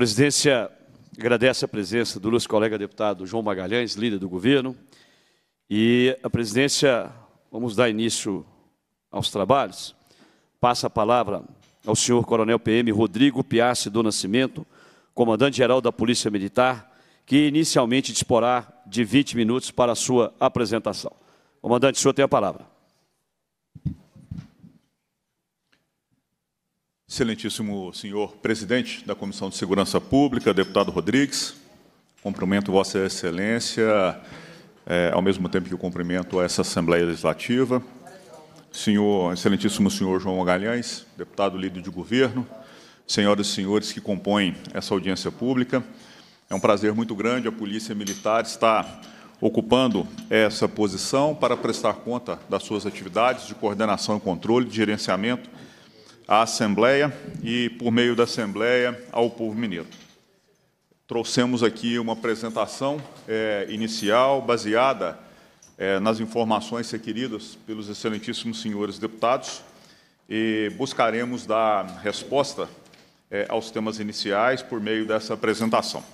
presidência agradece a presença do nosso colega deputado João Magalhães, líder do governo, e a presidência, vamos dar início aos trabalhos, passa a palavra ao senhor Coronel PM Rodrigo Piace do Nascimento, comandante-geral da Polícia Militar, que inicialmente disporá de 20 minutos para a sua apresentação. Comandante, o senhor tem a palavra. Excelentíssimo senhor presidente da Comissão de Segurança Pública, deputado Rodrigues, cumprimento Vossa Excelência, é, ao mesmo tempo que eu cumprimento essa Assembleia Legislativa, senhor, excelentíssimo senhor João Magalhães, deputado líder de governo, senhoras e senhores que compõem essa audiência pública. É um prazer muito grande a Polícia Militar estar ocupando essa posição para prestar conta das suas atividades de coordenação e controle, de gerenciamento à Assembleia e, por meio da Assembleia, ao povo mineiro. Trouxemos aqui uma apresentação é, inicial baseada é, nas informações requeridas pelos excelentíssimos senhores deputados e buscaremos dar resposta é, aos temas iniciais por meio dessa apresentação.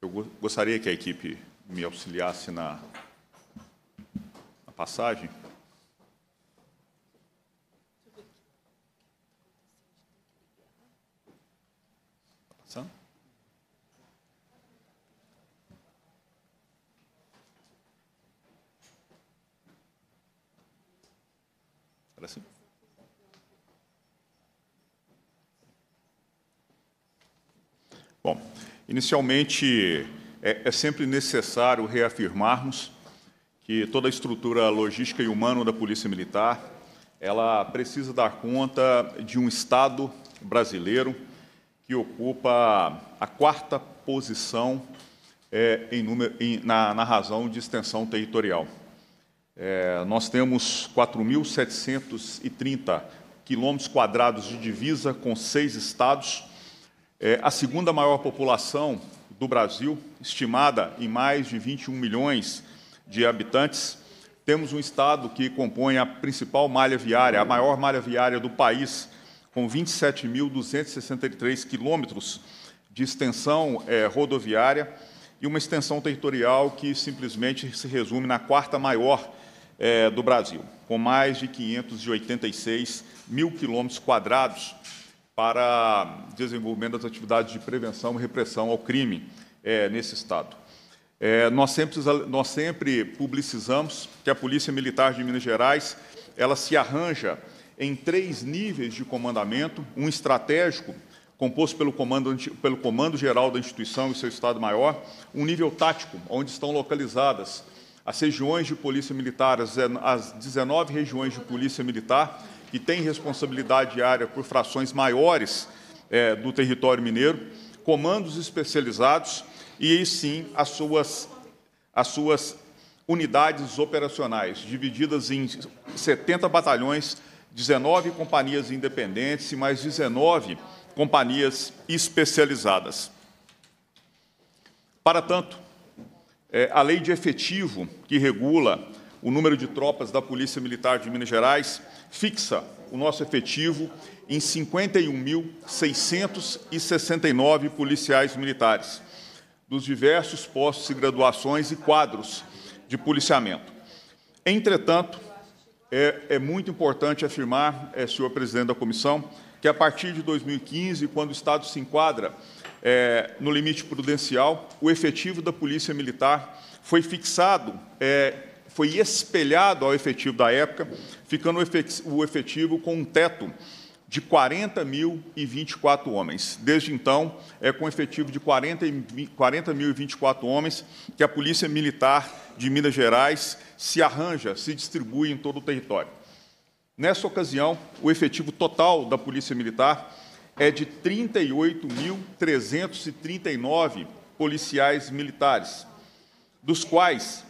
Eu gostaria que a equipe me auxiliasse na, na passagem. Para né? cima. Bom, inicialmente é, é sempre necessário reafirmarmos que toda a estrutura logística e humana da Polícia Militar, ela precisa dar conta de um Estado brasileiro que ocupa a quarta posição é, em número, em, na, na razão de extensão territorial. É, nós temos 4.730 quilômetros quadrados de divisa com seis estados. É a segunda maior população do Brasil, estimada em mais de 21 milhões de habitantes. Temos um estado que compõe a principal malha viária, a maior malha viária do país, com 27.263 quilômetros de extensão é, rodoviária e uma extensão territorial que simplesmente se resume na quarta maior é, do Brasil, com mais de 586 mil quilômetros quadrados para desenvolvimento das atividades de prevenção e repressão ao crime é, nesse Estado. É, nós, sempre, nós sempre publicizamos que a Polícia Militar de Minas Gerais ela se arranja em três níveis de comandamento, um estratégico, composto pelo comando, pelo comando Geral da instituição e seu Estado-Maior, um nível tático, onde estão localizadas as regiões de polícia militar, as 19 regiões de polícia militar que têm responsabilidade área por frações maiores é, do território mineiro, comandos especializados e, aí sim, as suas, as suas unidades operacionais, divididas em 70 batalhões, 19 companhias independentes e mais 19 companhias especializadas. Para tanto, é, a lei de efetivo que regula o número de tropas da Polícia Militar de Minas Gerais fixa o nosso efetivo em 51.669 policiais militares, dos diversos postos e graduações e quadros de policiamento. Entretanto, é, é muito importante afirmar, é, senhor presidente da comissão, que a partir de 2015, quando o Estado se enquadra é, no limite prudencial, o efetivo da Polícia Militar foi fixado, é, foi espelhado ao efetivo da época, ficando o efetivo com um teto de 40.024 homens. Desde então, é com efetivo de 40.024 24 homens que a Polícia Militar de Minas Gerais se arranja, se distribui em todo o território. Nessa ocasião, o efetivo total da Polícia Militar é de 38.339 policiais militares, dos quais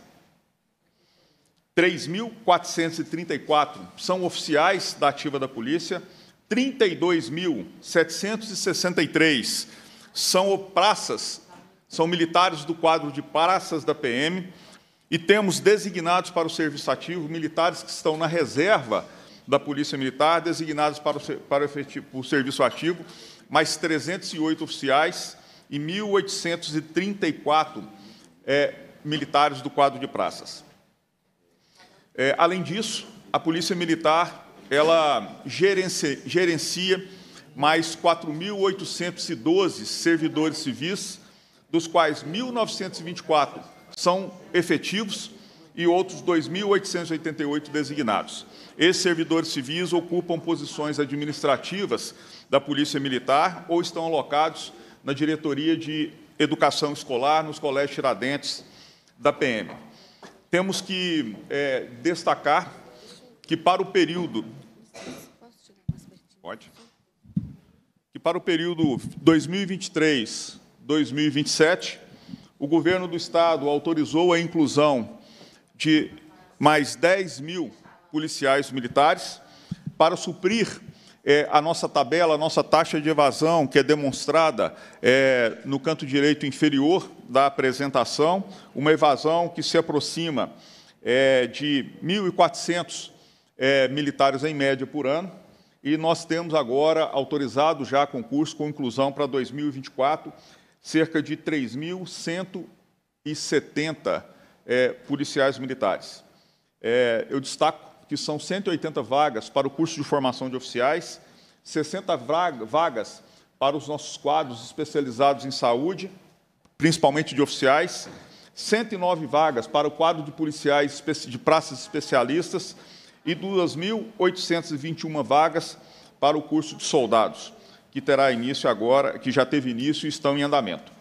3.434 são oficiais da ativa da polícia, 32.763 são praças, são militares do quadro de praças da PM, e temos designados para o serviço ativo militares que estão na reserva da Polícia Militar designados para o, para o, efetivo, o serviço ativo, mais 308 oficiais e 1.834 é, eh, militares do quadro de praças. É, além disso, a Polícia Militar ela gerencia, gerencia mais 4.812 servidores civis, dos quais 1.924 são efetivos e outros 2.888 designados. Esses servidores civis ocupam posições administrativas da Polícia Militar ou estão alocados na diretoria de educação escolar, nos colégios Tiradentes da PM. Temos que é, destacar que para o período. Pode. Que para o período 2023-2027, o governo do Estado autorizou a inclusão de mais 10 mil policiais militares para suprir é, a nossa tabela, a nossa taxa de evasão, que é demonstrada é, no canto direito inferior da apresentação, uma evasão que se aproxima é, de 1.400 militares em média por ano, e nós temos agora autorizado já concurso com inclusão para 2024 cerca de 3.170 policiais militares. eu destaco que são 180 vagas para o curso de formação de oficiais, 60 vagas para os nossos quadros especializados em saúde, principalmente de oficiais, 109 vagas para o quadro de policiais de praças especialistas e 2.821 vagas para o curso de soldados, que terá início agora, que já teve início e estão em andamento.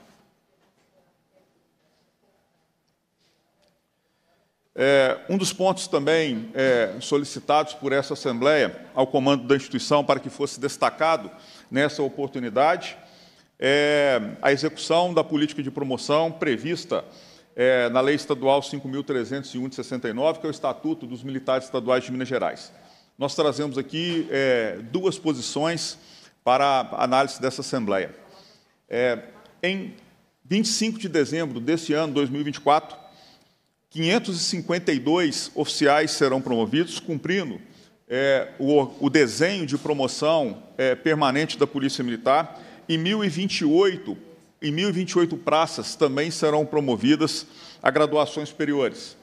É, um dos pontos também é, solicitados por essa Assembleia ao comando da instituição para que fosse destacado nessa oportunidade é a execução da política de promoção prevista é, na Lei Estadual 5.301 de 69, que é o Estatuto dos Militares Estaduais de Minas Gerais. Nós trazemos aqui é, duas posições para análise dessa Assembleia. É, em 25 de dezembro deste ano, 2024, 552 oficiais serão promovidos, cumprindo é, o, o, desenho de promoção é, permanente da Polícia Militar, e 1.028, em 1.028 praças também serão promovidas a graduações superiores.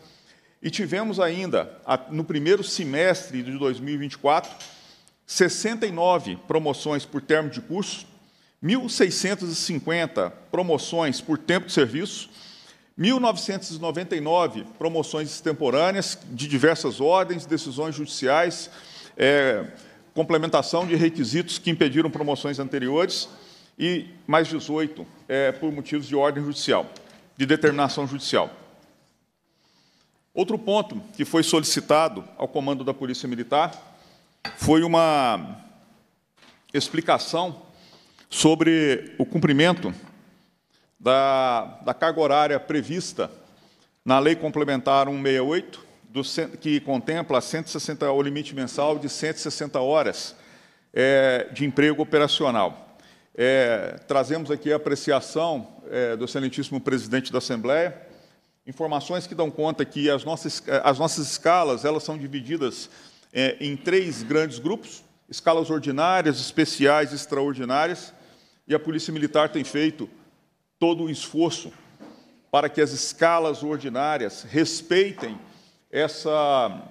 E tivemos ainda, no primeiro semestre de 2024, 69 promoções por termo de curso, 1.650 promoções por tempo de serviço 1999, promoções extemporâneas de diversas ordens, decisões judiciais, é, complementação de requisitos que impediram promoções anteriores e mais 18 é, por motivos de ordem judicial, de determinação judicial. Outro ponto que foi solicitado ao comando da Polícia Militar foi uma explicação sobre o cumprimento da, da carga horária prevista na Lei Complementar 168, do, que contempla 160, o limite mensal de 160 horas é, de emprego operacional. É, trazemos aqui a apreciação é, do excelentíssimo presidente da Assembleia, informações que dão conta que as nossas, é, as nossas escalas elas são divididas é, em três grandes grupos, escalas ordinárias, especiais e extraordinárias, e a Polícia Militar tem feito todo o esforço para que as escalas ordinárias respeitem essa,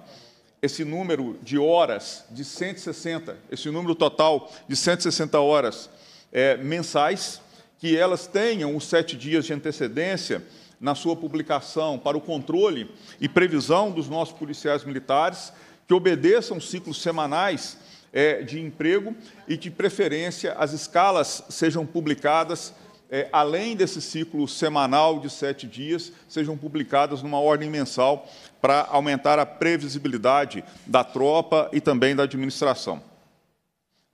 esse número de horas de 160, esse número total de 160 horas é, mensais, que elas tenham os sete dias de antecedência na sua publicação para o controle e previsão dos nossos policiais militares, que obedeçam ciclos semanais é, de emprego e, de preferência, as escalas sejam publicadas é, além desse ciclo semanal de sete dias, sejam publicadas numa ordem mensal para aumentar a previsibilidade da tropa e também da administração.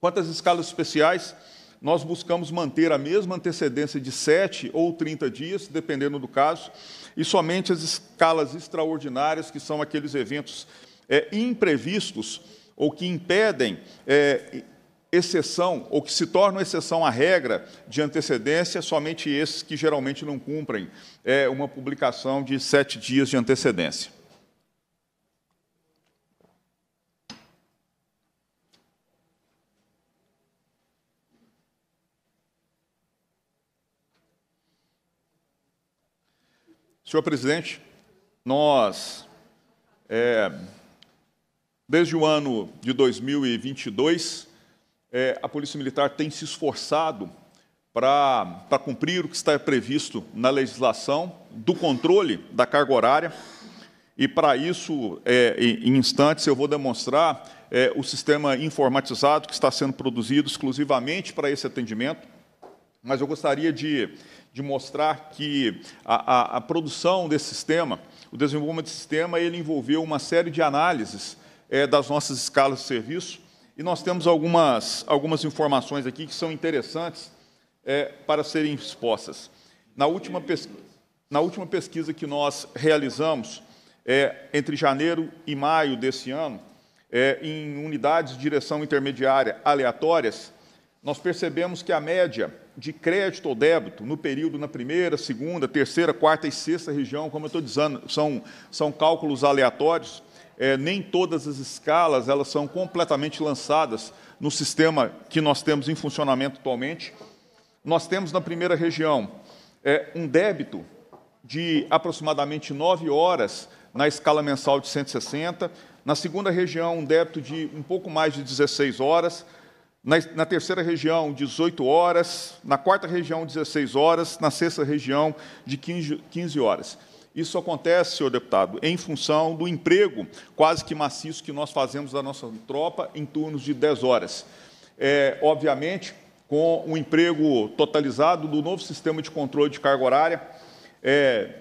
Quanto às escalas especiais, nós buscamos manter a mesma antecedência de sete ou 30 dias, dependendo do caso, e somente as escalas extraordinárias, que são aqueles eventos é, imprevistos ou que impedem é, exceção, ou que se tornam exceção à regra de antecedência, somente esses que geralmente não cumprem é, uma publicação de sete dias de antecedência. Senhor presidente, nós, é, desde o ano de 2022, é, a Polícia Militar tem se esforçado para cumprir o que está previsto na legislação do controle da carga horária. E para isso, é, em instantes, eu vou demonstrar é, o sistema informatizado que está sendo produzido exclusivamente para esse atendimento. Mas eu gostaria de, de mostrar que a, a, a produção desse sistema, o desenvolvimento desse sistema, ele envolveu uma série de análises é, das nossas escalas de serviço, e nós temos algumas, algumas informações aqui que são interessantes é, para serem expostas. Na última, pesqu... na última pesquisa que nós realizamos, é, entre janeiro e maio desse ano, é, em unidades de direção intermediária aleatórias, nós percebemos que a média de crédito ou débito no período na primeira, segunda, terceira, quarta e sexta região, como eu estou dizendo, são, são cálculos aleatórios, é, nem todas as escalas elas são completamente lançadas no sistema que nós temos em funcionamento atualmente. Nós temos na primeira região é, um débito de aproximadamente 9 horas na escala mensal de 160, na segunda região um débito de um pouco mais de 16 horas, na, na, terceira região, 18 horas. Na quarta região, 16 horas. Na sexta região, de 15, 15 horas. Isso acontece, senhor deputado, em função do emprego quase que maciço que nós fazemos da nossa tropa em turnos de 10 horas. É, obviamente, com o emprego totalizado do novo sistema de controle de carga horária, é,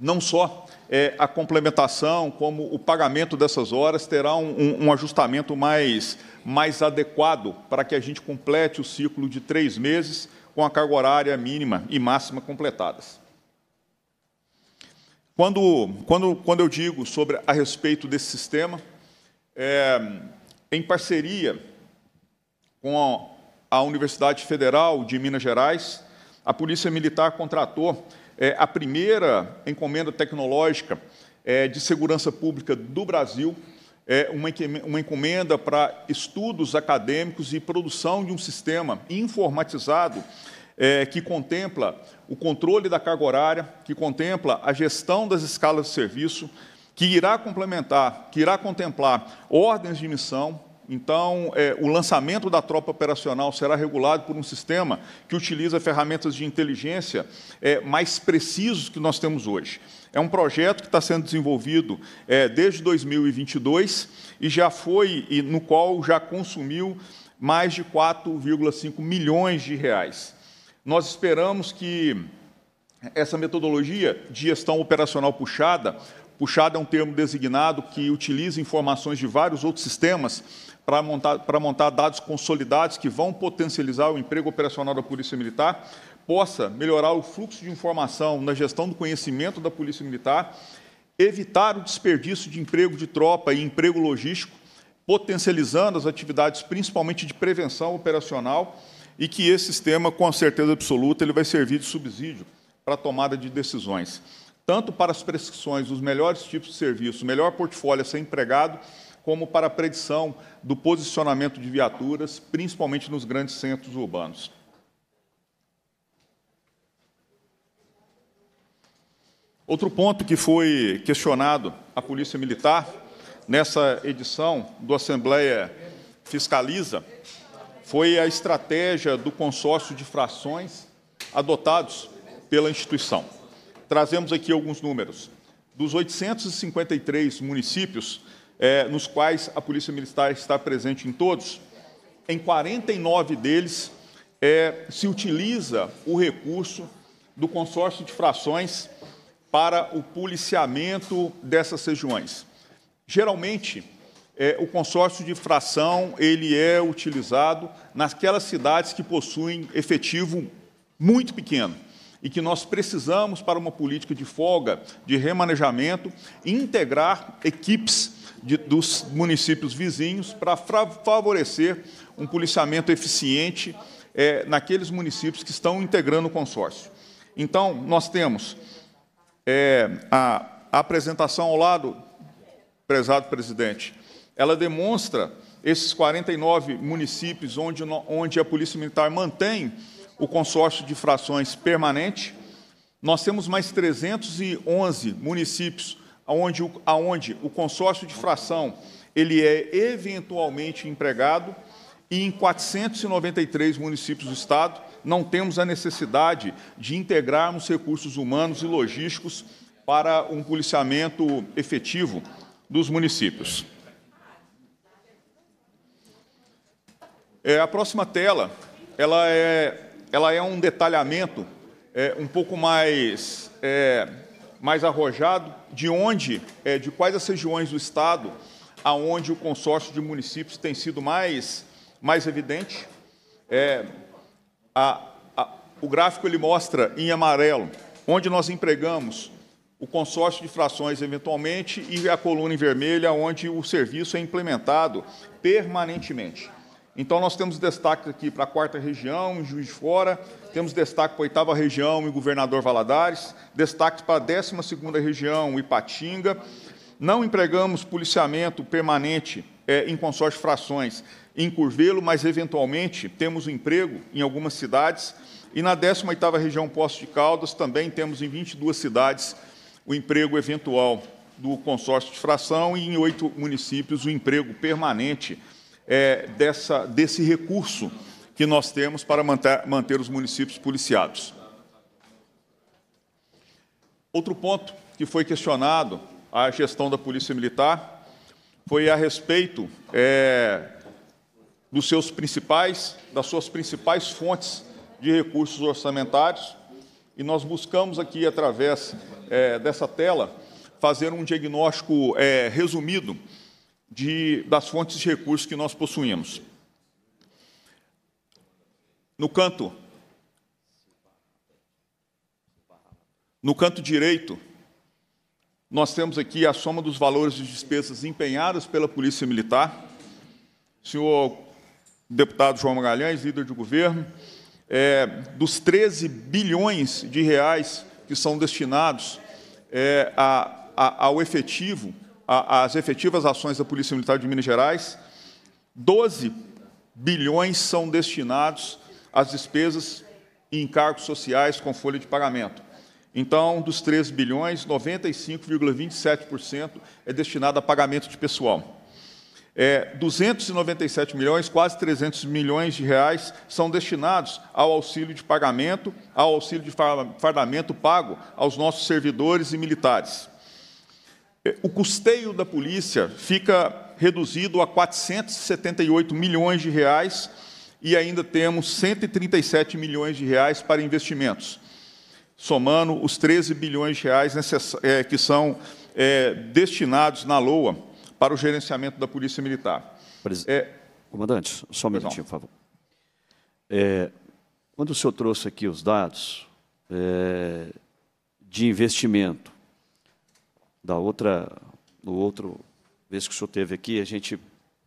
não só é, a complementação, como o pagamento dessas horas terá um, um, um, ajustamento mais, mais adequado para que a gente complete o ciclo de três meses com a carga horária mínima e máxima completadas. Quando, quando, quando eu digo sobre a respeito desse sistema, é, em parceria com a, Universidade Federal de Minas Gerais, a Polícia Militar contratou é, a primeira encomenda tecnológica é, de segurança pública do Brasil, é, uma, uma encomenda para estudos acadêmicos e produção de um sistema informatizado é, que contempla o controle da carga horária, que contempla a gestão das escalas de serviço, que irá complementar, que irá contemplar ordens de missão. Então, é, o lançamento da tropa operacional será regulado por um sistema que utiliza ferramentas de inteligência é, mais precisos que nós temos hoje. É um projeto que está sendo desenvolvido é, desde 2022 e já foi, e no qual já consumiu mais de 4,5 milhões de reais. Nós esperamos que essa metodologia de gestão operacional puxada, puxada é um termo designado que utiliza informações de vários outros sistemas para montar, para montar dados consolidados que vão potencializar o emprego operacional da Polícia Militar, possa melhorar o fluxo de informação na gestão do conhecimento da Polícia Militar, evitar o desperdício de emprego de tropa e emprego logístico, potencializando as atividades principalmente de prevenção operacional e que esse sistema, com certeza absoluta, ele vai servir de subsídio para a tomada de decisões, tanto para as prescrições dos melhores tipos de serviço, melhor portfólio a ser empregado, como para a predição do posicionamento de viaturas, principalmente nos grandes centros urbanos. Outro ponto que foi questionado à Polícia Militar nessa edição do Assembleia Fiscaliza foi a estratégia do consórcio de frações adotados pela instituição. Trazemos aqui alguns números. Dos 853 municípios é, nos quais a Polícia Militar está presente em todos, em 49 deles é, se utiliza o recurso do consórcio de frações para o policiamento dessas regiões. Geralmente, é, o consórcio de fração ele é utilizado naquelas cidades que possuem efetivo muito pequeno e que nós precisamos, para uma política de folga, de remanejamento, integrar equipes de, dos municípios vizinhos para favorecer um policiamento eficiente é, naqueles municípios que estão integrando o consórcio. Então, nós temos é, a, a apresentação ao lado, prezado presidente, ela demonstra esses 49 municípios onde, onde a Polícia Militar mantém o consórcio de frações permanente. Nós temos mais 311 municípios aonde, aonde o consórcio de fração ele é eventualmente empregado e em 493 municípios do estado não temos a necessidade de integrarmos recursos humanos e logísticos para um policiamento efetivo dos municípios. É, a próxima tela, ela é, ela é um detalhamento é, um pouco mais, é, mais arrojado de onde, é, de quais as regiões do estado aonde o consórcio de municípios tem sido mais, mais evidente. É, a, a, o gráfico ele mostra em amarelo onde nós empregamos o consórcio de frações eventualmente e a coluna em vermelha onde o serviço é implementado permanentemente. Então nós temos destaque aqui para a quarta região, em Juiz de Fora, temos destaque para a oitava região, em Governador Valadares, destaque para a décima segunda região, Ipatinga. Não empregamos policiamento permanente é, em consórcio de frações em Curvelo, mas eventualmente temos um emprego em algumas cidades. E na 18ª região Poço de Caldas também temos em 22 cidades o emprego eventual do consórcio de fração e em oito municípios o emprego permanente é, dessa, desse recurso que nós temos para manter, manter os municípios policiados. Outro ponto que foi questionado à gestão da Polícia Militar foi a respeito é, dos seus principais, das suas principais fontes de recursos orçamentários. E nós buscamos aqui, através é, dessa tela, fazer um diagnóstico é, resumido de, das fontes de recursos que nós possuímos. No canto, no canto direito, nós temos aqui a soma dos valores de despesas empenhadas pela Polícia Militar. Senhor deputado João Magalhães, líder de governo, é, dos 13 bilhões de reais que são destinados é, a, a, ao efetivo as efetivas ações da Polícia Militar de Minas Gerais, 12 bilhões são destinados às despesas e encargos sociais com folha de pagamento. Então, dos 13 bilhões, 95,27% é destinado a pagamento de pessoal. É, 297 milhões, quase 300 milhões de reais são destinados ao auxílio de pagamento, ao auxílio de fardamento pago aos nossos servidores e militares. É, o custeio da polícia fica reduzido a 478 milhões de reais e ainda temos 137 milhões de reais para investimentos, somando os 13 bilhões de reais é, que são é, destinados na LOA para o gerenciamento da Polícia Militar. Pres... É... Comandante, só um minutinho, por favor. É, quando o senhor trouxe aqui os dados é, de investimento da outra, no outro vez que o senhor teve aqui, a gente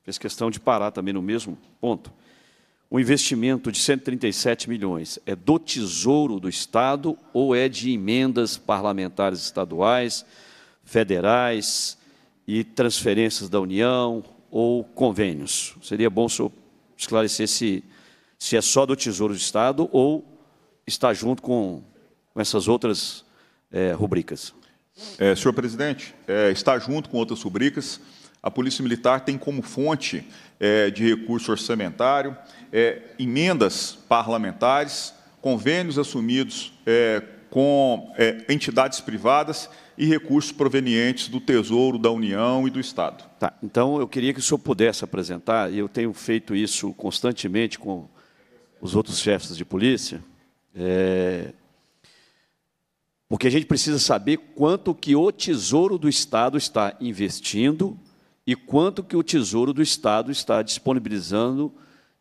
fez questão de parar também no mesmo ponto. O investimento de 137 milhões é do Tesouro do Estado ou é de emendas parlamentares estaduais, federais e transferências da União ou convênios? Seria bom o senhor esclarecer se, se é só do Tesouro do Estado ou está junto com, com essas outras é, rubricas. É, senhor presidente, é, está junto com outras rubricas. A Polícia Militar tem como fonte é, de recurso orçamentário é, emendas parlamentares, convênios assumidos é, com é, entidades privadas e recursos provenientes do Tesouro, da União e do Estado. Tá, então eu queria que o senhor pudesse apresentar, e eu tenho feito isso constantemente com os outros chefes de polícia, porque a gente precisa saber quanto que o Tesouro do Estado está investindo e quanto que o Tesouro do Estado está disponibilizando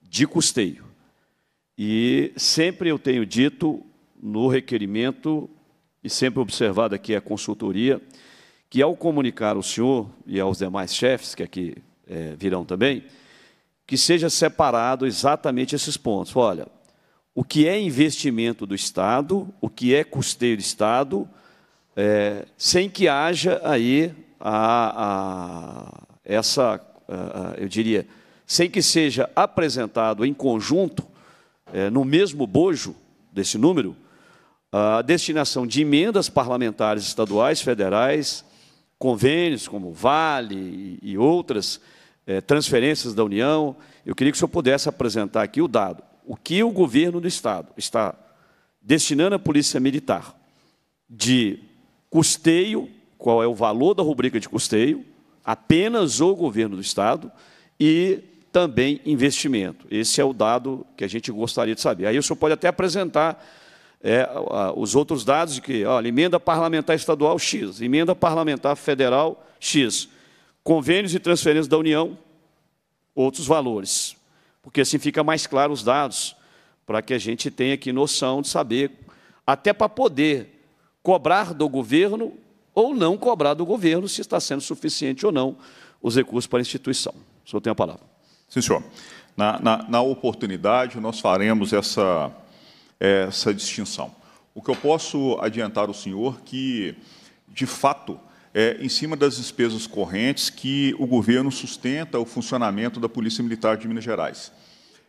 de custeio. E sempre eu tenho dito no requerimento, e sempre observado aqui a consultoria, que ao comunicar ao senhor e aos demais chefes que aqui é, virão também, que seja separado exatamente esses pontos. Olha, o que é investimento do Estado, o que é custeio do Estado, é, sem que haja aí a, a, essa, a, eu diria, sem que seja apresentado em conjunto, é, no mesmo bojo desse número, a destinação de emendas parlamentares estaduais, federais, convênios como Vale e, outras, é, transferências da União. Eu queria que o senhor pudesse apresentar aqui o dado o que o governo do Estado está destinando à Polícia Militar de custeio, qual é o valor da rubrica de custeio, apenas o governo do Estado, e também investimento. Esse é o dado que a gente gostaria de saber. Aí o senhor pode até apresentar é, os outros dados de que, olha, emenda parlamentar estadual X, emenda parlamentar federal X, convênios e transferências da União, outros valores porque assim fica mais claro os dados, para que a gente tenha aqui noção de saber, até para poder cobrar do governo ou não cobrar do governo se está sendo suficiente ou não os recursos para a instituição. O senhor tem a palavra. Sim, senhor. Na, na, na oportunidade, nós faremos essa, essa distinção. O que eu posso adiantar ao senhor que, de fato, é, em cima das despesas correntes que o governo sustenta o funcionamento da Polícia Militar de Minas Gerais.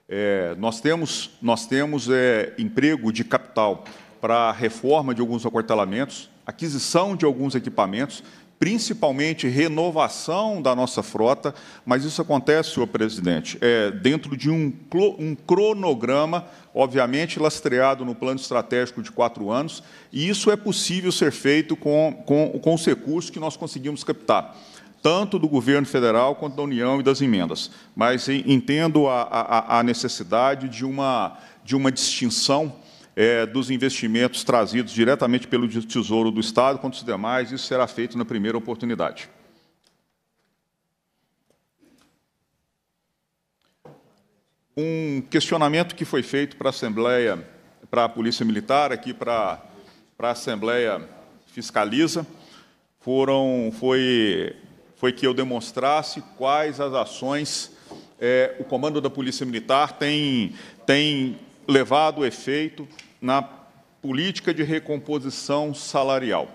É, nós temos, nós temos é, emprego de capital para a reforma de alguns aquartelamentos, aquisição de alguns equipamentos principalmente renovação da nossa frota, mas isso acontece, senhor presidente, é, dentro de um, um cronograma, obviamente lastreado no plano estratégico de quatro anos, e isso é possível ser feito com, com, com os recursos que nós conseguimos captar tanto do governo federal quanto da União e das emendas. Mas entendo a, a, a necessidade de uma, de uma distinção é, dos investimentos trazidos diretamente pelo Tesouro do Estado, quanto os demais, isso será feito na primeira oportunidade. Um questionamento que foi feito para a Assembleia, para a Polícia Militar, aqui para, para a Assembleia Fiscaliza, foram, foi, foi que eu demonstrasse quais as ações é, o comando da Polícia Militar tem, tem levado efeito na política de recomposição salarial.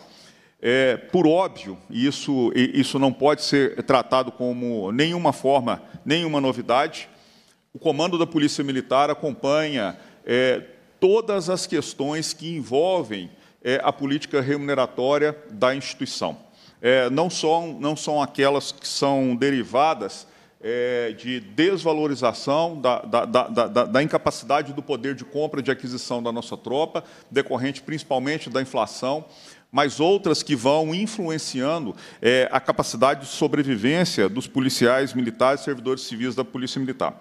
É, por óbvio, isso, isso não pode ser tratado como nenhuma forma, nenhuma novidade. O comando da Polícia Militar acompanha é, todas as questões que envolvem é, a política remuneratória da instituição. É, não, só não são aquelas que são derivadas é, de desvalorização da, da, da, da, incapacidade do poder de compra de aquisição da nossa tropa, decorrente principalmente da inflação, mas outras que vão influenciando é, a capacidade de sobrevivência dos policiais militares e servidores civis da Polícia Militar.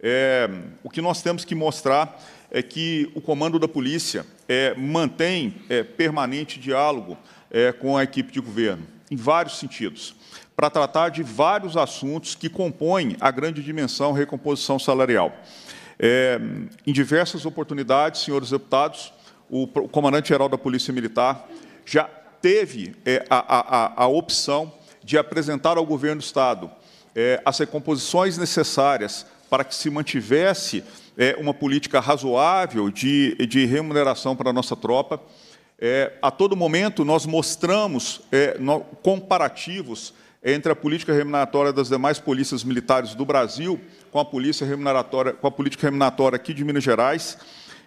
É, o que nós temos que mostrar é que o comando da polícia é, mantém é, permanente diálogo é, com a equipe de governo, em vários sentidos para tratar de vários assuntos que compõem a grande dimensão recomposição salarial. É, em diversas oportunidades, senhores deputados, o, o comandante-geral da Polícia Militar já teve é, a, a, a opção de apresentar ao governo do Estado é, as recomposições necessárias para que se mantivesse é, uma política razoável de, de remuneração para a nossa tropa. É, a todo momento, nós mostramos é, no, comparativos entre a política remuneratória das demais polícias militares do Brasil com a polícia remuneratória, com a política remuneratória aqui de Minas Gerais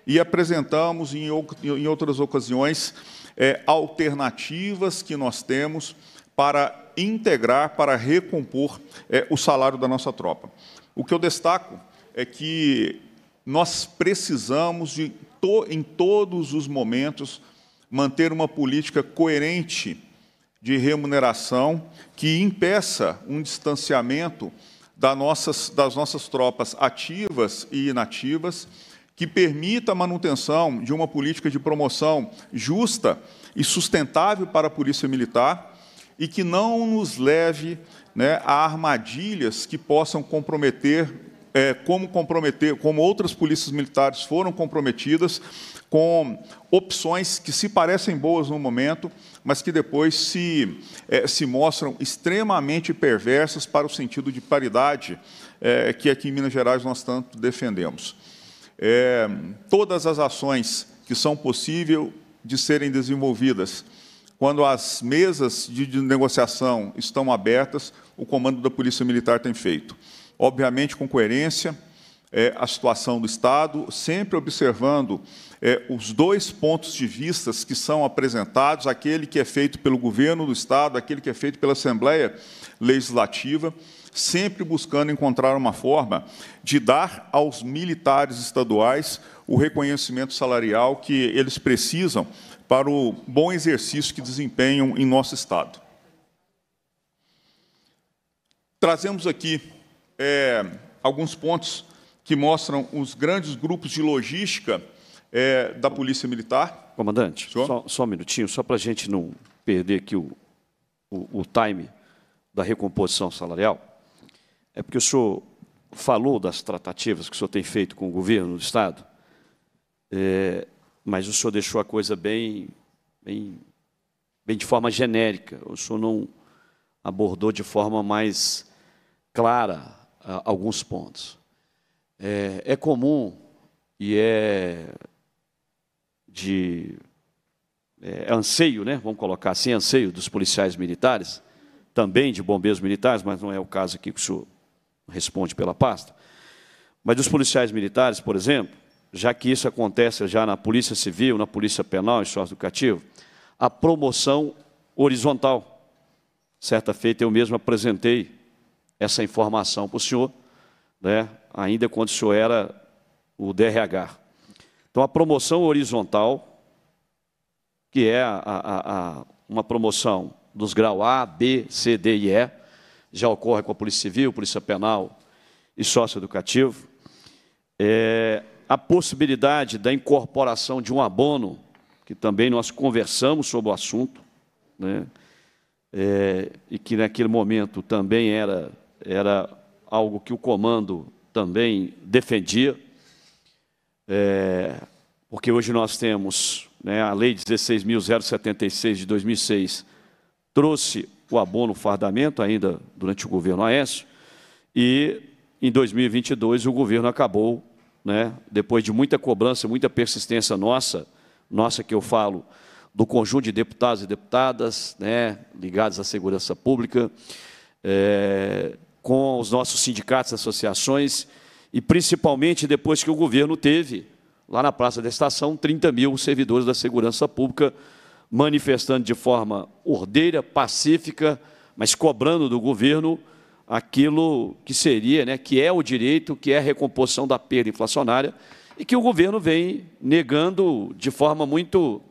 e apresentamos em, em outras ocasiões é, alternativas que nós temos para integrar, para recompor é, o salário da nossa tropa. O que eu destaco é que nós precisamos, de, em todos os momentos, manter uma política coerente de remuneração que impeça um distanciamento das nossas, das nossas tropas ativas e inativas, que permita a manutenção de uma política de promoção justa e sustentável para a Polícia Militar e que não nos leve né, a armadilhas que possam comprometer, é, como comprometer, como outras polícias militares foram comprometidas, com opções que se parecem boas no momento, mas que depois se, é, se mostram extremamente perversas para o sentido de paridade é, que aqui em Minas Gerais nós tanto defendemos. É, todas as ações que são possíveis de serem desenvolvidas, quando as mesas de, negociação estão abertas, o comando da Polícia Militar tem feito. Obviamente, com coerência, é, a situação do Estado, sempre observando é, os dois pontos de vista que são apresentados, aquele que é feito pelo governo do Estado, aquele que é feito pela Assembleia Legislativa, sempre buscando encontrar uma forma de dar aos militares estaduais o reconhecimento salarial que eles precisam para o bom exercício que desempenham em nosso Estado. Trazemos aqui é, alguns pontos que mostram os grandes grupos de logística é, da Polícia Militar. Comandante, só, só, um minutinho, só para a gente não perder aqui o, o, o time da recomposição salarial. É porque o senhor falou das tratativas que o senhor tem feito com o governo do Estado, é, mas o senhor deixou a coisa bem, bem, bem de forma genérica. O senhor não abordou de forma mais clara alguns pontos. É, é comum e é de eh, é, anseio, né? vamos colocar assim, anseio dos policiais militares, também de bombeiros militares, mas não é o caso aqui que o senhor responde pela pasta. Mas dos policiais militares, por exemplo, já que isso acontece já na Polícia Civil, na Polícia Penal, em sócio educativo, a promoção horizontal. Certa feita, eu mesmo apresentei essa informação para o senhor, né, ainda quando o senhor era o DRH. Então, a promoção horizontal, que é a, a, a, uma promoção dos graus A, B, C, D e E, já ocorre com a Polícia Civil, Polícia Penal e Sócio É, a possibilidade da incorporação de um abono, que também nós conversamos sobre o assunto, né? É, e que naquele momento também era, era algo que o comando também defendia. É, porque hoje nós temos né, a Lei 16.076 de 2006, trouxe o abono fardamento ainda durante o governo Aécio, e em 2022 o governo acabou, né, depois de muita cobrança, muita persistência nossa, nossa que eu falo, do conjunto de deputados e deputadas né, ligados à segurança pública, é, com os nossos sindicatos e associações, e principalmente depois que o governo teve, lá na Praça da Estação, 30 mil servidores da segurança pública manifestando de forma ordeira, pacífica, mas cobrando do governo aquilo que seria, né, que é o direito, que é a recomposição da perda inflacionária, e que o governo vem negando de forma muito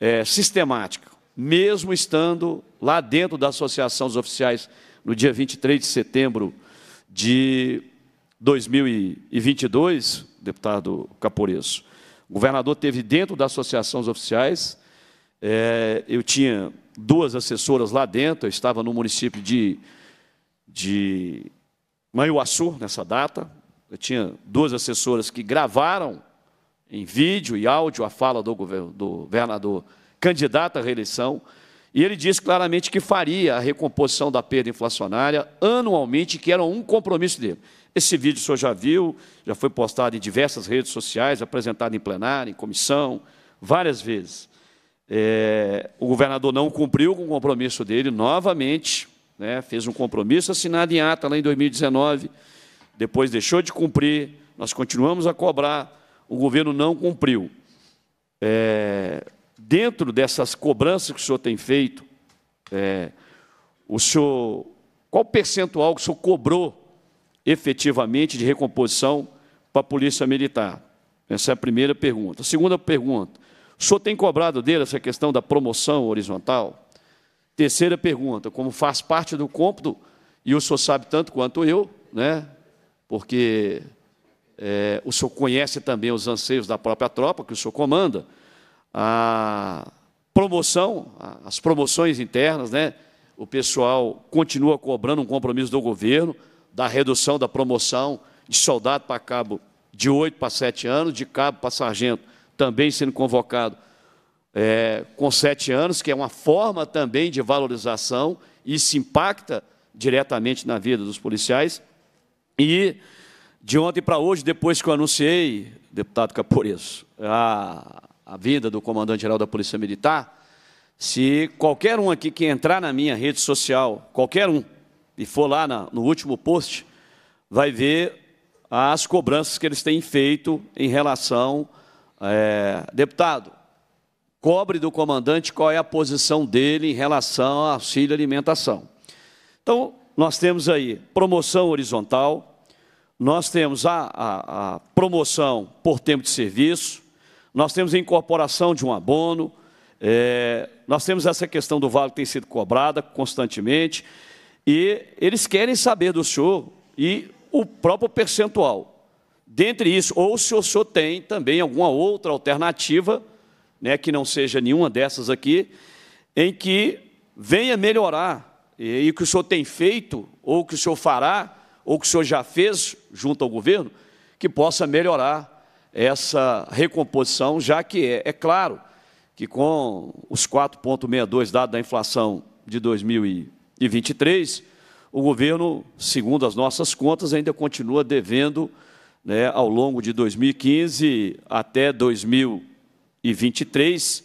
é, sistemática, mesmo estando lá dentro da Associação dos Oficiais, no dia 23 de setembro de 2022, deputado Caporesso, o governador teve dentro da Associação Oficiais, é, eu tinha duas assessoras lá dentro, eu estava no município de, de Manhuaçu, nessa data, eu tinha duas assessoras que gravaram em vídeo e áudio a fala do, do governador candidato à reeleição, e ele disse claramente que faria a recomposição da perda inflacionária anualmente, que era um compromisso dele. Esse vídeo o senhor já viu, já foi postado em diversas redes sociais, apresentado em plenário, em comissão, várias vezes. É, o governador não cumpriu com o compromisso dele novamente, né, fez um compromisso assinado em ata lá em 2019, depois deixou de cumprir, nós continuamos a cobrar, o governo não cumpriu. É, dentro dessas cobranças que o senhor tem feito, é, o senhor, qual percentual que o senhor cobrou efetivamente de recomposição para a Polícia Militar? Essa é a primeira pergunta. A segunda pergunta, o senhor tem cobrado dele essa questão da promoção horizontal? Terceira pergunta, como faz parte do cômputo, e o senhor sabe tanto quanto eu, né? porque é, o senhor conhece também os anseios da própria tropa, que o senhor comanda, a promoção, as promoções internas, né? o pessoal continua cobrando um compromisso do governo, da redução da promoção de soldado para cabo de 8 para 7 anos, de cabo para sargento, também sendo convocado é, com 7 anos, que é uma forma também de valorização e se impacta diretamente na vida dos policiais. E de ontem para hoje, depois que eu anunciei, deputado Caporeso, a, a vinda do comandante-geral da Polícia Militar, se qualquer um aqui que entrar na minha rede social, qualquer um, e for lá na, no último post, vai ver as cobranças que eles têm feito em relação, é, deputado, cobre do comandante qual é a posição dele em relação ao auxílio alimentação. Então, nós temos aí promoção horizontal, nós temos a, a, a promoção por tempo de serviço, nós temos a incorporação de um abono, é, nós temos essa questão do vale que tem sido cobrada constantemente, e eles querem saber do senhor e o próprio percentual. Dentre isso, ou se o senhor tem também alguma outra alternativa, né, que não seja nenhuma dessas aqui, em que venha melhorar e, e que o senhor tem feito, ou que o senhor fará, ou que o senhor já fez junto ao governo, que possa melhorar essa recomposição, já que é, é claro que com os 4,62 dados da inflação de 2020, e 23, o governo, segundo as nossas contas, ainda continua devendo, né, ao longo de 2015 até 2023,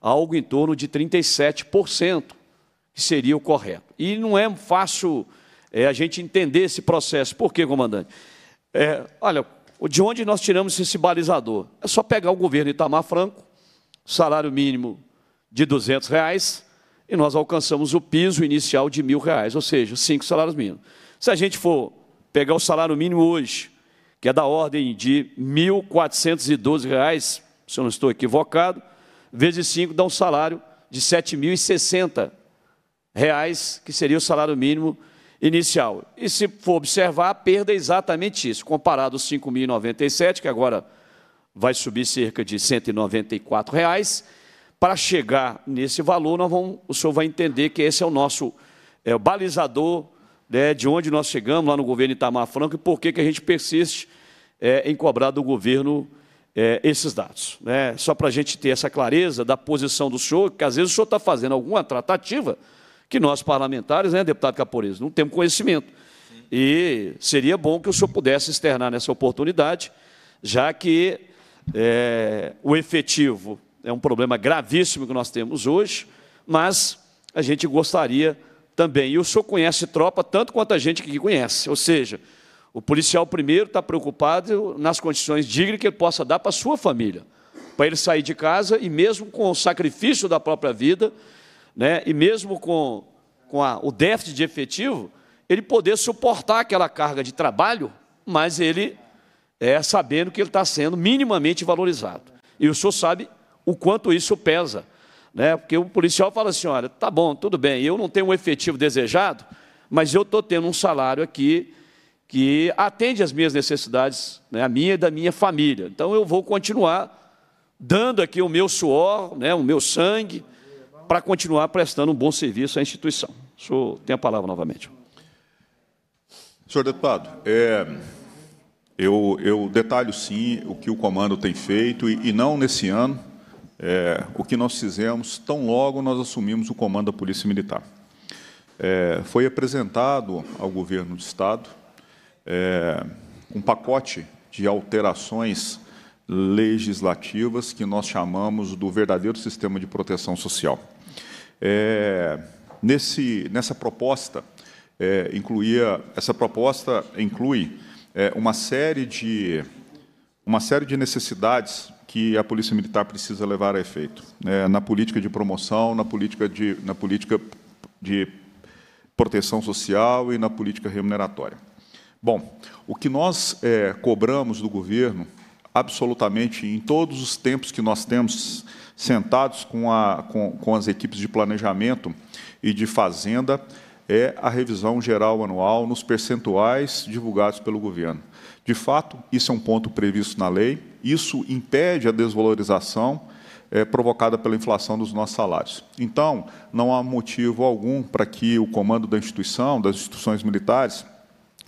algo em torno de 37%, que seria o correto. E não é fácil é, a gente entender esse processo. Por quê, comandante? É, olha, de onde nós tiramos esse balizador? É só pegar o governo Itamar Franco, salário mínimo de 200 reais, e nós alcançamos o piso inicial de mil reais, ou seja, cinco salários mínimos. Se a gente for pegar o salário mínimo hoje, que é da ordem de R$ 1.412, se eu não estou equivocado, vezes cinco dá um salário de R$ 7.060, que seria o salário mínimo inicial. E se for observar, a perda é exatamente isso, comparado aos R$ 5.097, que agora vai subir cerca de R$ 194, reais, para chegar nesse valor, nós vamos, o senhor vai entender que esse é o nosso é, balizador né, de onde nós chegamos lá no governo Itamar Franco e por que, que a gente persiste é, em cobrar do governo é, esses dados. Né? Só para a gente ter essa clareza da posição do senhor, que às vezes o senhor está fazendo alguma tratativa que nós parlamentares, né, deputado Caporez, não temos conhecimento. E seria bom que o senhor pudesse externar nessa oportunidade, já que é, o efetivo é um problema gravíssimo que nós temos hoje, mas a gente gostaria também. E o senhor conhece tropa tanto quanto a gente que conhece, ou seja, o policial primeiro está preocupado nas condições dignas que ele possa dar para a sua família, para ele sair de casa e mesmo com o sacrifício da própria vida, né, e mesmo com, com a, o déficit de efetivo, ele poder suportar aquela carga de trabalho, mas ele é sabendo que ele está sendo minimamente valorizado. E o senhor sabe o quanto isso pesa. Né? Porque o policial fala assim, olha, tá bom, tudo bem, eu não tenho o efetivo desejado, mas eu estou tendo um salário aqui que atende às minhas necessidades, né, a minha e da minha família. Então eu vou continuar dando aqui o meu suor, né, o meu sangue, para continuar prestando um bom serviço à instituição. O senhor tem a palavra novamente. Senhor deputado, é, eu, eu, detalho sim o que o comando tem feito, e, e não nesse ano, é, o que nós fizemos tão logo nós assumimos o comando da Polícia Militar. É, foi apresentado ao governo do Estado é, um pacote de alterações legislativas que nós chamamos do verdadeiro sistema de proteção social. É, nesse, nessa proposta, é, incluía, essa proposta inclui é, uma série de uma série de necessidades que a polícia militar precisa levar a efeito, né, na política de promoção, na política de, na política de proteção social e na política remuneratória. Bom, o que nós é, cobramos do governo, absolutamente em todos os tempos que nós temos sentados com, a, com, com as equipes de planejamento e de fazenda, é a revisão geral anual nos percentuais divulgados pelo governo. De fato, isso é um ponto previsto na lei, isso impede a desvalorização é, provocada pela inflação dos nossos salários. Então, não há motivo algum para que o comando da instituição, das instituições militares,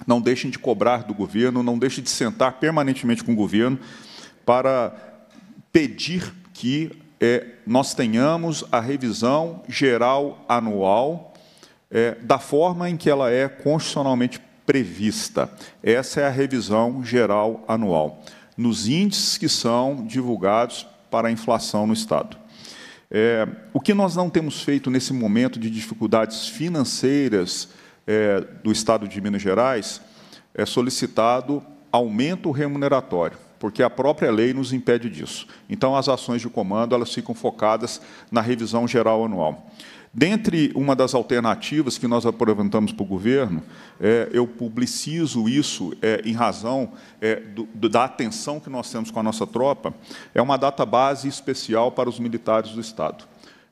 não deixem de cobrar do governo, não deixem de sentar permanentemente com o governo para pedir que é, nós tenhamos a revisão geral anual é, da forma em que ela é constitucionalmente prevista. Essa é a revisão geral anual nos índices que são divulgados para a inflação no Estado. É, o que nós não temos feito nesse momento de dificuldades financeiras é, do Estado de Minas Gerais é solicitado aumento remuneratório, porque a própria lei nos impede disso. Então, as ações de comando elas ficam focadas na revisão geral anual. Dentre uma das alternativas que nós apresentamos para o governo, é, eu publicizo isso é, em razão é, do, da atenção que nós temos com a nossa tropa, é uma data base especial para os militares do Estado.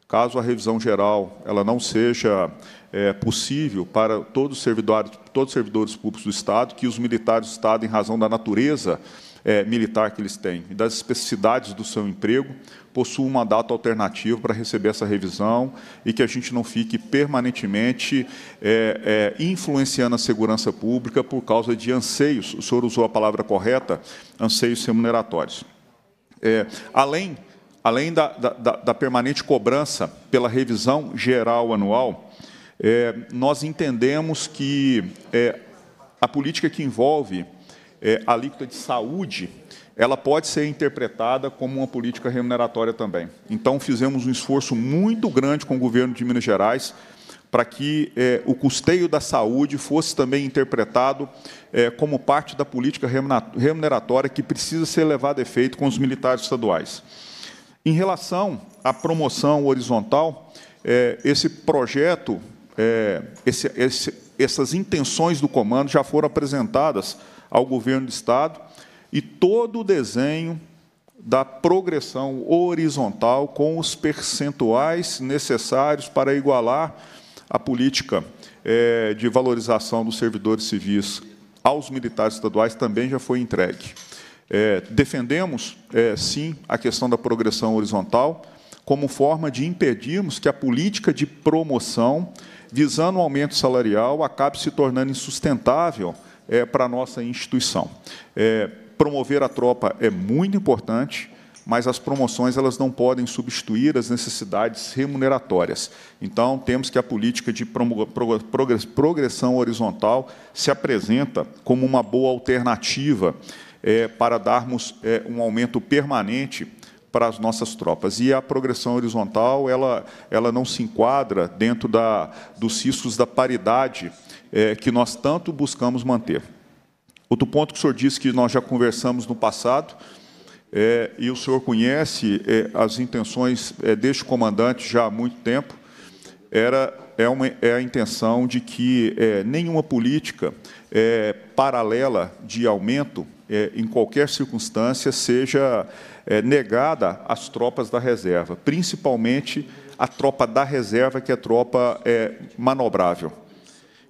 Caso a revisão geral ela não seja é, possível para todos os servidores, todos os servidores públicos do Estado, que os militares do Estado, em razão da natureza é, militar que eles têm e das especificidades do seu emprego, possua uma data alternativa para receber essa revisão e que a gente não fique permanentemente é, é, influenciando a segurança pública por causa de anseios, o senhor usou a palavra correta, anseios remuneratórios. É, além além da, da, da permanente cobrança pela revisão geral anual, é, nós entendemos que é, a política que envolve é, a alíquota de saúde ela pode ser interpretada como uma política remuneratória também. Então, fizemos um esforço muito grande com o governo de Minas Gerais para que eh, o custeio da saúde fosse também interpretado eh, como parte da política remuneratória que precisa ser levada a efeito com os militares estaduais. Em relação à promoção horizontal, eh, esse projeto, esse, esse, essas intenções do comando já foram apresentadas ao governo do Estado e todo o desenho da progressão horizontal com os percentuais necessários para igualar a política é, de valorização dos servidores civis aos militares estaduais também já foi entregue. É, defendemos, é, sim, a questão da progressão horizontal como forma de impedirmos que a política de promoção, visando o aumento salarial, acabe se tornando insustentável é, para a nossa instituição. É, Promover a tropa é muito importante, mas as promoções elas não podem substituir as necessidades remuneratórias. Então, temos que a política de progressão horizontal se apresenta como uma boa alternativa é, para darmos é, um aumento permanente para as nossas tropas. E a progressão horizontal ela, ela não se enquadra dentro da, dos riscos da paridade é, que nós tanto buscamos manter. Outro ponto que o senhor disse que nós já conversamos no passado, é, e o senhor conhece é, as intenções é, deste comandante já há muito tempo, era, é, uma, é a intenção de que é, nenhuma política é, paralela de aumento, é, em qualquer circunstância, seja negada às tropas da reserva, principalmente a tropa da reserva, que é a tropa manobrável.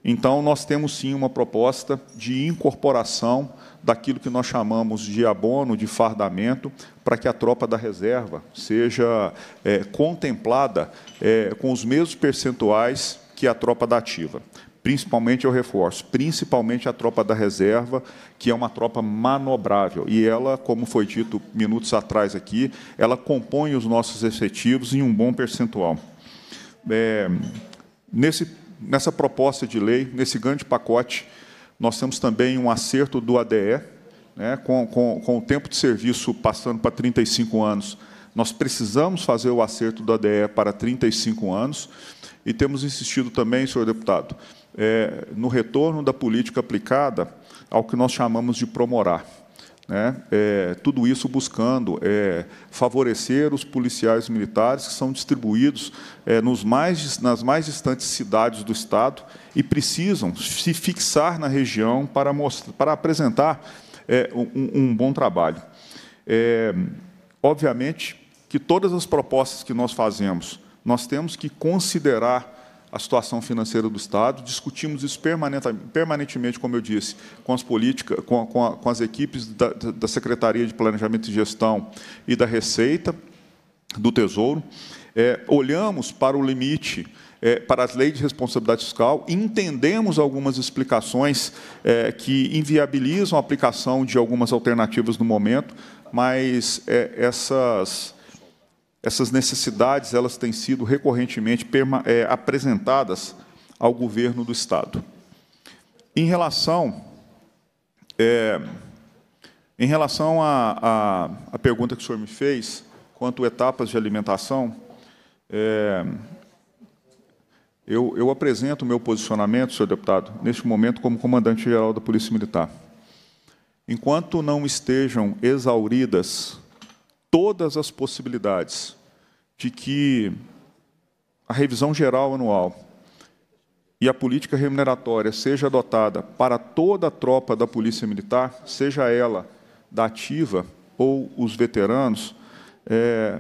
Então, nós temos sim uma proposta de incorporação daquilo que nós chamamos de abono, de fardamento, para que a tropa da reserva seja é, contemplada é, com os mesmos percentuais que a tropa da ativa. Principalmente, eu reforço, principalmente a tropa da reserva, que é uma tropa manobrável. E ela, como foi dito minutos atrás aqui, ela compõe os nossos efetivos em um bom percentual. É, nesse nessa proposta de lei, nesse grande pacote, nós temos também um acerto do ADE, né, com, com, com o tempo de serviço passando para 35 anos, nós precisamos fazer o acerto do ADE para 35 anos, e temos insistido também, senhor deputado, é, no retorno da política aplicada ao que nós chamamos de promorar. Né? É, tudo isso buscando é, favorecer os policiais militares que são distribuídos é, nos mais, nas mais distantes cidades do Estado e precisam se fixar na região para, mostrar, para apresentar é, um, um, bom trabalho. É, obviamente que todas as propostas que nós fazemos, nós temos que considerar a situação financeira do Estado, discutimos isso permanentemente, como eu disse, com as políticas, com, com, a, com as equipes da, da Secretaria de Planejamento e Gestão e da Receita, do Tesouro. É, olhamos para o limite, é, para as leis de responsabilidade fiscal, entendemos algumas explicações é, que inviabilizam a aplicação de algumas alternativas no momento, mas é, essas essas necessidades elas têm sido recorrentemente é, apresentadas ao governo do Estado. Em relação, é, em relação à pergunta que o senhor me fez, quanto etapas de alimentação, é, eu, eu, apresento o meu posicionamento, senhor deputado, neste momento como comandante-geral da Polícia Militar. Enquanto não estejam exauridas todas as possibilidades de que a revisão geral anual e a política remuneratória seja adotada para toda a tropa da Polícia Militar, seja ela da ativa ou os veteranos, é,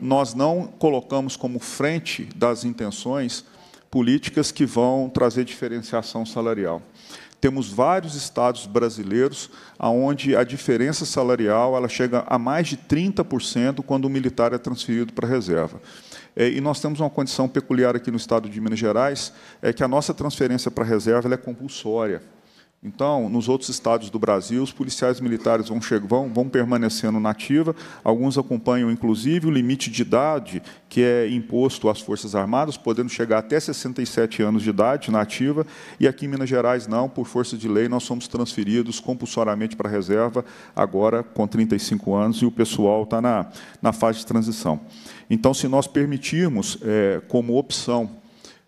nós não colocamos como frente das intenções políticas que vão trazer diferenciação salarial. Temos vários estados brasileiros onde a diferença salarial ela chega a mais de 30% quando o militar é transferido para a reserva. É, e nós temos uma condição peculiar aqui no estado de Minas Gerais, é que a nossa transferência para a reserva é compulsória. Então, nos outros estados do Brasil, os policiais militares vão, chegam, vão, vão permanecendo na ativa, alguns acompanham, inclusive, o limite de idade que é imposto às Forças Armadas, podendo chegar até 67 anos de idade na ativa, e aqui em Minas Gerais, não, por força de lei, nós somos transferidos compulsoriamente para a reserva, agora com 35 anos, e o pessoal está na, na fase de transição. Então, se nós permitirmos, é, como opção,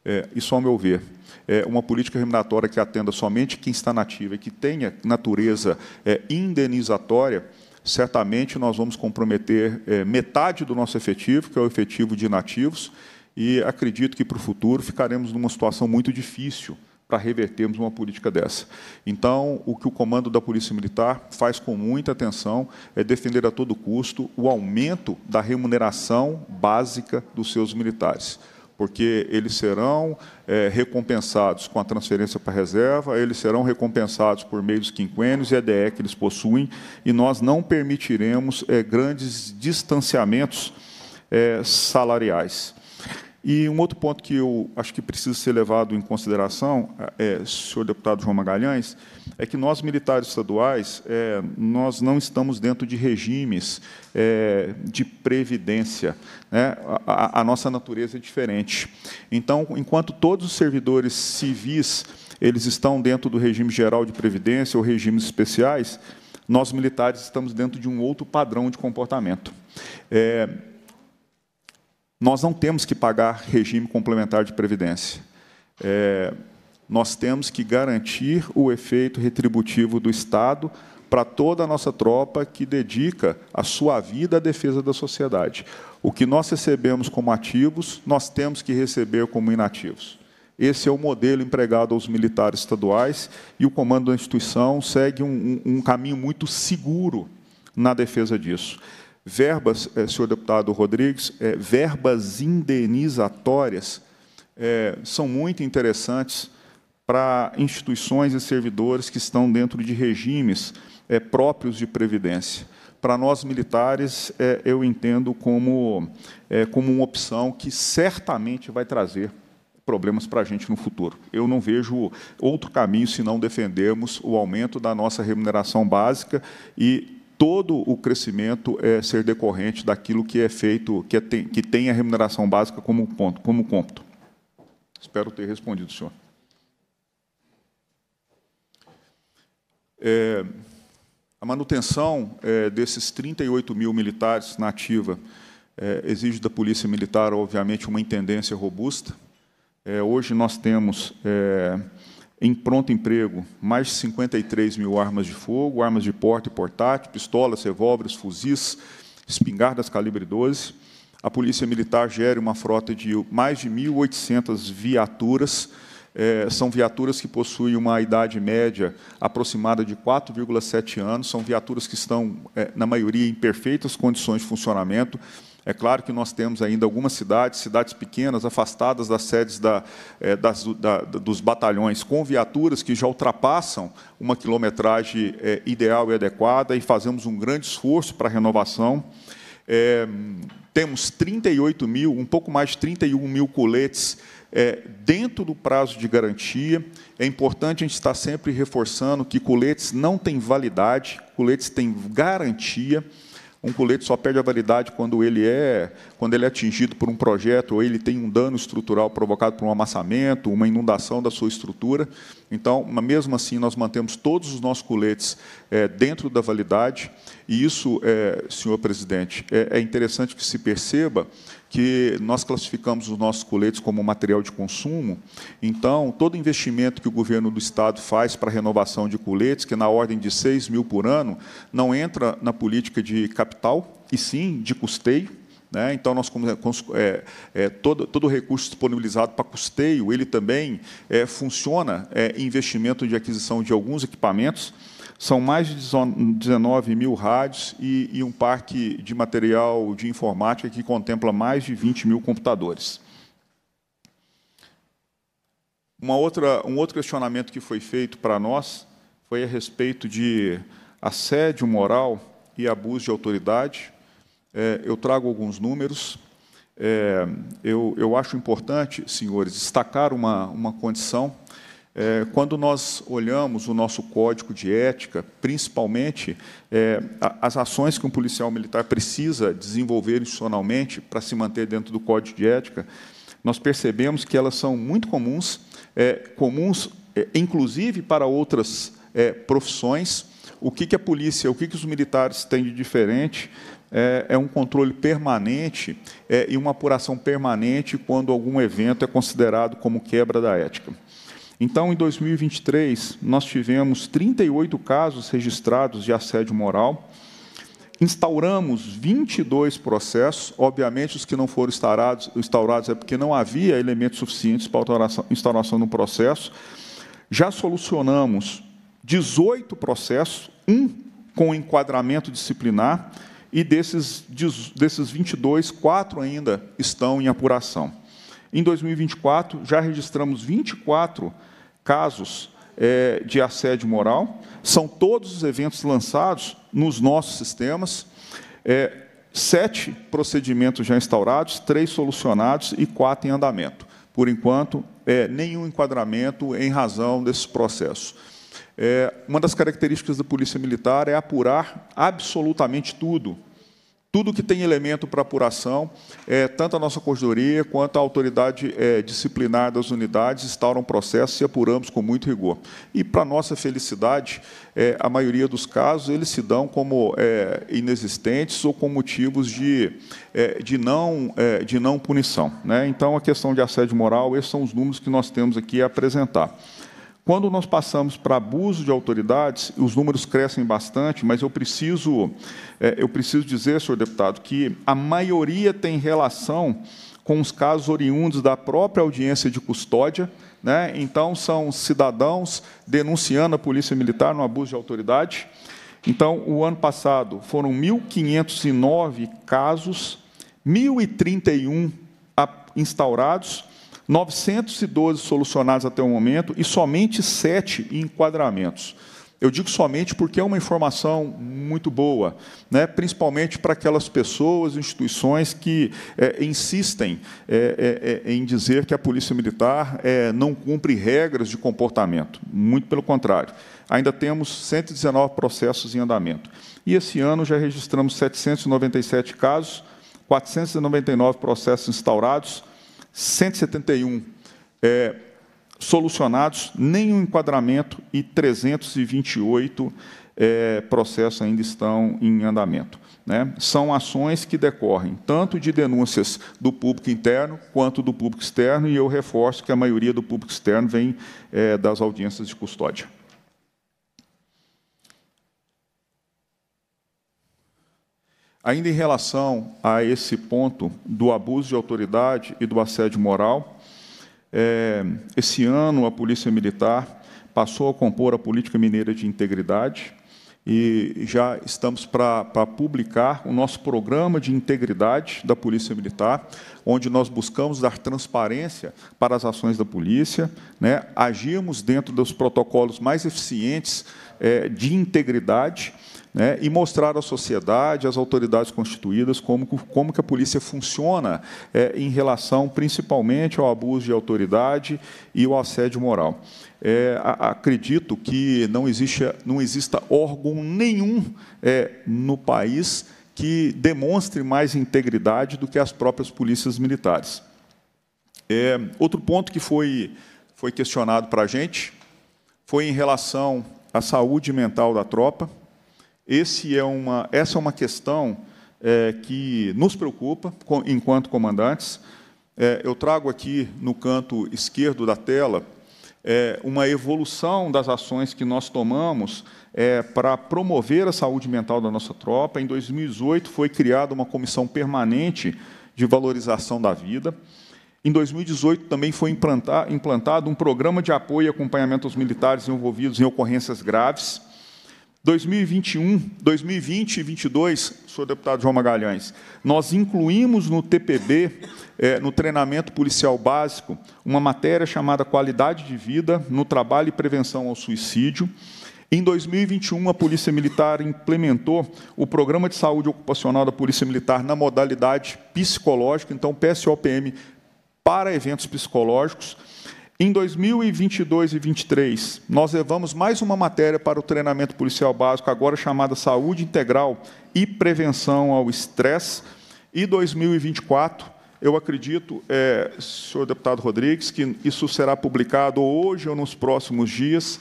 é, isso ao meu ver, é, uma política remuneratória que atenda somente quem está nativa e que tenha natureza é, indenizatória, certamente nós vamos comprometer é, metade do nosso efetivo, que é o efetivo de nativos, e acredito que para o futuro ficaremos numa situação muito difícil para revertermos uma política dessa. Então, o que o comando da Polícia Militar faz com muita atenção é defender a todo custo o aumento da remuneração básica dos seus militares porque eles serão é, recompensados com a transferência para a reserva, eles serão recompensados por meio dos quinquênios e EDE que eles possuem, e nós não permitiremos é, grandes distanciamentos é, salariais. E um outro ponto que eu acho que precisa ser levado em consideração, é, é, senhor deputado João Magalhães, é que nós, militares estaduais, é, nós não estamos dentro de regimes é, de previdência. Né? A, a nossa natureza é diferente. Então, enquanto todos os servidores civis eles estão dentro do regime geral de previdência ou regimes especiais, nós, militares, estamos dentro de um outro padrão de comportamento. É, nós não temos que pagar regime complementar de previdência. É, nós temos que garantir o efeito retributivo do Estado para toda a nossa tropa que dedica a sua vida à defesa da sociedade. O que nós recebemos como ativos, nós temos que receber como inativos. Esse é o modelo empregado aos militares estaduais e o comando da instituição segue um, um, um caminho muito seguro na defesa disso verbas, eh, senhor deputado Rodrigues, eh, verbas indenizatórias eh, são muito interessantes para instituições e servidores que estão dentro de regimes próprios de previdência. Para nós militares, eu entendo como, como uma opção que certamente vai trazer problemas para a gente no futuro. Eu não vejo outro caminho se não defendermos o aumento da nossa remuneração básica e todo o crescimento é ser decorrente daquilo que é feito, que, é, que tem a remuneração básica como ponto, como cômputo. Espero ter respondido, senhor. É, a manutenção é, desses 38 mil militares na ativa é, exige da Polícia Militar, obviamente, uma intendência robusta. É, hoje nós temos é, em pronto emprego, mais de 53 mil armas de fogo, armas de porte e portátil, pistolas, revólveres, fuzis, espingardas calibre 12. A Polícia Militar gere uma frota de mais de 1.800 viaturas. É, são viaturas que possuem uma idade média aproximada de 4,7 anos. São viaturas que estão, é, na maioria, em perfeitas condições de funcionamento é claro que nós temos ainda algumas cidades, cidades pequenas, afastadas das sedes da, é, das, da, dos batalhões, com viaturas que já ultrapassam uma quilometragem é, ideal e adequada, e fazemos um grande esforço para a renovação. É, temos 38 mil, um pouco mais de 31 mil coletes é, dentro do prazo de garantia. É importante a gente estar sempre reforçando que coletes não têm validade, coletes têm garantia. Um colete só perde a validade quando ele é, quando ele é atingido por um projeto ou ele tem um dano estrutural provocado por um amassamento, uma inundação da sua estrutura. Então, mesmo assim, nós mantemos todos os nossos coletes é, dentro da validade e isso, é, senhor presidente, é, é interessante que se perceba que nós classificamos os nossos coletes como material de consumo. Então, todo investimento que o governo do Estado faz para a renovação de coletes, que é na ordem de 6 mil por ano, não entra na política de capital, e sim de custeio. Né? Então, nós, é, é, todo, todo recurso disponibilizado para custeio, ele também é, funciona em é, investimento de aquisição de alguns equipamentos, são mais de 19 mil rádios e, e um parque de material de informática que contempla mais de 20 mil computadores. Uma outra, um outro questionamento que foi feito para nós foi a respeito de assédio moral e abuso de autoridade. É, eu trago alguns números. É, eu, eu acho importante, senhores, destacar uma, uma condição é, quando nós olhamos o nosso código de ética, principalmente é, as ações que um policial militar precisa desenvolver institucionalmente para se manter dentro do código de ética, nós percebemos que elas são muito comuns, é, comuns é, inclusive para outras é, profissões. O que, que a polícia, o que, que os militares têm de diferente é, é, um controle permanente é, e uma apuração permanente quando algum evento é considerado como quebra da ética. Então, em 2023, nós tivemos 38 casos registrados de assédio moral, instauramos 22 processos, obviamente os que não foram instaurados, instaurados é porque não havia elementos suficientes para a instauração do processo. Já solucionamos 18 processos, um com enquadramento disciplinar, e desses, desses 22, quatro ainda estão em apuração. Em 2024, já registramos 24 casos é, de assédio moral. São todos os eventos lançados nos nossos sistemas. É, sete procedimentos já instaurados, três solucionados e quatro em andamento. Por enquanto, é, nenhum enquadramento em razão desses processos. É, uma das características da Polícia Militar é apurar absolutamente tudo tudo que tem elemento para apuração, é, tanto a nossa corredoria quanto a autoridade é, disciplinar das unidades instauram processos e apuramos com muito rigor. E, para nossa felicidade, é, a maioria dos casos eles se dão como é, inexistentes ou com motivos de, é, de, não, é, de não punição. Né? Então, a questão de assédio moral, esses são os números que nós temos aqui a apresentar. Quando nós passamos para abuso de autoridades, os números crescem bastante, mas eu preciso, é, eu preciso dizer, senhor deputado, que a maioria tem relação com os casos oriundos da própria audiência de custódia. Né? Então, são cidadãos denunciando a polícia militar no abuso de autoridade. Então, o ano passado foram 1.509 casos, 1.031 instaurados 912 solucionados até o momento e somente 7 enquadramentos. Eu digo somente porque é uma informação muito boa, né? principalmente para aquelas pessoas, instituições que é, insistem é, é, é em dizer que a Polícia Militar é, não cumpre regras de comportamento. Muito pelo contrário. Ainda temos 119 processos em andamento. E esse ano já registramos 797 casos, 499 processos instaurados, 171 é, solucionados, nenhum enquadramento e 328 é, processos ainda estão em andamento. Né? São ações que decorrem tanto de denúncias do público interno quanto do público externo, e eu reforço que a maioria do público externo vem é, das audiências de custódia. Ainda em relação a esse ponto do abuso de autoridade e do assédio moral, é, esse ano a Polícia Militar passou a compor a Política Mineira de Integridade e já estamos para publicar o nosso programa de integridade da Polícia Militar, onde nós buscamos dar transparência para as ações da polícia, né, agirmos dentro dos protocolos mais eficientes é, de integridade né, e mostrar à sociedade, às autoridades constituídas, como, como que a polícia funciona é, em relação principalmente ao abuso de autoridade e ao assédio moral. É, acredito que não, existe, não exista órgão nenhum é, no país que demonstre mais integridade do que as próprias polícias militares. É, outro ponto que foi, foi questionado para a gente foi em relação à saúde mental da tropa. É uma, essa é uma questão é, que nos preocupa com, enquanto comandantes. É, eu trago aqui no canto esquerdo da tela é, uma evolução das ações que nós tomamos é, para promover a saúde mental da nossa tropa. Em 2018 foi criada uma comissão permanente de valorização da vida. Em 2018, também foi implantado um programa de apoio e acompanhamento aos militares envolvidos em ocorrências graves. 2021, 2020 e 2022, senhor deputado João Magalhães, nós incluímos no TPB, eh, no treinamento policial básico, uma matéria chamada Qualidade de Vida no Trabalho e Prevenção ao Suicídio. Em 2021, a Polícia Militar implementou o Programa de Saúde Ocupacional da Polícia Militar na modalidade psicológica, então PSOPM para eventos psicológicos. Em 2022 e 2023, nós levamos mais uma matéria para o treinamento policial básico, agora chamada Saúde Integral e Prevenção ao Estresse. E 2024, eu acredito, é, senhor deputado Rodrigues, que isso será publicado hoje ou nos próximos dias.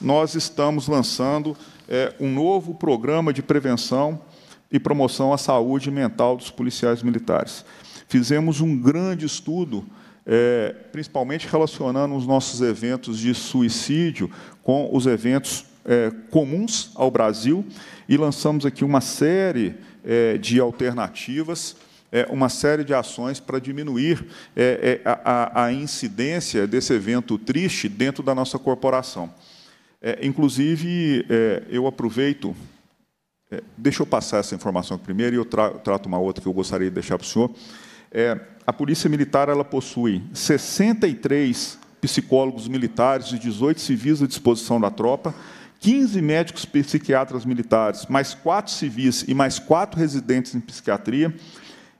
Nós estamos lançando é, um novo programa de prevenção e promoção à saúde mental dos policiais militares. Fizemos um grande estudo é, principalmente relacionando os nossos eventos de suicídio com os eventos é, comuns ao Brasil, e lançamos aqui uma série é, de alternativas é, uma série de ações para diminuir é, é, a, incidência desse evento triste dentro da nossa corporação. inclusive, eu aproveito. deixa eu passar essa informação primeiro e eu trato uma outra que eu gostaria de deixar para o senhor a Polícia Militar ela possui 63 psicólogos militares e 18 civis à disposição da tropa, 15 médicos psiquiatras militares, mais 4 civis e mais 4 residentes em psiquiatria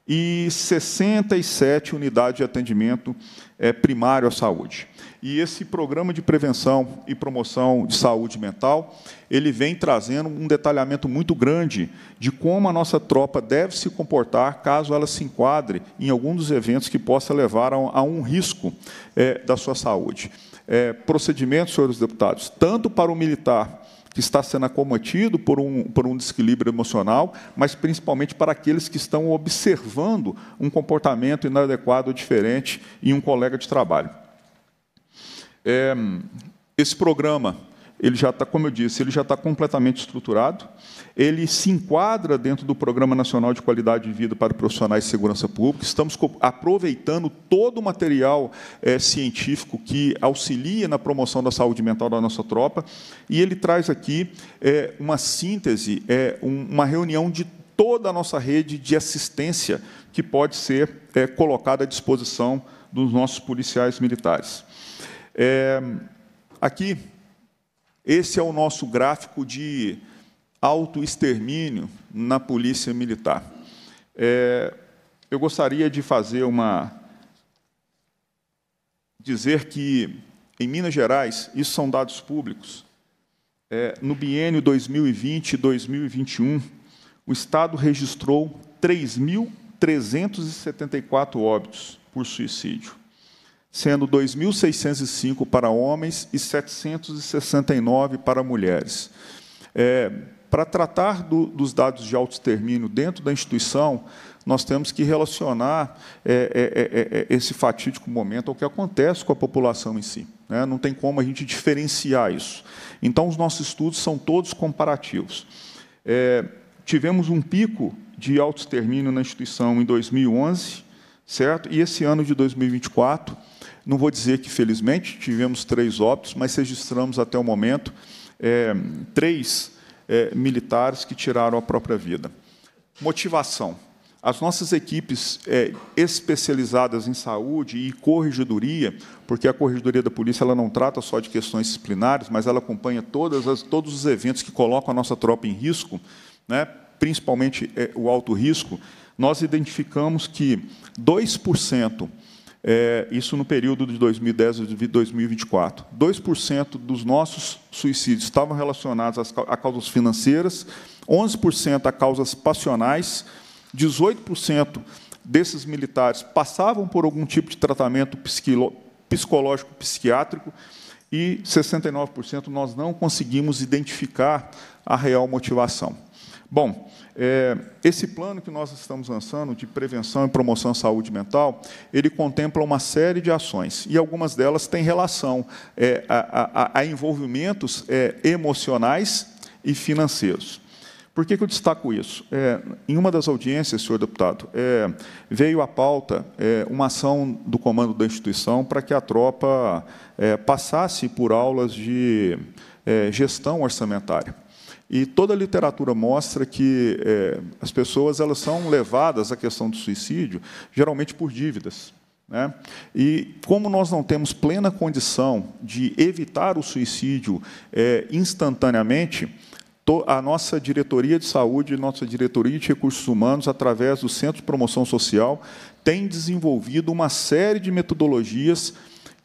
e 67 unidades de atendimento eh, primário à saúde. E esse programa de prevenção e promoção de saúde mental, ele vem trazendo um detalhamento muito grande de como a nossa tropa deve se comportar caso ela se enquadre em algum dos eventos que possa levar a um, risco é, da sua saúde. É, eh, procedimentos, senhores deputados, tanto para o militar que está sendo acometido por um, por um desequilíbrio emocional, mas principalmente para aqueles que estão observando um comportamento inadequado ou diferente em um colega de trabalho. É, esse programa, ele já está, como eu disse, ele já está completamente estruturado. Ele se enquadra dentro do Programa Nacional de Qualidade de Vida para Profissionais de Segurança Pública. Estamos aproveitando todo o material é, científico que auxilia na promoção da saúde mental da nossa tropa. E ele traz aqui é, uma síntese, é, um, uma reunião de toda a nossa rede de assistência que pode ser é, colocada à disposição dos nossos policiais militares. É, aqui, esse é o nosso gráfico de autoextermínio na polícia militar. É, eu gostaria de fazer uma. dizer que, em Minas Gerais, isso são dados públicos, é, no biênio 2020-2021, o Estado registrou 3.374 óbitos por suicídio sendo 2.605 para homens e 769 para mulheres. É, para tratar do, dos dados de autoextermínio dentro da instituição, nós temos que relacionar é é, é, é, é, esse fatídico momento ao que acontece com a população em si. Né? Não tem como a gente diferenciar isso. Então, os nossos estudos são todos comparativos. tivemos um pico de autoextermínio na instituição em 2011, certo? E esse ano de 2024 não vou dizer que, felizmente, tivemos três óbitos, mas registramos até o momento é, três é, militares que tiraram a própria vida. Motivação. As nossas equipes é, especializadas em saúde e corregedoria, porque a corregedoria da polícia ela não trata só de questões disciplinares, mas ela acompanha todas as, todos os eventos que colocam a nossa tropa em risco, né, principalmente é, o alto risco, nós identificamos que 2% é, isso no período de 2010 a 2024. 2% dos nossos suicídios estavam relacionados a causas financeiras, 11% a causas passionais, 18% desses militares passavam por algum tipo de tratamento psicológico, psiquiátrico, e 69% nós não conseguimos identificar a real motivação. Bom, é, esse plano que nós estamos lançando de prevenção e promoção à saúde mental, ele contempla uma série de ações e algumas delas têm relação é, a, a, a, envolvimentos é, emocionais e financeiros. Por que, que eu destaco isso? É, em uma das audiências, senhor deputado, é, veio à pauta é, uma ação do comando da instituição para que a tropa passasse por aulas de gestão orçamentária. E toda a literatura mostra que é, as pessoas elas são levadas à questão do suicídio geralmente por dívidas. Né? E como nós não temos plena condição de evitar o suicídio é, instantaneamente, a nossa diretoria de saúde, nossa diretoria de recursos humanos, através do Centro de Promoção Social, tem desenvolvido uma série de metodologias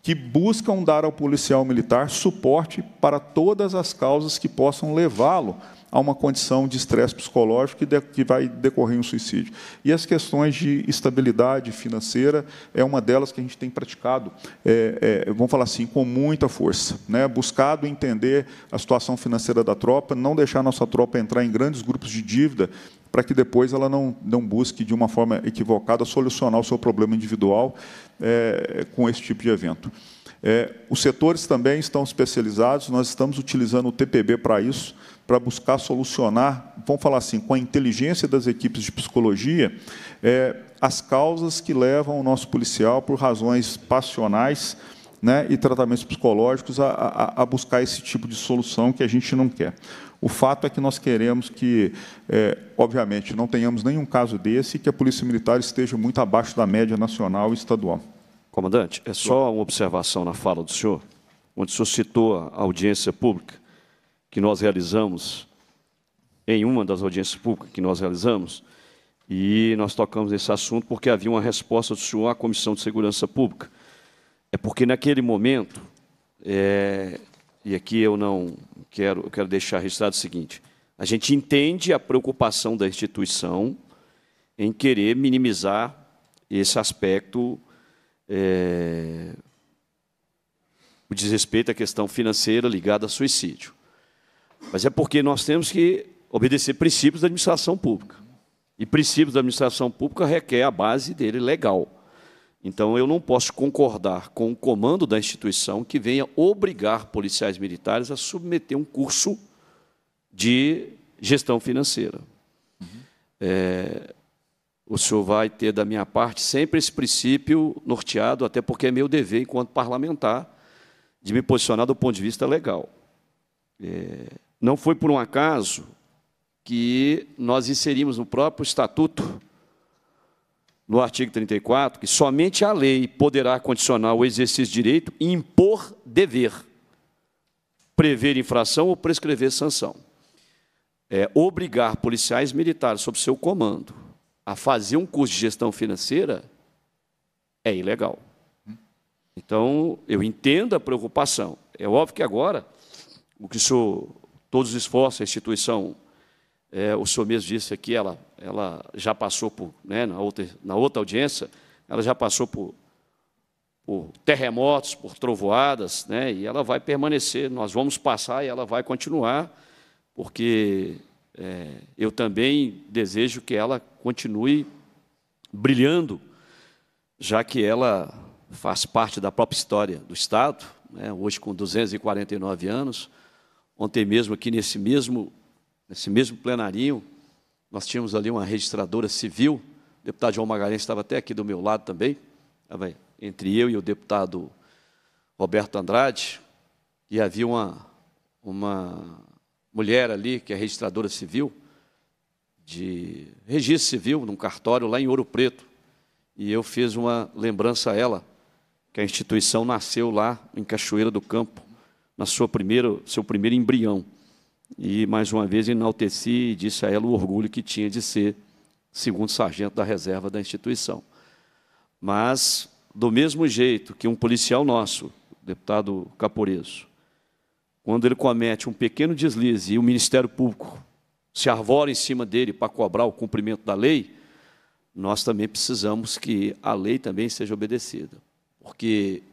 que buscam dar ao policial militar suporte para todas as causas que possam levá-lo a uma condição de estresse psicológico que, vai decorrer um suicídio. E as questões de estabilidade financeira é uma delas que a gente tem praticado, é, é, vamos falar assim, com muita força. Né? Buscado entender a situação financeira da tropa, não deixar a nossa tropa entrar em grandes grupos de dívida para que depois ela não, não busque, de uma forma equivocada, solucionar o seu problema individual é, com esse tipo de evento. É, os setores também estão especializados, nós estamos utilizando o TPB para isso, para buscar solucionar, vamos falar assim, com a inteligência das equipes de psicologia, é, as causas que levam o nosso policial, por razões passionais né, e tratamentos psicológicos, a, a, a buscar esse tipo de solução que a gente não quer. O fato é que nós queremos que, é, obviamente, não tenhamos nenhum caso desse e que a Polícia Militar esteja muito abaixo da média nacional e estadual. Comandante, é só uma observação na fala do senhor, onde o senhor citou a audiência pública que nós realizamos, em uma das audiências públicas que nós realizamos, e nós tocamos nesse assunto porque havia uma resposta do senhor à Comissão de Segurança Pública. É porque, naquele momento, é, e aqui eu não quero, eu quero deixar registrado o seguinte: a gente entende a preocupação da instituição em querer minimizar esse aspecto, é, o desrespeito à questão financeira ligada a suicídio. Mas é porque nós temos que obedecer princípios da administração pública. E princípios da administração pública requer a base dele legal. Então, eu não posso concordar com o comando da instituição que venha obrigar policiais militares a submeter um curso de gestão financeira. Uhum. É, o senhor vai ter da minha parte sempre esse princípio norteado, até porque é meu dever, enquanto parlamentar, de me posicionar do ponto de vista legal. É, não foi por um acaso que nós inserimos no próprio estatuto no artigo 34 que somente a lei poderá condicionar o exercício de direito e impor dever, prever infração ou prescrever sanção. É, obrigar policiais militares sob seu comando a fazer um curso de gestão financeira é ilegal. Então, eu entendo a preocupação. É óbvio que agora, o que o senhor, todos os esforços, a instituição, é, o senhor mesmo disse aqui, ela ela já passou por, né, na, outra, na outra audiência, ela já passou por, por terremotos, por trovoadas, né, e ela vai permanecer, nós vamos passar e ela vai continuar, porque é, eu também desejo que ela continue brilhando, já que ela faz parte da própria história do Estado, né, hoje com 249 anos, ontem mesmo aqui nesse mesmo, nesse mesmo plenarinho, nós tínhamos ali uma registradora civil, o deputado João Magalhães estava até aqui do meu lado também, entre eu e o deputado Roberto Andrade, e havia uma, uma mulher ali, que é registradora civil, de registro civil, num cartório lá em Ouro Preto. E eu fiz uma lembrança a ela, que a instituição nasceu lá em Cachoeira do Campo, na sua primeiro, seu primeiro embrião e, mais uma vez, enalteci e disse a ela o orgulho que tinha de ser segundo sargento da reserva da instituição. Mas, do mesmo jeito que um policial nosso, o deputado Caporeso, quando ele comete um pequeno deslize e o Ministério Público se arvora em cima dele para cobrar o cumprimento da lei, nós também precisamos que a lei também seja obedecida. Porque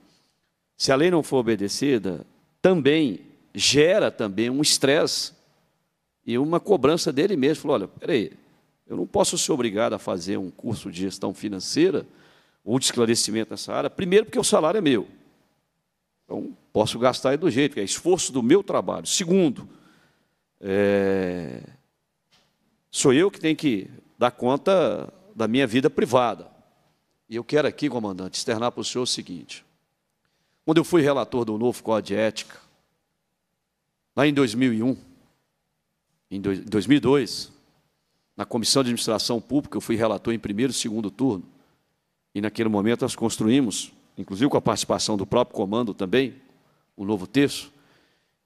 se a lei não for obedecida, também gera também um estresse e uma cobrança dele mesmo. Falou, olha, aí, eu não posso ser obrigado a fazer um curso de gestão financeira ou de esclarecimento nessa área, primeiro porque o salário é meu. Então, posso gastar aí do jeito, que é esforço do meu trabalho. Segundo, é, sou eu que tenho que dar conta da minha vida privada. E eu quero aqui, comandante, externar para o senhor o seguinte. Quando eu fui relator do novo Código de Ética, Lá em 2001, em 2002, na Comissão de Administração Pública, eu fui relator em primeiro e segundo turno, e naquele momento nós construímos, inclusive com a participação do próprio comando também, o um novo texto,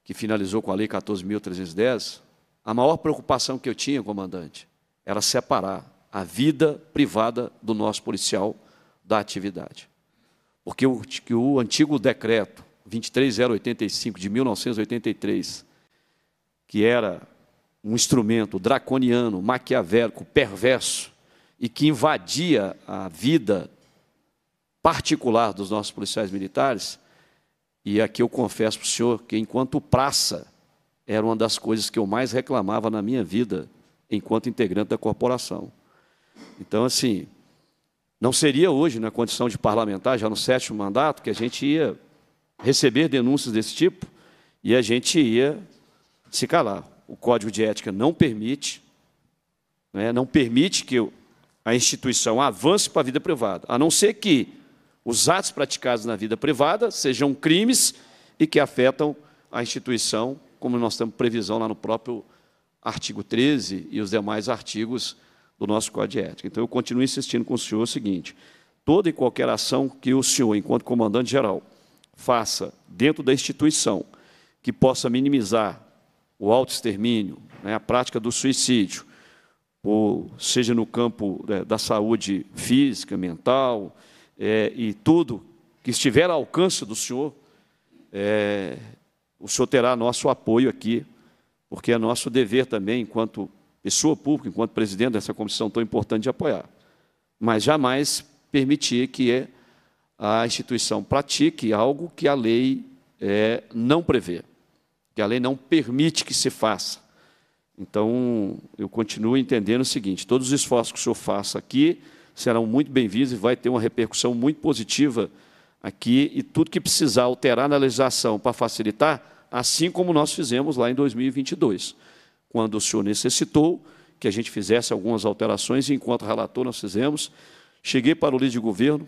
que finalizou com a Lei 14.310. A maior preocupação que eu tinha, comandante, era separar a vida privada do nosso policial da atividade. Porque o, o antigo decreto 23085 de 1983, que era um instrumento draconiano, maquiavélico, perverso e que invadia a vida particular dos nossos policiais militares. E aqui eu confesso para o senhor que, enquanto praça, era uma das coisas que eu mais reclamava na minha vida, enquanto integrante da corporação. Então, assim, não seria hoje, na condição de parlamentar, já no sétimo mandato, que a gente ia receber denúncias desse tipo e a gente ia se calar. O Código de Ética não permite, né, não permite que a instituição avance para a vida privada, a não ser que os atos praticados na vida privada sejam crimes e que afetam a instituição, como nós temos previsão lá no próprio artigo 13 e os demais artigos do nosso Código de Ética. Então, eu continuo insistindo com o senhor o seguinte, toda e qualquer ação que o senhor, enquanto comandante-geral, faça dentro da instituição que possa minimizar o autoextermínio, né, a prática do suicídio, ou seja no campo né, da saúde física, mental é, e tudo que estiver ao alcance do senhor, é, o senhor terá nosso apoio aqui, porque é nosso dever também, enquanto pessoa pública, enquanto presidente dessa comissão tão importante, de apoiar. Mas jamais permitir que é a instituição pratique algo que a lei é, não prevê, que a lei não permite que se faça. Então, eu continuo entendendo o seguinte: todos os esforços que o senhor faça aqui serão muito bem-vindos e vai ter uma repercussão muito positiva aqui. E tudo que precisar alterar na legislação para facilitar, assim como nós fizemos lá em 2022, quando o senhor necessitou que a gente fizesse algumas alterações, e enquanto relator nós fizemos. Cheguei para o líder de governo,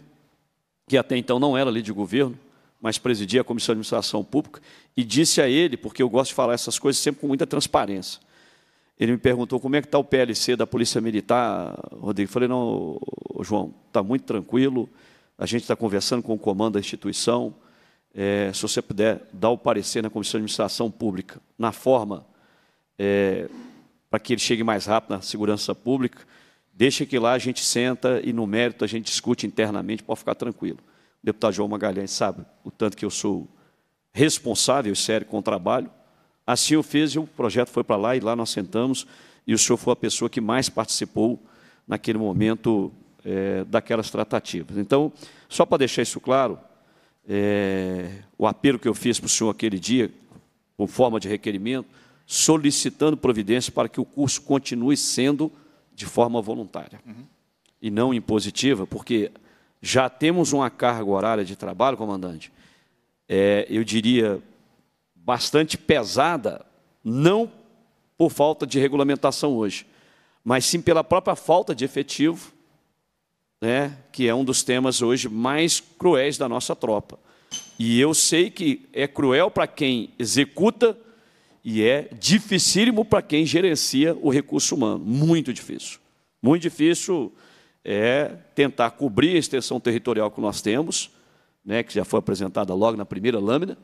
que até então não era líder de governo, mas presidia a Comissão de Administração Pública, e disse a ele, porque eu gosto de falar essas coisas sempre com muita transparência, ele me perguntou como é que está o PLC da Polícia Militar, Rodrigo. Eu falei, não, João, está muito tranquilo, a gente está conversando com o comando da instituição, é, se você puder dar o parecer na Comissão de Administração Pública, na forma, é, para que ele chegue mais rápido na segurança pública, Deixa que lá a gente senta e no mérito a gente discute internamente, pode ficar tranquilo. O deputado João Magalhães sabe o tanto que eu sou responsável e sério com o trabalho. Assim eu fiz e o projeto foi para lá e lá nós sentamos e o senhor foi a pessoa que mais participou naquele momento é, daquelas tratativas. Então, só para deixar isso claro, é, o apelo que eu fiz para o senhor aquele dia, com forma de requerimento, solicitando providência para que o curso continue sendo de forma voluntária uhum. e não impositiva, porque já temos uma carga horária de trabalho, comandante, é, eu diria bastante pesada, não por falta de regulamentação hoje, mas sim pela própria falta de efetivo, né, que é um dos temas hoje mais cruéis da nossa tropa. E eu sei que é cruel para quem executa, e é dificílimo para quem gerencia o recurso humano, muito difícil. Muito difícil é tentar cobrir a extensão territorial que nós temos, né, que já foi apresentada logo na primeira lâmina,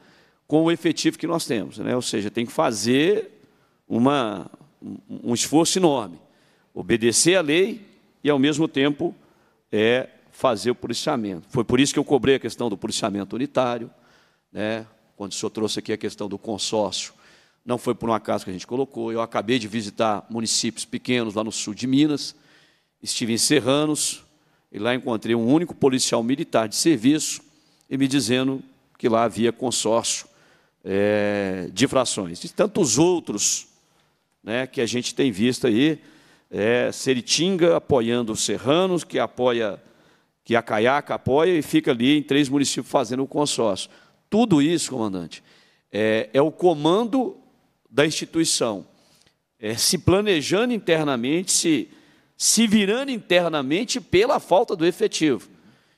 com o efetivo que nós temos. Né? Ou seja, tem que fazer uma, um esforço enorme, obedecer à lei e, ao mesmo tempo, é fazer o policiamento. Foi por isso que eu cobrei a questão do policiamento unitário, né? quando o senhor trouxe aqui a questão do consórcio não foi por um acaso que a gente colocou. Eu acabei de visitar municípios pequenos lá no sul de Minas, estive em Serranos, e lá encontrei um único policial militar de serviço e me dizendo que lá havia consórcio é, de frações. E tantos outros né, que a gente tem visto aí, é, Seritinga apoiando os Serranos, que apoia, que a Caiaca apoia e fica ali em três municípios fazendo o consórcio. Tudo isso, comandante, é, é o comando da instituição, é, se planejando internamente, se, se virando internamente pela falta do efetivo.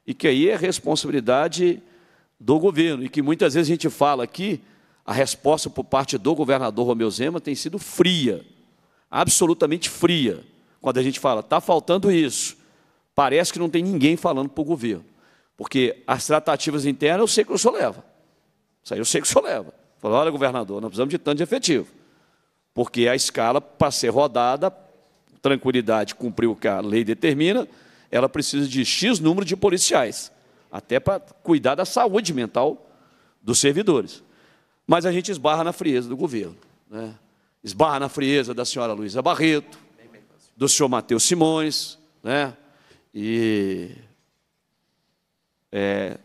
E que aí é responsabilidade do governo. E que muitas vezes a gente fala aqui, a resposta por parte do governador Romeu Zema tem sido fria, absolutamente fria. Quando a gente fala, está faltando isso, parece que não tem ninguém falando para o governo. Porque as tratativas internas eu sei que o senhor leva. Isso aí eu sei que o senhor leva. Falou, olha, governador, nós precisamos de tanto de efetivo, porque a escala, para ser rodada, tranquilidade, cumprir o que a lei determina, ela precisa de X número de policiais, até para cuidar da saúde mental dos servidores. Mas a gente esbarra na frieza do governo. Né? Esbarra na frieza da senhora Luísa Barreto, do senhor Matheus Simões, né? e é,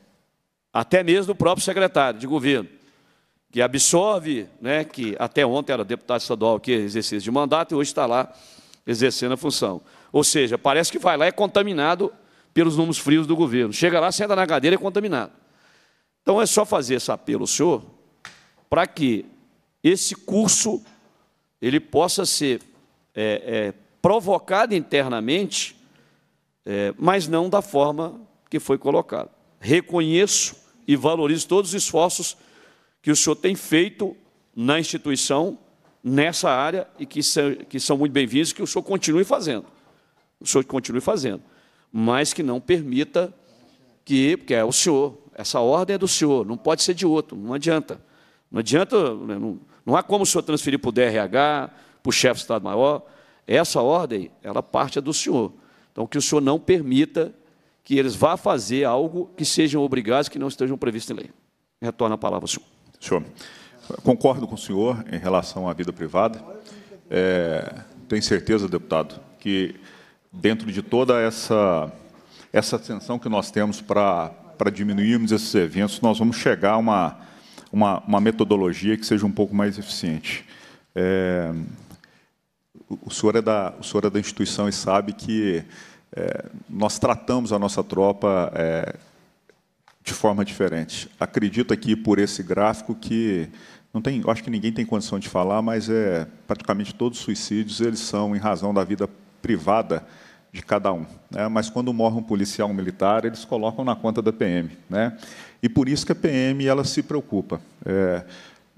até mesmo do próprio secretário de governo que absorve, né, que até ontem era deputado estadual que exercia de mandato e hoje está lá exercendo a função. Ou seja, parece que vai lá e é contaminado pelos números frios do governo. Chega lá, senta na cadeira e é contaminado. Então é só fazer esse apelo senhor para que esse curso ele possa ser é, é, provocado internamente, é, mas não da forma que foi colocado. Reconheço e valorizo todos os esforços que o senhor tem feito na instituição, nessa área, e que, que são muito bem-vindos, que o senhor continue fazendo. O senhor continue fazendo, mas que não permita que, porque é o senhor, essa ordem é do senhor, não pode ser de outro, não adianta. Não adianta, né, não, não há como o senhor transferir para o DRH, para o chefe do Estado-Maior, essa ordem, ela parte é do senhor. Então, que o senhor não permita que eles vá fazer algo que sejam obrigados, que não estejam previstos em lei. Retorna a palavra ao senhor. Senhor, concordo com o senhor em relação à vida privada. É, tenho certeza, deputado, que dentro de toda essa, essa atenção que nós temos para, para diminuirmos esses eventos, nós vamos chegar a uma, uma, uma metodologia que seja um pouco mais eficiente. É, o, senhor é da, o senhor é da instituição e sabe que é, nós tratamos a nossa tropa é, de forma diferente. Acredito aqui por esse gráfico que não tem, acho que ninguém tem condição de falar, mas é praticamente todos os suicídios eles são em razão da vida privada de cada um. Né? Mas quando morre um policial um militar, eles colocam na conta da PM, né? E por isso que a PM ela se preocupa. É,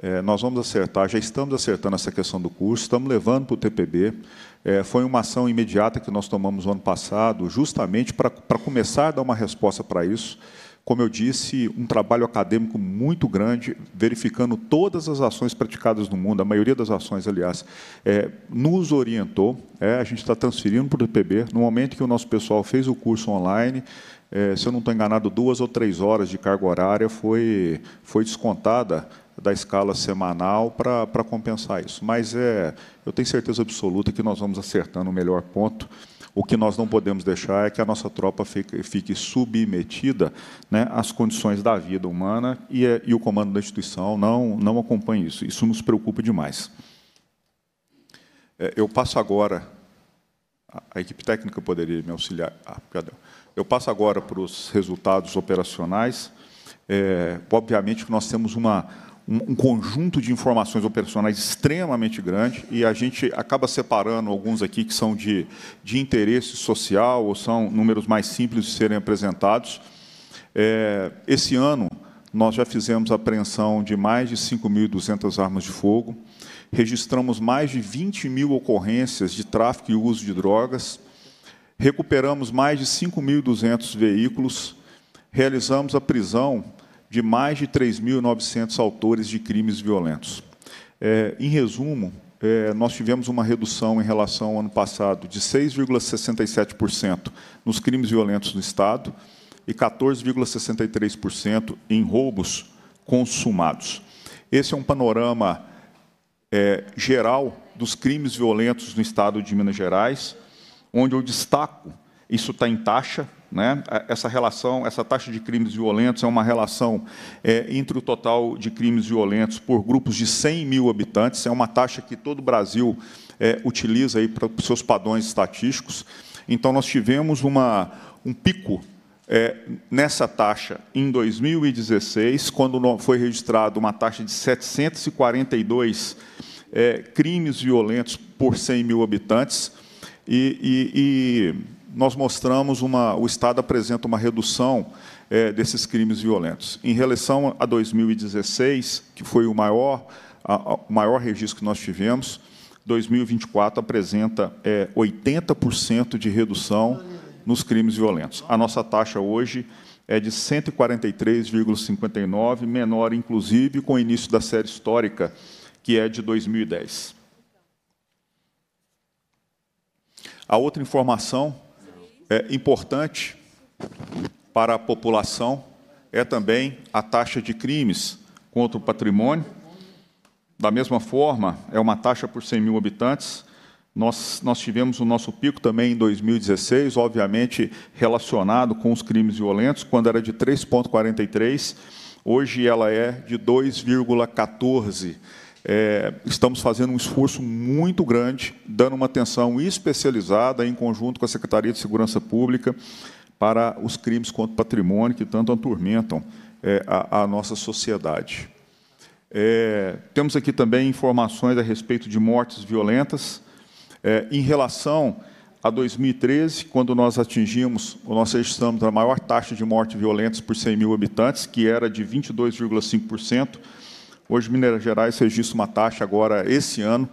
é, nós vamos acertar, já estamos acertando essa questão do curso, estamos levando para o TPB. É, foi uma ação imediata que nós tomamos no ano passado, justamente para começar a dar uma resposta para isso como eu disse, um trabalho acadêmico muito grande, verificando todas as ações praticadas no mundo, a maioria das ações, aliás, é, nos orientou. É, a gente está transferindo para o DPB. No momento que o nosso pessoal fez o curso online, é, se eu não estou enganado, duas ou três horas de carga horária foi, foi descontada da escala semanal para, para compensar isso. Mas é, eu tenho certeza absoluta que nós vamos acertando o melhor ponto. O que nós não podemos deixar é que a nossa tropa fique, fique submetida né, às condições da vida humana e, eh, e o comando da instituição não, não acompanha isso. Isso nos preocupa demais. Eh, eu passo agora, a equipe técnica poderia me auxiliar. Ah, perdão. Eu passo agora para os resultados operacionais. É, obviamente que nós temos uma um conjunto de informações operacionais extremamente grande e a gente acaba separando alguns aqui que são de, de interesse social ou são números mais simples de serem apresentados. É, esse ano, nós já fizemos apreensão de mais de 5.200 armas de fogo, registramos mais de 20 mil ocorrências de tráfico e uso de drogas, recuperamos mais de 5.200 veículos, realizamos a prisão de mais de 3.900 autores de crimes violentos. É, em resumo, é, nós tivemos uma redução em relação ao ano passado de 6,67% nos crimes violentos no Estado e 14,63% em roubos consumados. Esse é um panorama é, geral dos crimes violentos no Estado de Minas Gerais, onde eu destaco, isso está em taxa, né? Essa relação, essa taxa de crimes violentos é uma relação é, entre o total de crimes violentos por grupos de 100 mil habitantes, é uma taxa que todo o Brasil é, utiliza aí para os seus padrões estatísticos. Então, nós tivemos uma, um pico é, nessa taxa em 2016, quando foi registrado uma taxa de 742 é, crimes violentos por 100 mil habitantes, e, e, e nós mostramos uma, o Estado apresenta uma redução é, desses crimes violentos. Em relação a 2016, que foi o maior, a, a, o maior registro que nós tivemos, 2024 apresenta é, eh, 80% de redução nos crimes violentos. A nossa taxa hoje é de 143,59, menor, inclusive, com o início da série histórica, que é de 2010. A outra informação é, importante para a população é também a taxa de crimes contra o patrimônio. Da mesma forma, é uma taxa por 100 mil habitantes. Nós, nós tivemos o nosso pico também em 2016, obviamente relacionado com os crimes violentos, quando era de 3,43, hoje ela é de 2,14 é, estamos fazendo um esforço muito grande, dando uma atenção especializada em conjunto com a Secretaria de Segurança Pública para os crimes contra o patrimônio que tanto atormentam é, a, a, nossa sociedade. É, temos aqui também informações a respeito de mortes violentas. É, em relação a 2013, quando nós atingimos, nós registramos a maior taxa de mortes violentas por 100 mil habitantes, que era de 22,5%, Hoje, Minas Gerais registra uma taxa agora, esse ano,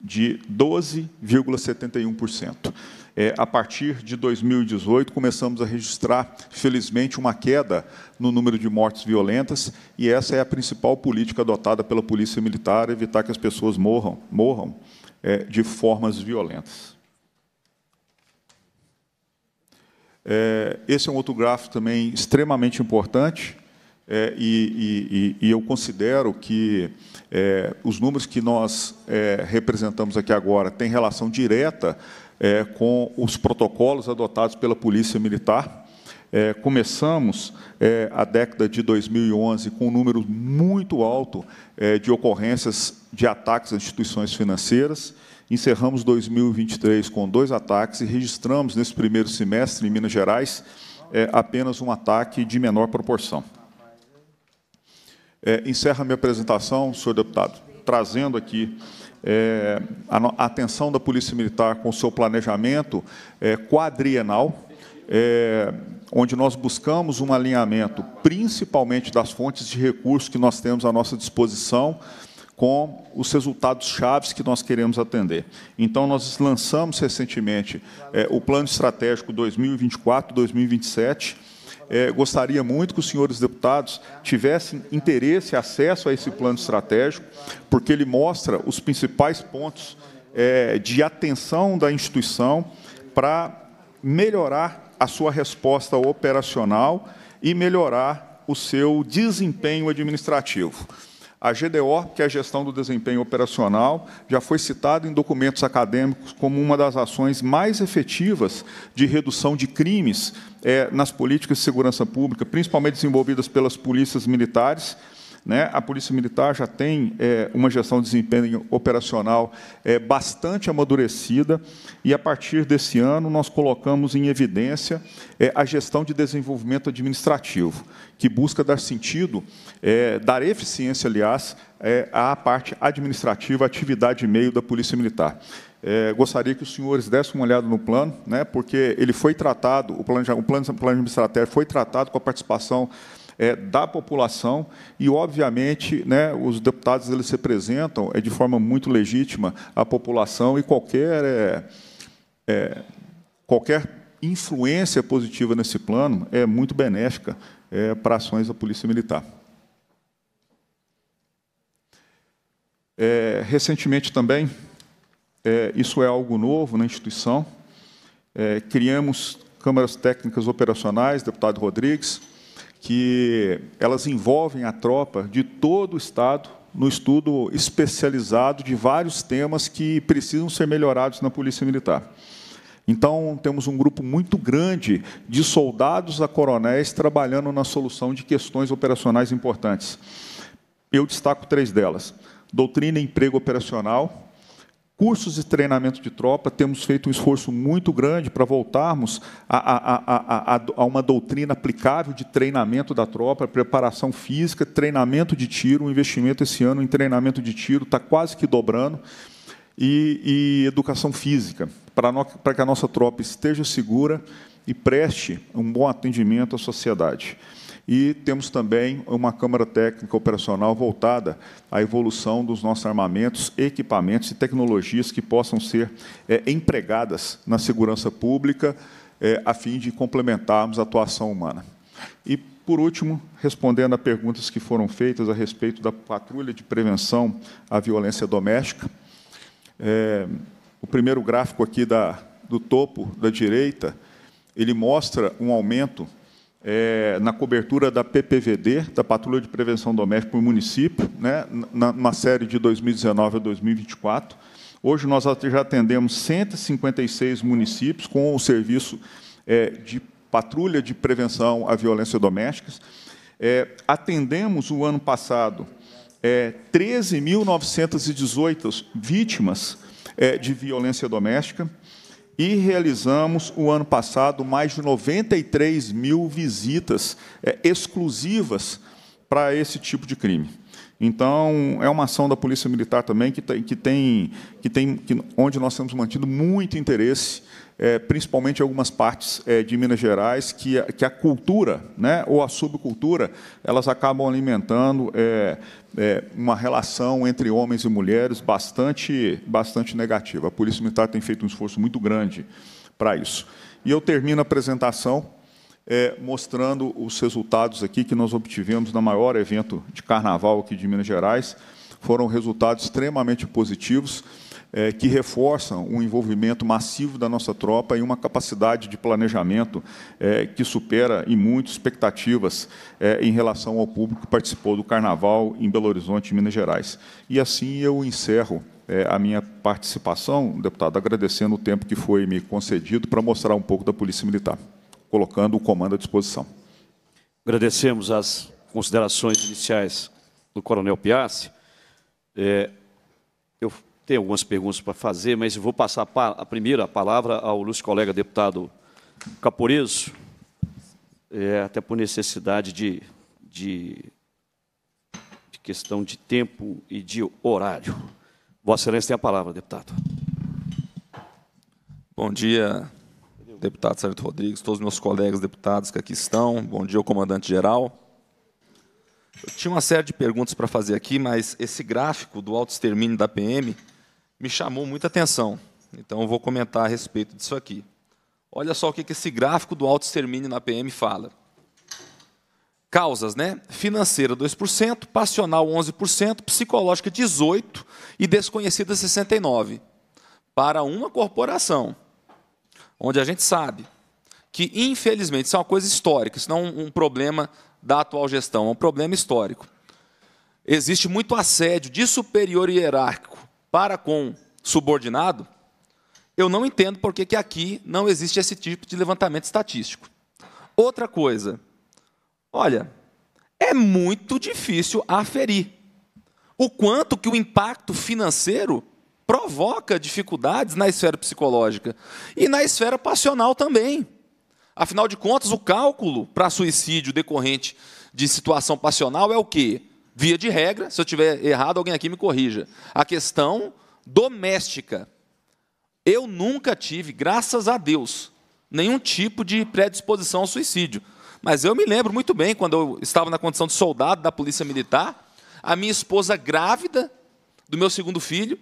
de 12,71%. É, a partir de 2018, começamos a registrar, felizmente, uma queda no número de mortes violentas, e essa é a principal política adotada pela Polícia Militar, evitar que as pessoas morram, morram é, de formas violentas. É, esse é um outro gráfico também extremamente importante, é, e, e, e, eu considero que é, os números que nós é, representamos aqui agora têm relação direta é, com os protocolos adotados pela Polícia Militar. É, começamos é, a década de 2011 com um número muito alto de ocorrências de ataques a instituições financeiras. Encerramos 2023 com dois ataques e registramos, nesse primeiro semestre, em Minas Gerais, apenas um ataque de menor proporção. É, encerra minha apresentação, senhor deputado, trazendo aqui é, a, atenção da Polícia Militar com o seu planejamento é, quadrienal, é, onde nós buscamos um alinhamento, principalmente das fontes de recursos que nós temos à nossa disposição, com os resultados chaves que nós queremos atender. Então, nós lançamos recentemente é, o Plano Estratégico 2024-2027, é, gostaria muito que os senhores deputados tivessem interesse e acesso a esse plano estratégico, porque ele mostra os principais pontos é, de atenção da instituição para melhorar a sua resposta operacional e melhorar o seu desempenho administrativo. A GDO, que é a Gestão do Desempenho Operacional, já foi citada em documentos acadêmicos como uma das ações mais efetivas de redução de crimes é, nas políticas de segurança pública, principalmente desenvolvidas pelas polícias militares, né? A Polícia Militar já tem é, uma gestão de desempenho operacional é, bastante amadurecida e, a partir desse ano, nós colocamos em evidência é, a gestão de desenvolvimento administrativo, que busca dar sentido, é, dar eficiência, aliás, é, à parte administrativa, atividade e meio da Polícia Militar. É, gostaria que os senhores dessem uma olhada no plano, né, porque ele foi tratado, o plano, o plano, o plano administrativo foi tratado com a participação é, da população e, obviamente, né, os deputados eles representam é, de forma muito legítima a população e qualquer, é, é, qualquer influência positiva nesse plano é muito benéfica é, para ações da Polícia Militar. É, recentemente também, é, isso é algo novo na instituição, criamos câmaras técnicas operacionais, deputado Rodrigues, que elas envolvem a tropa de todo o Estado no estudo especializado de vários temas que precisam ser melhorados na Polícia Militar. Então, temos um grupo muito grande de soldados a coronéis trabalhando na solução de questões operacionais importantes. Eu destaco três delas: doutrina e emprego operacional, Cursos de treinamento de tropa, temos feito um esforço muito grande para voltarmos a, a, a, a, uma doutrina aplicável de treinamento da tropa, preparação física, treinamento de tiro. O investimento esse ano em treinamento de tiro está quase que dobrando. E, e educação física, para que a nossa tropa esteja segura e preste um bom atendimento à sociedade. E temos também uma Câmara Técnica Operacional voltada à evolução dos nossos armamentos, equipamentos e tecnologias que possam ser é, empregadas na segurança pública, é, a fim de complementarmos a atuação humana. E, por último, respondendo a perguntas que foram feitas a respeito da patrulha de prevenção à violência doméstica, é, o primeiro gráfico aqui da, do topo da direita, ele mostra um aumento é, na cobertura da PPVD, da Patrulha de Prevenção Doméstica por município, né, na, numa série de 2019 a 2024. Hoje nós já atendemos 156 municípios com o serviço é, de patrulha de prevenção à violência doméstica. É, atendemos o ano passado é, 13.918 vítimas é, de violência doméstica e realizamos o ano passado mais de 93 mil visitas é, exclusivas para esse tipo de crime. Então, é uma ação da Polícia Militar também que tem, que tem, que tem que, onde nós temos mantido muito interesse é, principalmente em algumas partes é, de Minas Gerais, que, a, que a cultura né, ou a subcultura, elas acabam alimentando é, é uma relação entre homens e mulheres bastante, bastante negativa. A Polícia Militar tem feito um esforço muito grande para isso. E eu termino a apresentação é, mostrando os resultados aqui que nós obtivemos no maior evento de carnaval aqui de Minas Gerais. Foram resultados extremamente positivos é, que reforçam o envolvimento massivo da nossa tropa e uma capacidade de planejamento é, que supera em muito expectativas é, em relação ao público que participou do Carnaval em Belo Horizonte, Minas Gerais. E assim eu encerro é, a minha participação, deputado, agradecendo o tempo que foi me concedido para mostrar um pouco da Polícia Militar, colocando o comando à disposição. Agradecemos as considerações iniciais do Coronel Piazzi. É, tem algumas perguntas para fazer, mas vou passar a primeira palavra ao nosso colega deputado Caporizo, é, até por necessidade de, de, de questão de tempo e de horário. Vossa Excelência tem a palavra, deputado. Bom dia, deputado Sérgio Rodrigues, todos os meus colegas deputados que aqui estão. Bom dia, comandante-geral. Eu tinha uma série de perguntas para fazer aqui, mas esse gráfico do autoextermínio da PM me chamou muita atenção. Então vou comentar a respeito disso aqui. Olha só o que esse gráfico do auto-extermínio na PM fala. Causas, né? Financeira 2%, passional 11%, psicológica 18% e desconhecida 69%. Para uma corporação, onde a gente sabe que, infelizmente, isso é uma coisa histórica, isso não é um problema da atual gestão, é um problema histórico. Existe muito assédio de superior hierárquico para com subordinado, eu não entendo por que aqui não existe esse tipo de levantamento estatístico. Outra coisa, olha, é muito difícil aferir o quanto que o impacto financeiro provoca dificuldades na esfera psicológica e na esfera passional também. Afinal de contas, o cálculo para suicídio decorrente de situação passional é o quê? Via de regra, se eu tiver errado, alguém aqui me corrija. A questão doméstica. Eu nunca tive, graças a Deus, nenhum tipo de predisposição ao suicídio. Mas eu me lembro muito bem quando eu estava na condição de soldado da Polícia Militar, a minha esposa grávida do meu segundo filho,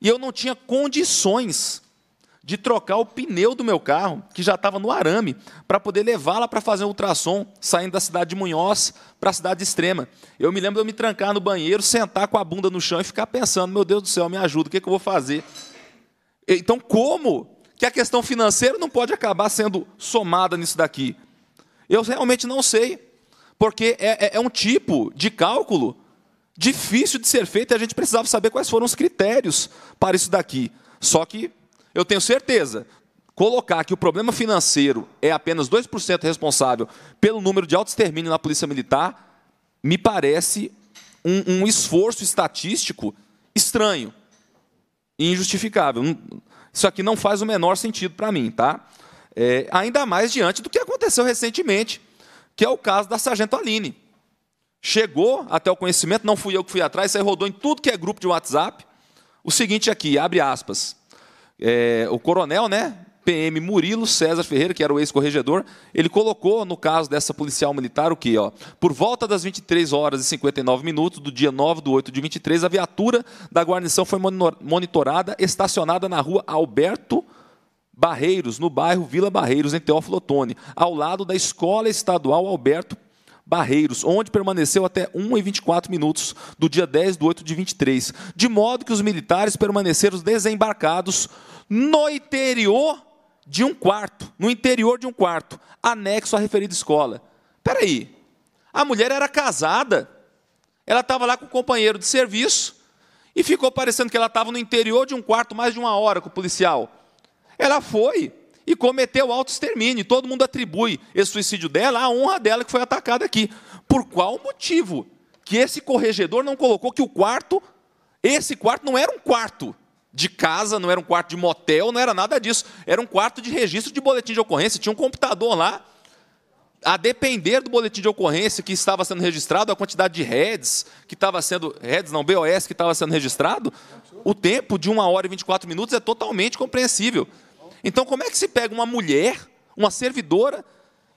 e eu não tinha condições de trocar o pneu do meu carro, que já estava no arame, para poder levá-la para fazer um ultrassom, saindo da cidade de Munhoz para a cidade extrema. Eu me lembro de eu me trancar no banheiro, sentar com a bunda no chão e ficar pensando: meu Deus do céu, me ajuda, o que, é que eu vou fazer? Então, como que a questão financeira não pode acabar sendo somada nisso daqui? Eu realmente não sei, porque é, é, é um tipo de cálculo difícil de ser feito e a gente precisava saber quais foram os critérios para isso daqui. Só que eu tenho certeza, colocar que o problema financeiro é apenas 2% responsável pelo número de altos na Polícia Militar, me parece um, um esforço estatístico estranho e injustificável. Isso aqui não faz o menor sentido para mim, tá? É, ainda mais diante do que aconteceu recentemente, que é o caso da Sargento Aline. Chegou até o conhecimento, não fui eu que fui atrás, isso aí rodou em tudo que é grupo de WhatsApp. O seguinte aqui, abre aspas é, o coronel, né? PM Murilo César Ferreira, que era o ex-corregedor, ele colocou no caso dessa policial militar o que? Ó, por volta das 23 horas e 59 minutos do dia 9 de 8 de 23, a viatura da guarnição foi monitorada, estacionada na rua Alberto Barreiros, no bairro Vila Barreiros, em Teófilo Otoni, ao lado da Escola Estadual Alberto Barreiros, onde permaneceu até 1 e 24 minutos do dia 10 de 8 de 23, de modo que os militares permaneceram desembarcados no interior de um quarto, no interior de um quarto, anexo à referida escola. Espera aí, a mulher era casada, ela estava lá com o companheiro de serviço e ficou parecendo que ela estava no interior de um quarto mais de uma hora com o policial. Ela foi, e cometeu autoextermínio. Todo mundo atribui esse suicídio dela à honra dela que foi atacada aqui. Por qual motivo que esse corregedor não colocou que o quarto, esse quarto não era um quarto de casa, não era um quarto de motel, não era nada disso. Era um quarto de registro de boletim de ocorrência, tinha um computador lá. A depender do boletim de ocorrência que estava sendo registrado, a quantidade de heads que estava sendo. heads não, BOS que estava sendo registrado, o tempo de 1 hora e 24 minutos é totalmente compreensível. Então, como é que se pega uma mulher, uma servidora,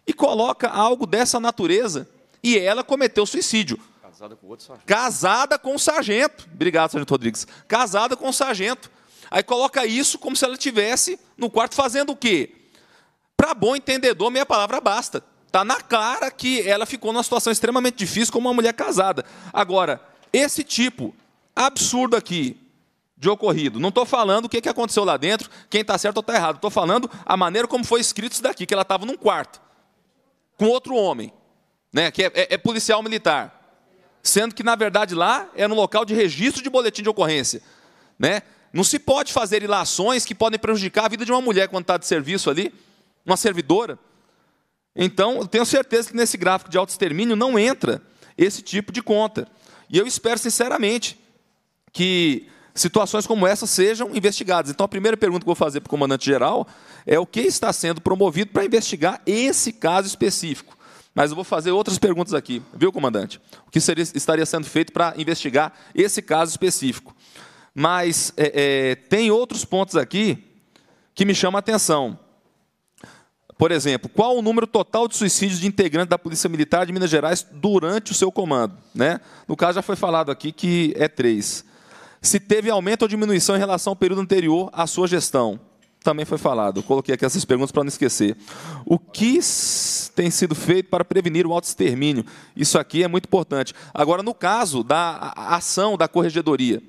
e coloca algo dessa natureza? E ela cometeu suicídio. Casada com outro sargento. Casada com o sargento. Obrigado, sargento Rodrigues. Casada com o sargento. Aí coloca isso como se ela tivesse no quarto fazendo o quê? Para bom entendedor, meia palavra basta. Está na cara que ela ficou numa situação extremamente difícil como uma mulher casada. Agora, esse tipo absurdo aqui de ocorrido. Não estou falando o que, que aconteceu lá dentro, quem está certo ou está errado. Estou falando a maneira como foi escrito isso daqui, que ela estava num quarto com outro homem, né? Que é, é, é policial militar, sendo que na verdade lá é no local de registro de boletim de ocorrência, né? Não se pode fazer ilações que podem prejudicar a vida de uma mulher quando está de serviço ali, uma servidora. Então, eu tenho certeza que nesse gráfico de auto-extermínio não entra esse tipo de conta. E eu espero sinceramente que situações como essa sejam investigadas. Então, a primeira pergunta que eu vou fazer para o comandante-geral é o que está sendo promovido para investigar esse caso específico. Mas eu vou fazer outras perguntas aqui, viu, comandante? O que seria, estaria sendo feito para investigar esse caso específico? Mas é, é, tem outros pontos aqui que me chamam a atenção. Por exemplo, qual o número total de suicídios de integrantes da Polícia Militar de Minas Gerais durante o seu comando? Né? No caso, já foi falado aqui que é três se teve aumento ou diminuição em relação ao período anterior à sua gestão. Também foi falado. Eu coloquei aqui essas perguntas para não esquecer. O que tem sido feito para prevenir o auto-extermínio? Isso aqui é muito importante. Agora, no caso da ação da corregedoria,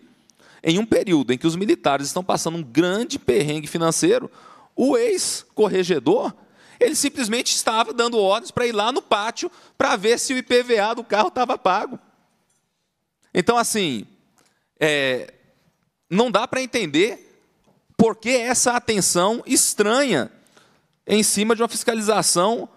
em um período em que os militares estão passando um grande perrengue financeiro, o ex-corregedor ele simplesmente estava dando ordens para ir lá no pátio para ver se o IPVA do carro estava pago. Então, assim, é, não dá para entender por que essa atenção estranha em cima de uma fiscalização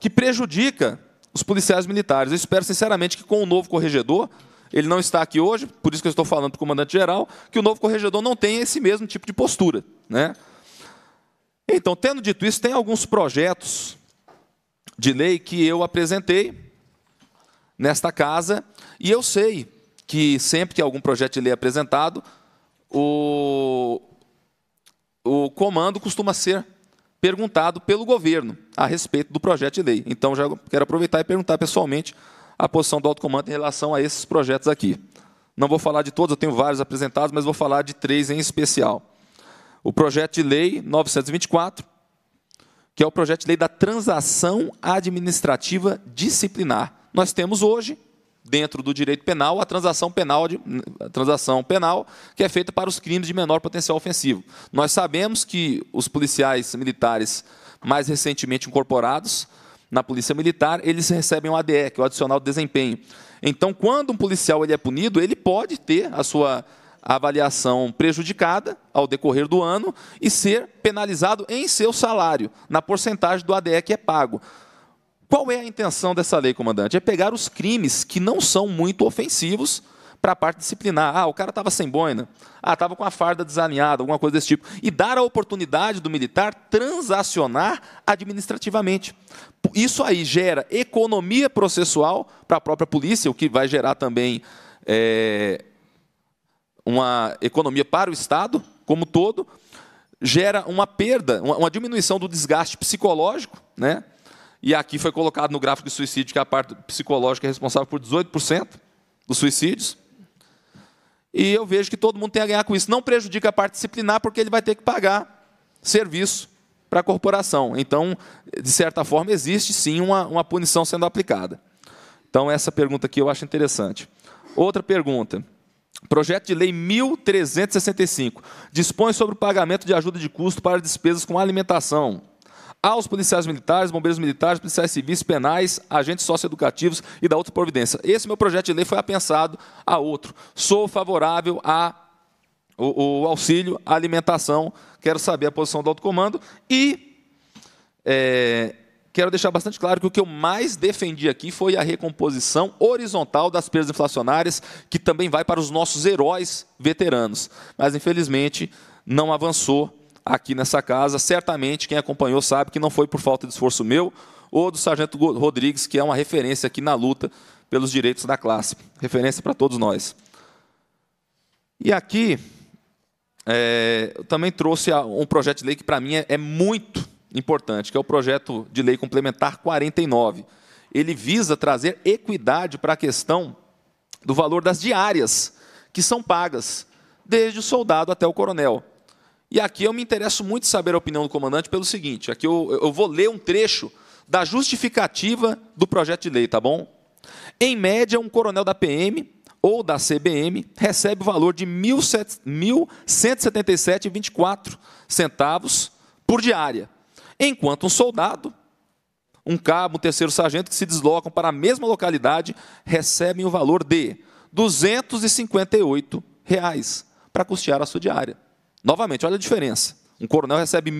que prejudica os policiais militares. Eu espero sinceramente que com o novo corregedor, ele não está aqui hoje, por isso que eu estou falando para o comandante-geral, que o novo corregedor não tenha esse mesmo tipo de postura. Né? Então, tendo dito isso, tem alguns projetos de lei que eu apresentei nesta casa, e eu sei que sempre que algum projeto de lei é apresentado, o, o comando costuma ser perguntado pelo governo a respeito do projeto de lei. Então, já quero aproveitar e perguntar pessoalmente a posição do alto comando em relação a esses projetos aqui. Não vou falar de todos, eu tenho vários apresentados, mas vou falar de três em especial. O projeto de lei 924, que é o projeto de lei da transação administrativa disciplinar. Nós temos hoje dentro do direito penal a transação penal, de, a transação penal que é feita para os crimes de menor potencial ofensivo. Nós sabemos que os policiais militares mais recentemente incorporados na Polícia Militar, eles recebem o ADE, que é o adicional de desempenho. Então, quando um policial ele é punido, ele pode ter a sua avaliação prejudicada ao decorrer do ano e ser penalizado em seu salário, na porcentagem do ADE que é pago. Qual é a intenção dessa lei, comandante? É pegar os crimes que não são muito ofensivos para a parte disciplinar. Ah, o cara estava sem boina. Ah, estava com a farda desalinhada, alguma coisa desse tipo. E dar a oportunidade do militar transacionar administrativamente. Isso aí gera economia processual para a própria polícia, o que vai gerar também é, uma economia para o Estado como todo. Gera uma perda, uma diminuição do desgaste psicológico, né? E aqui foi colocado no gráfico de suicídio que é a parte psicológica é responsável por 18% dos suicídios. E eu vejo que todo mundo tem a ganhar com isso. Não prejudica a parte disciplinar, porque ele vai ter que pagar serviço para a corporação. Então, de certa forma, existe sim uma, uma punição sendo aplicada. Então, essa pergunta aqui eu acho interessante. Outra pergunta. Projeto de Lei 1365 dispõe sobre o pagamento de ajuda de custo para despesas com alimentação aos policiais militares, bombeiros militares, policiais civis, penais, agentes socioeducativos e da outra providência. Esse meu projeto de lei foi apensado a outro. Sou favorável a o, o auxílio, à alimentação, quero saber a posição do alto comando e é, quero deixar bastante claro que o que eu mais defendi aqui foi a recomposição horizontal das perdas inflacionárias, que também vai para os nossos heróis veteranos. Mas, infelizmente, não avançou aqui nessa casa. Certamente quem acompanhou sabe que não foi por falta de esforço meu ou do Sargento Rodrigues, que é uma referência aqui na luta pelos direitos da classe, referência para todos nós. E aqui é, eu também trouxe um projeto de lei que para mim é, é muito importante, que é o projeto de lei complementar 49. Ele visa trazer equidade para a questão do valor das diárias que são pagas, desde o soldado até o coronel. E aqui eu me interesso muito saber a opinião do comandante pelo seguinte: aqui eu, eu vou ler um trecho da justificativa do projeto de lei, tá bom? Em média, um coronel da PM ou da CBM recebe o valor de R$ 1.177,24 centavos por diária, enquanto um soldado, um cabo, um terceiro sargento que se deslocam para a mesma localidade recebem o valor de R$ 258 reais para custear a sua diária. Novamente, olha a diferença. Um coronel recebe R$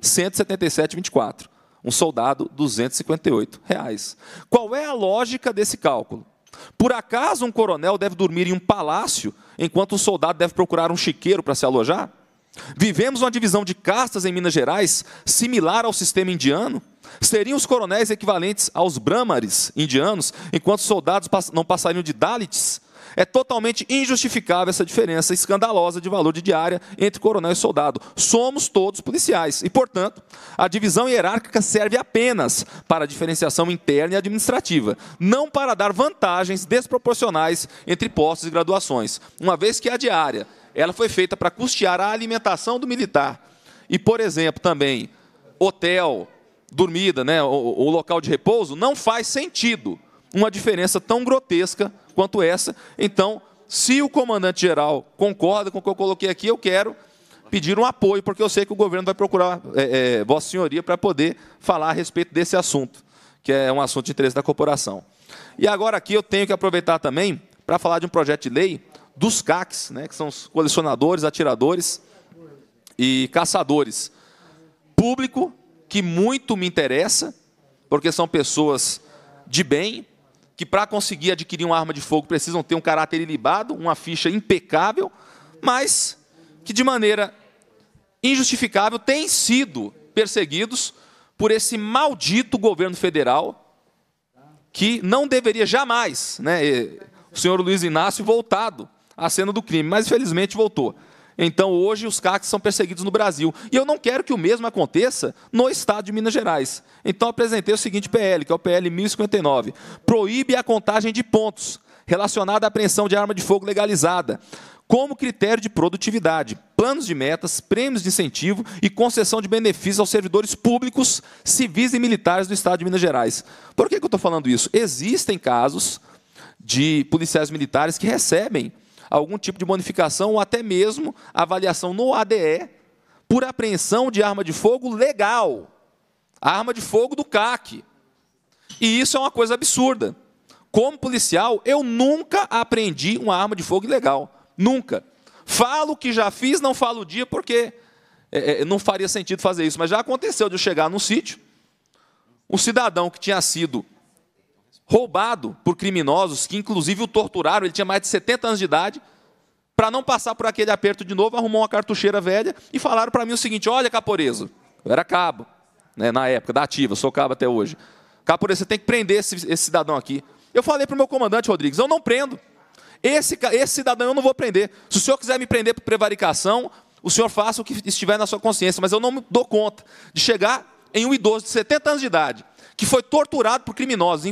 1.177,24. Um soldado, R$ 258. Reais. Qual é a lógica desse cálculo? Por acaso um coronel deve dormir em um palácio, enquanto um soldado deve procurar um chiqueiro para se alojar? Vivemos uma divisão de castas em Minas Gerais, similar ao sistema indiano? Seriam os coronéis equivalentes aos bramares indianos, enquanto os soldados não passariam de dalits? É totalmente injustificável essa diferença escandalosa de valor de diária entre coronel e soldado. Somos todos policiais e, portanto, a divisão hierárquica serve apenas para diferenciação interna e administrativa, não para dar vantagens desproporcionais entre postos e graduações, uma vez que a diária ela foi feita para custear a alimentação do militar e, por exemplo, também hotel, dormida, né, o, o local de repouso, não faz sentido uma diferença tão grotesca quanto essa. Então, se o comandante-geral concorda com o que eu coloquei aqui, eu quero pedir um apoio, porque eu sei que o governo vai procurar é, é, Vossa Senhoria para poder falar a respeito desse assunto, que é um assunto de interesse da corporação. E agora aqui eu tenho que aproveitar também para falar de um projeto de lei dos CACs, né, que são os colecionadores, atiradores e caçadores. Público que muito me interessa, porque são pessoas de bem, que para conseguir adquirir uma arma de fogo precisam ter um caráter ilibado, uma ficha impecável, mas que de maneira injustificável têm sido perseguidos por esse maldito governo federal que não deveria jamais, né, o senhor Luiz Inácio voltado à cena do crime, mas infelizmente voltou. Então, hoje, os CACs são perseguidos no Brasil. E eu não quero que o mesmo aconteça no estado de Minas Gerais. Então, apresentei o seguinte PL, que é o PL 1059. Proíbe a contagem de pontos relacionada à apreensão de arma de fogo legalizada, como critério de produtividade, planos de metas, prêmios de incentivo e concessão de benefícios aos servidores públicos, civis e militares do Estado de Minas Gerais. Por que, que eu estou falando isso? Existem casos de policiais militares que recebem algum tipo de bonificação ou até mesmo avaliação no ADE por apreensão de arma de fogo legal, arma de fogo do CAC. E isso é uma coisa absurda. Como policial, eu nunca apreendi uma arma de fogo ilegal. Nunca. Falo que já fiz, não falo o dia, porque é, é, não faria sentido fazer isso. Mas já aconteceu de eu chegar num sítio, um cidadão que tinha sido roubado por criminosos que, inclusive, o torturaram. Ele tinha mais de 70 anos de idade. Para não passar por aquele aperto de novo, arrumou uma cartucheira velha e falaram para mim o seguinte: Olha, Caporeso, eu era cabo, né, na época, da ativa, sou cabo até hoje. Caporeso, você tem que prender esse, esse cidadão aqui. Eu falei para o meu comandante Rodrigues: Eu não prendo. Esse, esse cidadão eu não vou prender. Se o senhor quiser me prender por prevaricação, o senhor faça o que estiver na sua consciência, mas eu não me dou conta de chegar em um idoso de 70 anos de idade, que foi torturado por criminosos,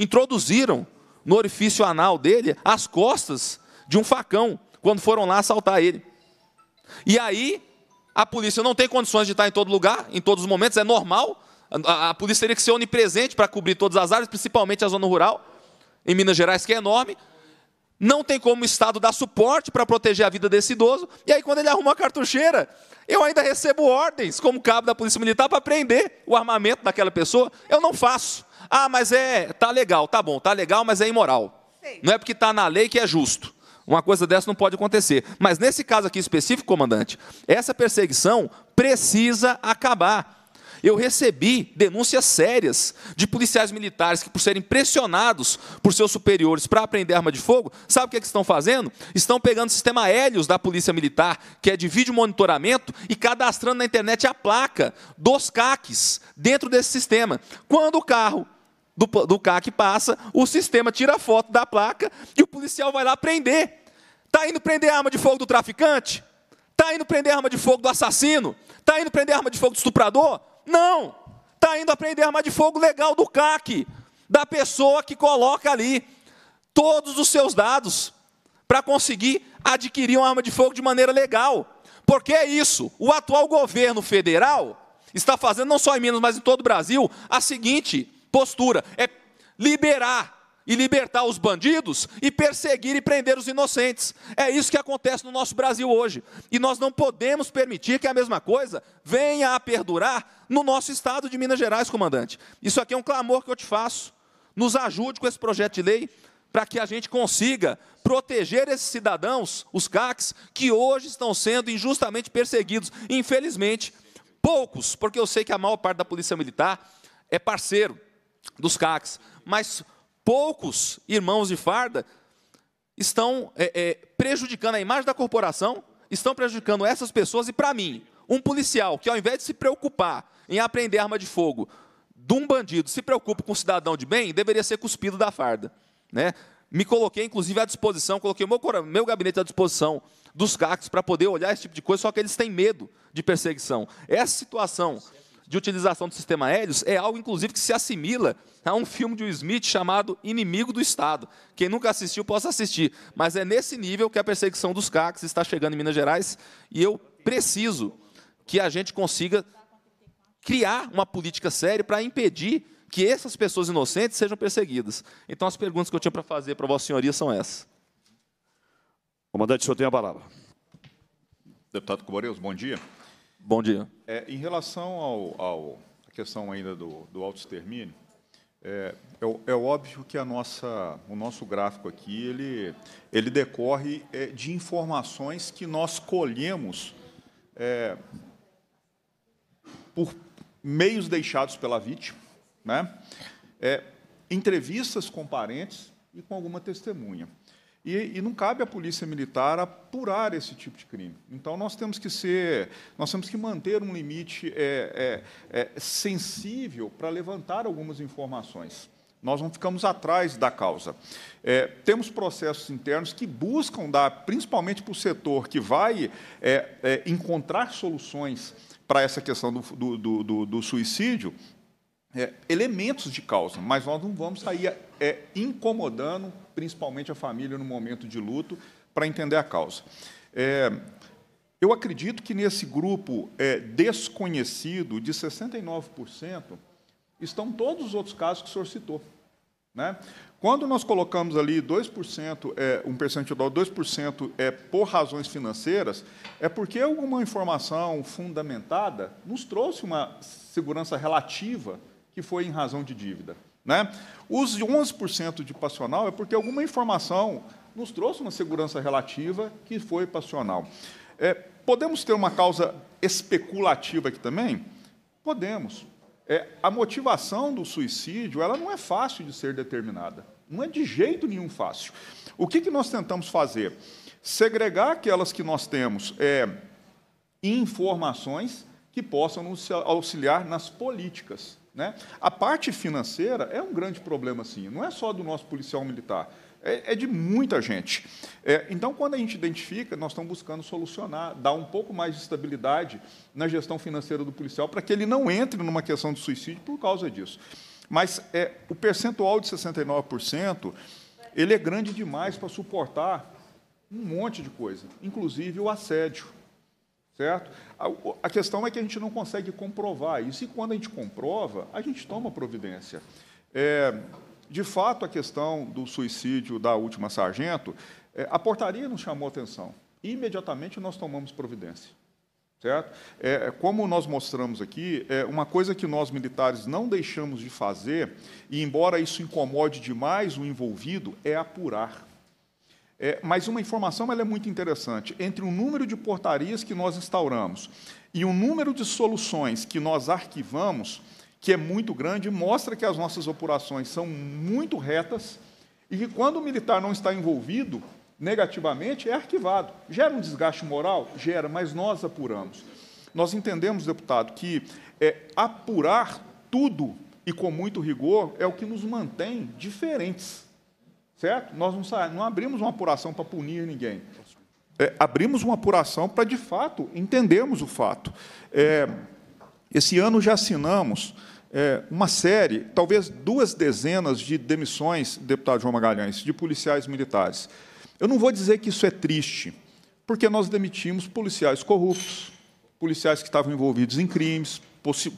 introduziram no orifício anal dele as costas de um facão, quando foram lá assaltar ele. E aí, a polícia não tem condições de estar em todo lugar, em todos os momentos, é normal. A, a polícia teria que ser onipresente para cobrir todas as áreas, principalmente a zona rural, em Minas Gerais, que é enorme. Não tem como o Estado dar suporte para proteger a vida desse idoso. E aí, quando ele arruma a cartucheira, eu ainda recebo ordens, como cabo da Polícia Militar, para prender o armamento daquela pessoa. Eu não faço. Ah, mas é, tá legal, tá bom, tá legal, mas é imoral. Sim. Não é porque está na lei que é justo. Uma coisa dessa não pode acontecer. Mas nesse caso aqui específico, comandante, essa perseguição precisa acabar. Eu recebi denúncias sérias de policiais militares que, por serem pressionados por seus superiores para aprender arma de fogo, sabe o que, é que estão fazendo? Estão pegando o sistema Helios da Polícia Militar, que é de vídeo monitoramento, e cadastrando na internet a placa dos CACs dentro desse sistema. Quando o carro do, do CAC passa, o sistema tira a foto da placa e o policial vai lá prender. Está indo prender a arma de fogo do traficante? Está indo prender a arma de fogo do assassino? Está indo prender a arma de fogo do estuprador? Não! Está indo aprender a arma de fogo legal do CAC, da pessoa que coloca ali todos os seus dados para conseguir adquirir uma arma de fogo de maneira legal. Porque é isso, o atual governo federal está fazendo, não só em Minas, mas em todo o Brasil, a seguinte postura, é liberar e libertar os bandidos e perseguir e prender os inocentes. É isso que acontece no nosso Brasil hoje. E nós não podemos permitir que a mesma coisa venha a perdurar no nosso estado de Minas Gerais, comandante. Isso aqui é um clamor que eu te faço. Nos ajude com esse projeto de lei para que a gente consiga proteger esses cidadãos, os CACs, que hoje estão sendo injustamente perseguidos. Infelizmente, poucos, porque eu sei que a maior parte da Polícia Militar é parceiro dos CACs. Mas poucos irmãos de farda estão é, é, prejudicando a imagem da corporação, estão prejudicando essas pessoas e, para mim, um policial que, ao invés de se preocupar em aprender arma de fogo de um bandido, se preocupa com um cidadão de bem, deveria ser cuspido da farda. Né? Me coloquei, inclusive, à disposição, coloquei meu, meu gabinete à disposição dos CACs para poder olhar esse tipo de coisa, só que eles têm medo de perseguição. Essa situação de utilização do sistema Helios é algo, inclusive, que se assimila a um filme de Will Smith chamado Inimigo do Estado. Quem nunca assistiu, possa assistir. Mas é nesse nível que a perseguição dos CACs está chegando em Minas Gerais e eu preciso que a gente consiga criar uma política séria para impedir que essas pessoas inocentes sejam perseguidas. Então, as perguntas que eu tinha para fazer para Vossa Senhoria são essas. Comandante, o senhor tem a palavra. Deputado Cubareus, bom dia. Bom dia. É, em relação à questão ainda do, do autoextermínio, é, é, é, óbvio que a nossa, o nosso gráfico aqui ele, ele decorre é, de informações que nós colhemos é, por meios deixados pela vítima, né? É, entrevistas com parentes e com alguma testemunha. E, e, não cabe à polícia militar apurar esse tipo de crime. Então nós temos que ser, nós temos que manter um limite é, é, é, sensível para levantar algumas informações. Nós não ficamos atrás da causa. É, temos processos internos que buscam dar, principalmente para o setor que vai é, é, encontrar soluções para essa questão do, do, do, do suicídio, é, elementos de causa, mas nós não vamos sair é, incomodando, principalmente a família no momento de luto, para entender a causa. É, eu acredito que nesse grupo é, desconhecido de 69% estão todos os outros casos que o senhor citou. Né? Quando nós colocamos ali 2%, é, um percentual 2% é por razões financeiras, é porque alguma informação fundamentada nos trouxe uma segurança relativa que foi em razão de dívida. Né? Os 11% de passional é porque alguma informação nos trouxe uma segurança relativa que foi passional. É, podemos ter uma causa especulativa aqui também? Podemos. É, a motivação do suicídio ela não é fácil de ser determinada. Não é de jeito nenhum fácil. O que, que nós tentamos fazer? Segregar aquelas que nós temos é, informações que possam nos auxiliar nas políticas né? A parte financeira é um grande problema, sim. Não é só do nosso policial militar, é, é de muita gente. É, então, quando a gente identifica, nós estamos buscando solucionar, dar um pouco mais de estabilidade na gestão financeira do policial, para que ele não entre numa questão de suicídio por causa disso. Mas é, o percentual de 69%, ele é grande demais para suportar um monte de coisa, inclusive o assédio certo? A, a questão é que a gente não consegue comprovar isso, e quando a gente comprova, a gente toma providência. É, de fato, a questão do suicídio da última sargento, é, a portaria nos chamou atenção. Imediatamente nós tomamos providência. Certo? É, como nós mostramos aqui, é uma coisa que nós militares não deixamos de fazer, e embora isso incomode demais o envolvido, é apurar. É, mas uma informação ela é muito interessante. Entre o número de portarias que nós instauramos e o número de soluções que nós arquivamos, que é muito grande, mostra que as nossas operações são muito retas e que quando o militar não está envolvido negativamente, é arquivado. Gera um desgaste moral? Gera, mas nós apuramos. Nós entendemos, deputado, que é, apurar tudo e com muito rigor é o que nos mantém diferentes. Certo? Nós não, saímos, não abrimos uma apuração para punir ninguém. É, abrimos uma apuração para, de fato, entendermos o fato. É, esse ano já assinamos é, uma série, talvez duas dezenas de demissões, deputado João Magalhães, de policiais militares. Eu não vou dizer que isso é triste, porque nós demitimos policiais corruptos, policiais que estavam envolvidos em crimes,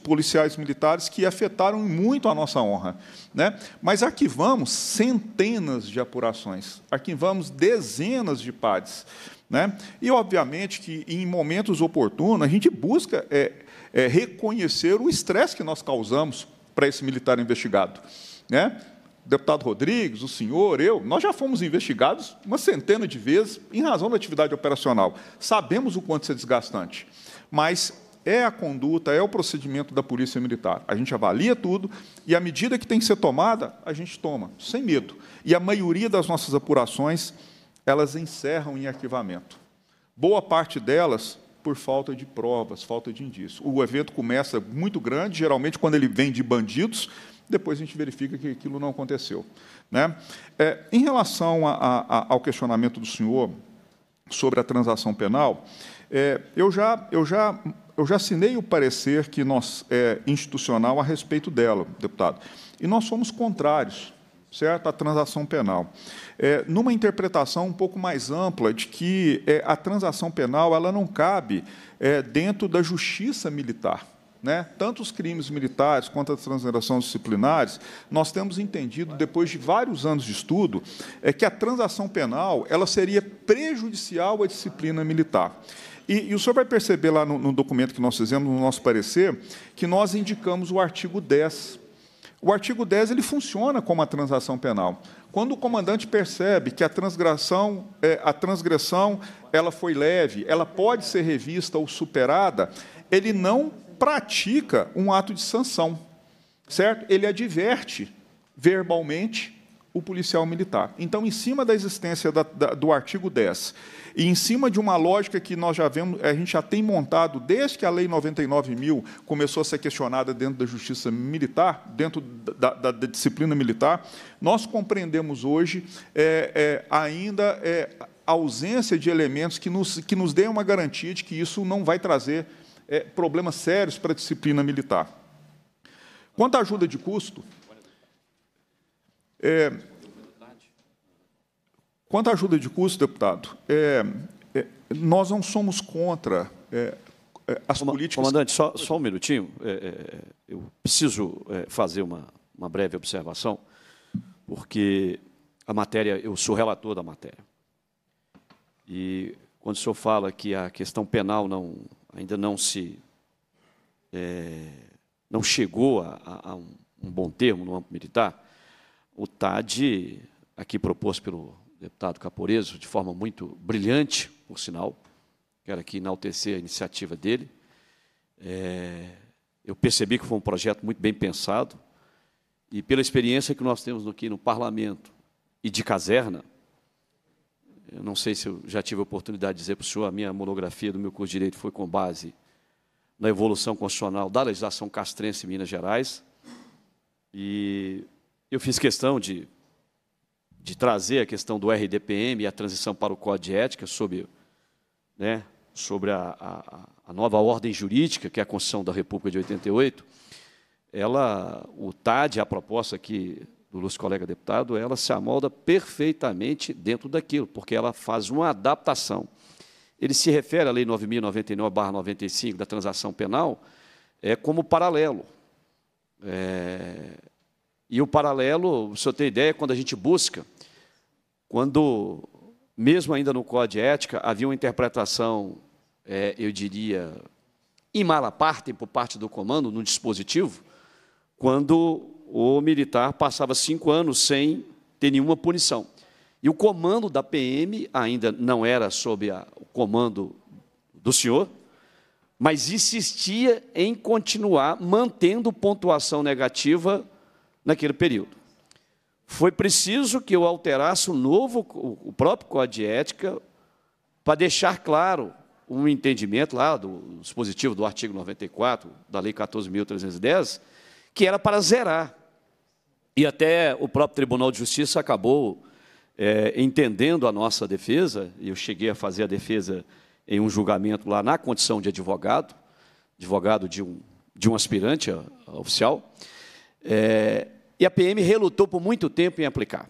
policiais militares que afetaram muito a nossa honra. Né? Mas arquivamos centenas de apurações, arquivamos dezenas de PADs. Né? E, obviamente, que em momentos oportunos, a gente busca é, é, reconhecer o estresse que nós causamos para esse militar investigado. Né? deputado Rodrigues, o senhor, eu, nós já fomos investigados uma centena de vezes em razão da atividade operacional. Sabemos o quanto isso é desgastante. Mas é a conduta, é o procedimento da Polícia Militar. A gente avalia tudo e a medida que tem que ser tomada, a gente toma, sem medo. E a maioria das nossas apurações, elas encerram em arquivamento. Boa parte delas por falta de provas, falta de indício. O evento começa muito grande, geralmente quando ele vem de bandidos, depois a gente verifica que aquilo não aconteceu. Né? É, em relação a, a, ao questionamento do senhor sobre a transação penal, é, eu, já, eu já eu já assinei o parecer que nós, é, institucional a respeito dela, deputado. E nós somos contrários, certo, à transação penal. É, numa interpretação um pouco mais ampla de que é, a transação penal ela não cabe é, dentro da justiça militar. Né? Tanto os crimes militares quanto as transações disciplinares, nós temos entendido, depois de vários anos de estudo, é que a transação penal ela seria prejudicial à disciplina militar. E, e, o senhor vai perceber lá no, no documento que nós fizemos, no nosso parecer, que nós indicamos o artigo 10. O artigo 10 ele funciona como a transação penal. Quando o comandante percebe que a transgressão, é, a transgressão ela foi leve, ela pode ser revista ou superada, ele não pratica um ato de sanção, certo? Ele adverte verbalmente o policial militar. Então, em cima da existência da, da, do artigo 10 e em cima de uma lógica que nós já vemos, a gente já tem montado desde que a Lei 99.000 começou a ser questionada dentro da justiça militar, dentro da, da disciplina militar, nós compreendemos hoje é, é, ainda é, a ausência de elementos que nos, que nos deem uma garantia de que isso não vai trazer é, problemas sérios para a disciplina militar. Quanto à ajuda de custo, é, quanto à ajuda de custo, deputado, é, é, nós não somos contra é, é, as políticas... Comandante, só, só um minutinho. É, eu preciso fazer uma, uma breve observação, porque a matéria, eu sou relator da matéria. E quando o senhor fala que a questão penal não, ainda não se é, não chegou a, a um, um, bom termo no âmbito militar, o TAD, aqui proposto pelo deputado Caporeso, de forma muito brilhante, por sinal, quero aqui enaltecer a iniciativa dele. É, eu percebi que foi um projeto muito bem pensado, e pela experiência que nós temos aqui no parlamento e de caserna, eu não sei se eu já tive a oportunidade de dizer para o senhor, a minha monografia do meu curso de Direito foi com base na evolução constitucional da legislação castrense em Minas Gerais, e eu fiz questão de, de trazer a questão do RDPM e a transição para o Código de Ética sobre, né, sobre a, a, a nova ordem jurídica, que é a Constituição da República de 88, ela, o TAD, a proposta aqui do nosso colega deputado, ela se amolda perfeitamente dentro daquilo, porque ela faz uma adaptação. Ele se refere à Lei 9.099-95 da transação penal é, como paralelo. É, e o paralelo, o senhor tem ideia, quando a gente busca, quando, mesmo ainda no Código de Ética, havia uma interpretação, é, eu diria, em mala parte, por parte do comando, no dispositivo, quando o militar passava cinco anos sem ter nenhuma punição. E o comando da PM ainda não era sob a, o comando do senhor, mas insistia em continuar mantendo pontuação negativa naquele período. Foi preciso que eu alterasse o novo, o próprio Código de Ética, para deixar claro um entendimento lá do dispositivo do artigo 94 da Lei 14.310, que era para zerar. E até o próprio Tribunal de Justiça acabou é, entendendo a nossa defesa, e eu cheguei a fazer a defesa em um julgamento lá na condição de advogado, advogado de um, de um aspirante a, a oficial, é, e a PM relutou por muito tempo em aplicar.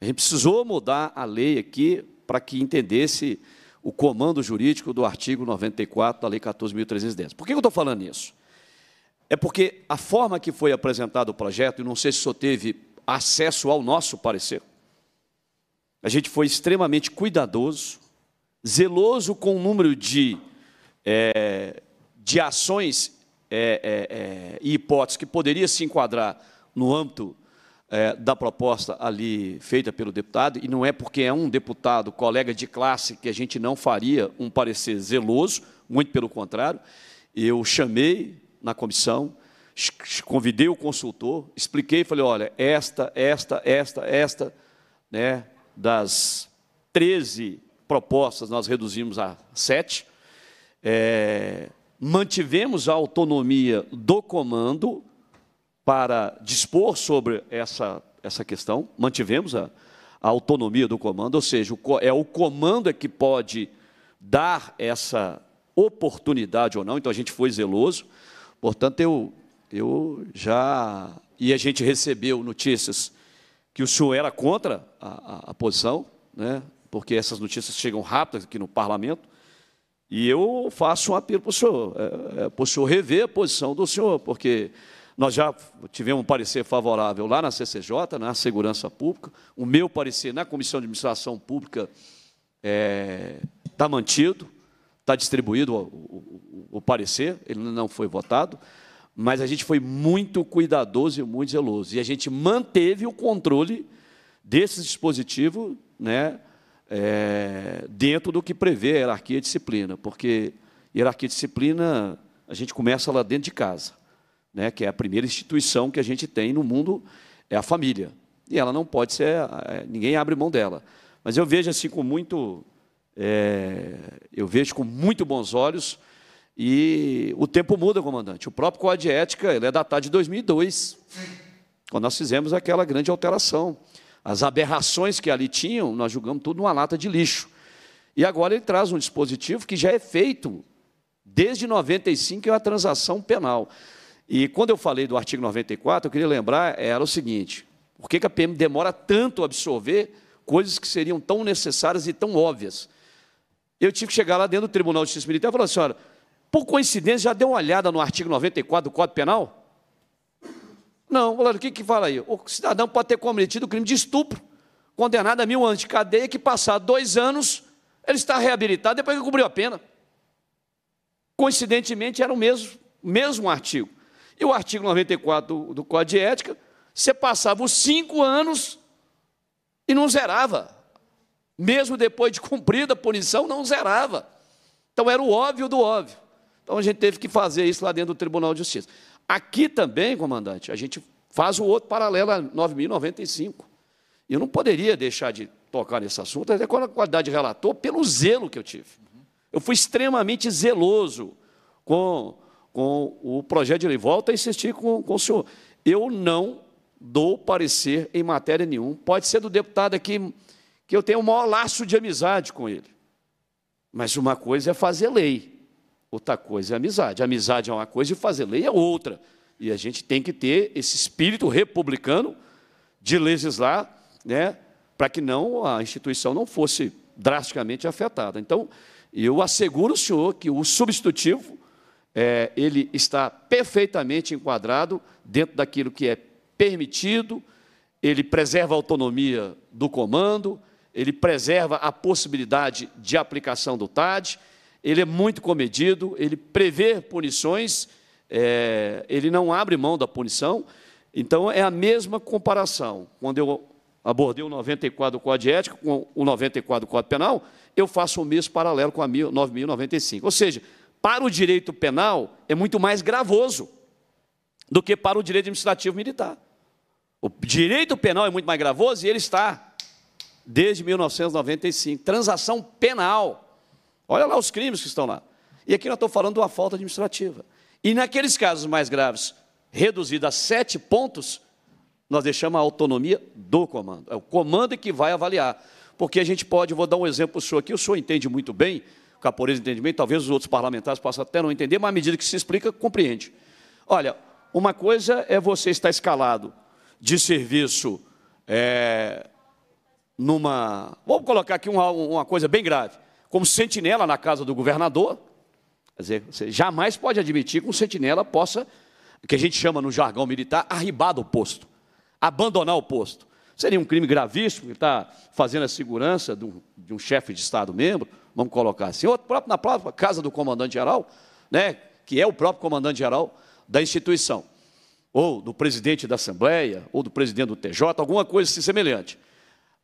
A gente precisou mudar a lei aqui para que entendesse o comando jurídico do artigo 94 da Lei 14.310. Por que eu estou falando isso? É porque a forma que foi apresentado o projeto, e não sei se senhor teve acesso ao nosso parecer, a gente foi extremamente cuidadoso, zeloso com o número de, é, de ações é, é, e hipóteses que poderia se enquadrar no âmbito é, da proposta ali feita pelo deputado, e não é porque é um deputado, colega de classe, que a gente não faria um parecer zeloso, muito pelo contrário. Eu chamei na comissão, convidei o consultor, expliquei, falei, olha, esta, esta, esta, esta, né, das 13 propostas nós reduzimos a 7, é, mantivemos a autonomia do comando, para dispor sobre essa, essa questão, mantivemos a, a autonomia do comando, ou seja, o, é o comando é que pode dar essa oportunidade ou não, então a gente foi zeloso, portanto, eu, eu já. E a gente recebeu notícias que o senhor era contra a, a, a posição, né? porque essas notícias chegam rápidas aqui no parlamento, e eu faço um apelo para o senhor, é, é, para o senhor rever a posição do senhor, porque nós já tivemos um parecer favorável lá na CCJ, na Segurança Pública. O meu parecer na Comissão de Administração Pública está é, tá mantido, está distribuído o, o, o, parecer, ele não foi votado, mas a gente foi muito cuidadoso e muito zeloso. E a gente manteve o controle desse dispositivo né, é, dentro do que prevê a hierarquia e disciplina, porque hierarquia e disciplina a gente começa lá dentro de casa né, que é a primeira instituição que a gente tem no mundo, é a família. E ela não pode ser, eh, ninguém abre mão dela. Mas eu vejo assim com muito, é, eu vejo com muito bons olhos e o tempo muda, comandante. O próprio Código de Ética ele é datado de 2002, quando nós fizemos aquela grande alteração. As aberrações que ali tinham, nós julgamos tudo numa lata de lixo. E agora ele traz um dispositivo que já é feito desde 95, que é uma transação penal. E quando eu falei do artigo 94, eu queria lembrar, eh, era o seguinte, por que, a PM demora tanto a absorver coisas que seriam tão necessárias e tão óbvias? Eu tive que chegar lá dentro do Tribunal de Justiça Militar e falar senhora, assim, por coincidência, já deu uma olhada no artigo 94 do Código Penal? Não, o que, que fala aí? O cidadão pode ter cometido o crime de estupro, condenado a mil anos de cadeia, que passado dois anos, ele está reabilitado depois que cobriu a pena. Coincidentemente, era o mesmo, mesmo artigo. E o artigo 94 do, do Código de Ética, você passava os cinco anos e não zerava. Mesmo depois de cumprida a punição, não zerava. Então era o óbvio do óbvio. Então a gente teve que fazer isso lá dentro do Tribunal de Justiça. Aqui também, comandante, a gente faz o outro paralelo a 9.095. Eu não poderia deixar de tocar nesse assunto, até com a qualidade de relator, pelo zelo que eu tive. Eu fui extremamente zeloso com com o projeto de lei. Volto a insistir com, com o senhor. Eu não dou parecer em matéria nenhuma. Pode ser do deputado aqui que eu tenho o maior laço de amizade com ele. Mas uma coisa é fazer lei, outra coisa é amizade. Amizade é uma coisa e fazer lei é outra. E a gente tem que ter esse espírito republicano de legislar, né, para que não a instituição não fosse drasticamente afetada. Então, eu asseguro o senhor que o substitutivo é, ele está perfeitamente enquadrado dentro daquilo que é permitido, ele preserva a autonomia do comando, ele preserva a possibilidade de aplicação do TAD, ele é muito comedido, ele prevê punições, é, ele não abre mão da punição. Então, é a mesma comparação. Quando eu abordei o 94 do Código Ético com o 94 do Código Penal, eu faço o mesmo paralelo com a 9.095. Ou seja, para o direito penal é muito mais gravoso do que para o direito administrativo militar. O direito penal é muito mais gravoso e ele está desde 1995. Transação penal. Olha lá os crimes que estão lá. E aqui nós estamos falando de uma falta administrativa. E naqueles casos mais graves, reduzida a sete pontos, nós deixamos a autonomia do comando. É o comando que vai avaliar. Porque a gente pode, vou dar um exemplo para o senhor aqui, o senhor entende muito bem, caporeza de entendimento, talvez os outros parlamentares possam até não entender, mas à medida que se explica, compreende. Olha, uma coisa é você estar escalado de serviço é, numa. Vamos colocar aqui uma, uma coisa bem grave. Como sentinela na casa do governador, quer dizer, você jamais pode admitir que um sentinela possa, que a gente chama no jargão militar, arribar do posto, abandonar o posto. Seria um crime gravíssimo, ele está fazendo a segurança de um, de um chefe de Estado membro, vamos colocar assim. Outro próprio na própria casa do comandante-geral, né, que é o próprio comandante-geral da instituição, ou do presidente da Assembleia, ou do presidente do TJ, alguma coisa assim semelhante.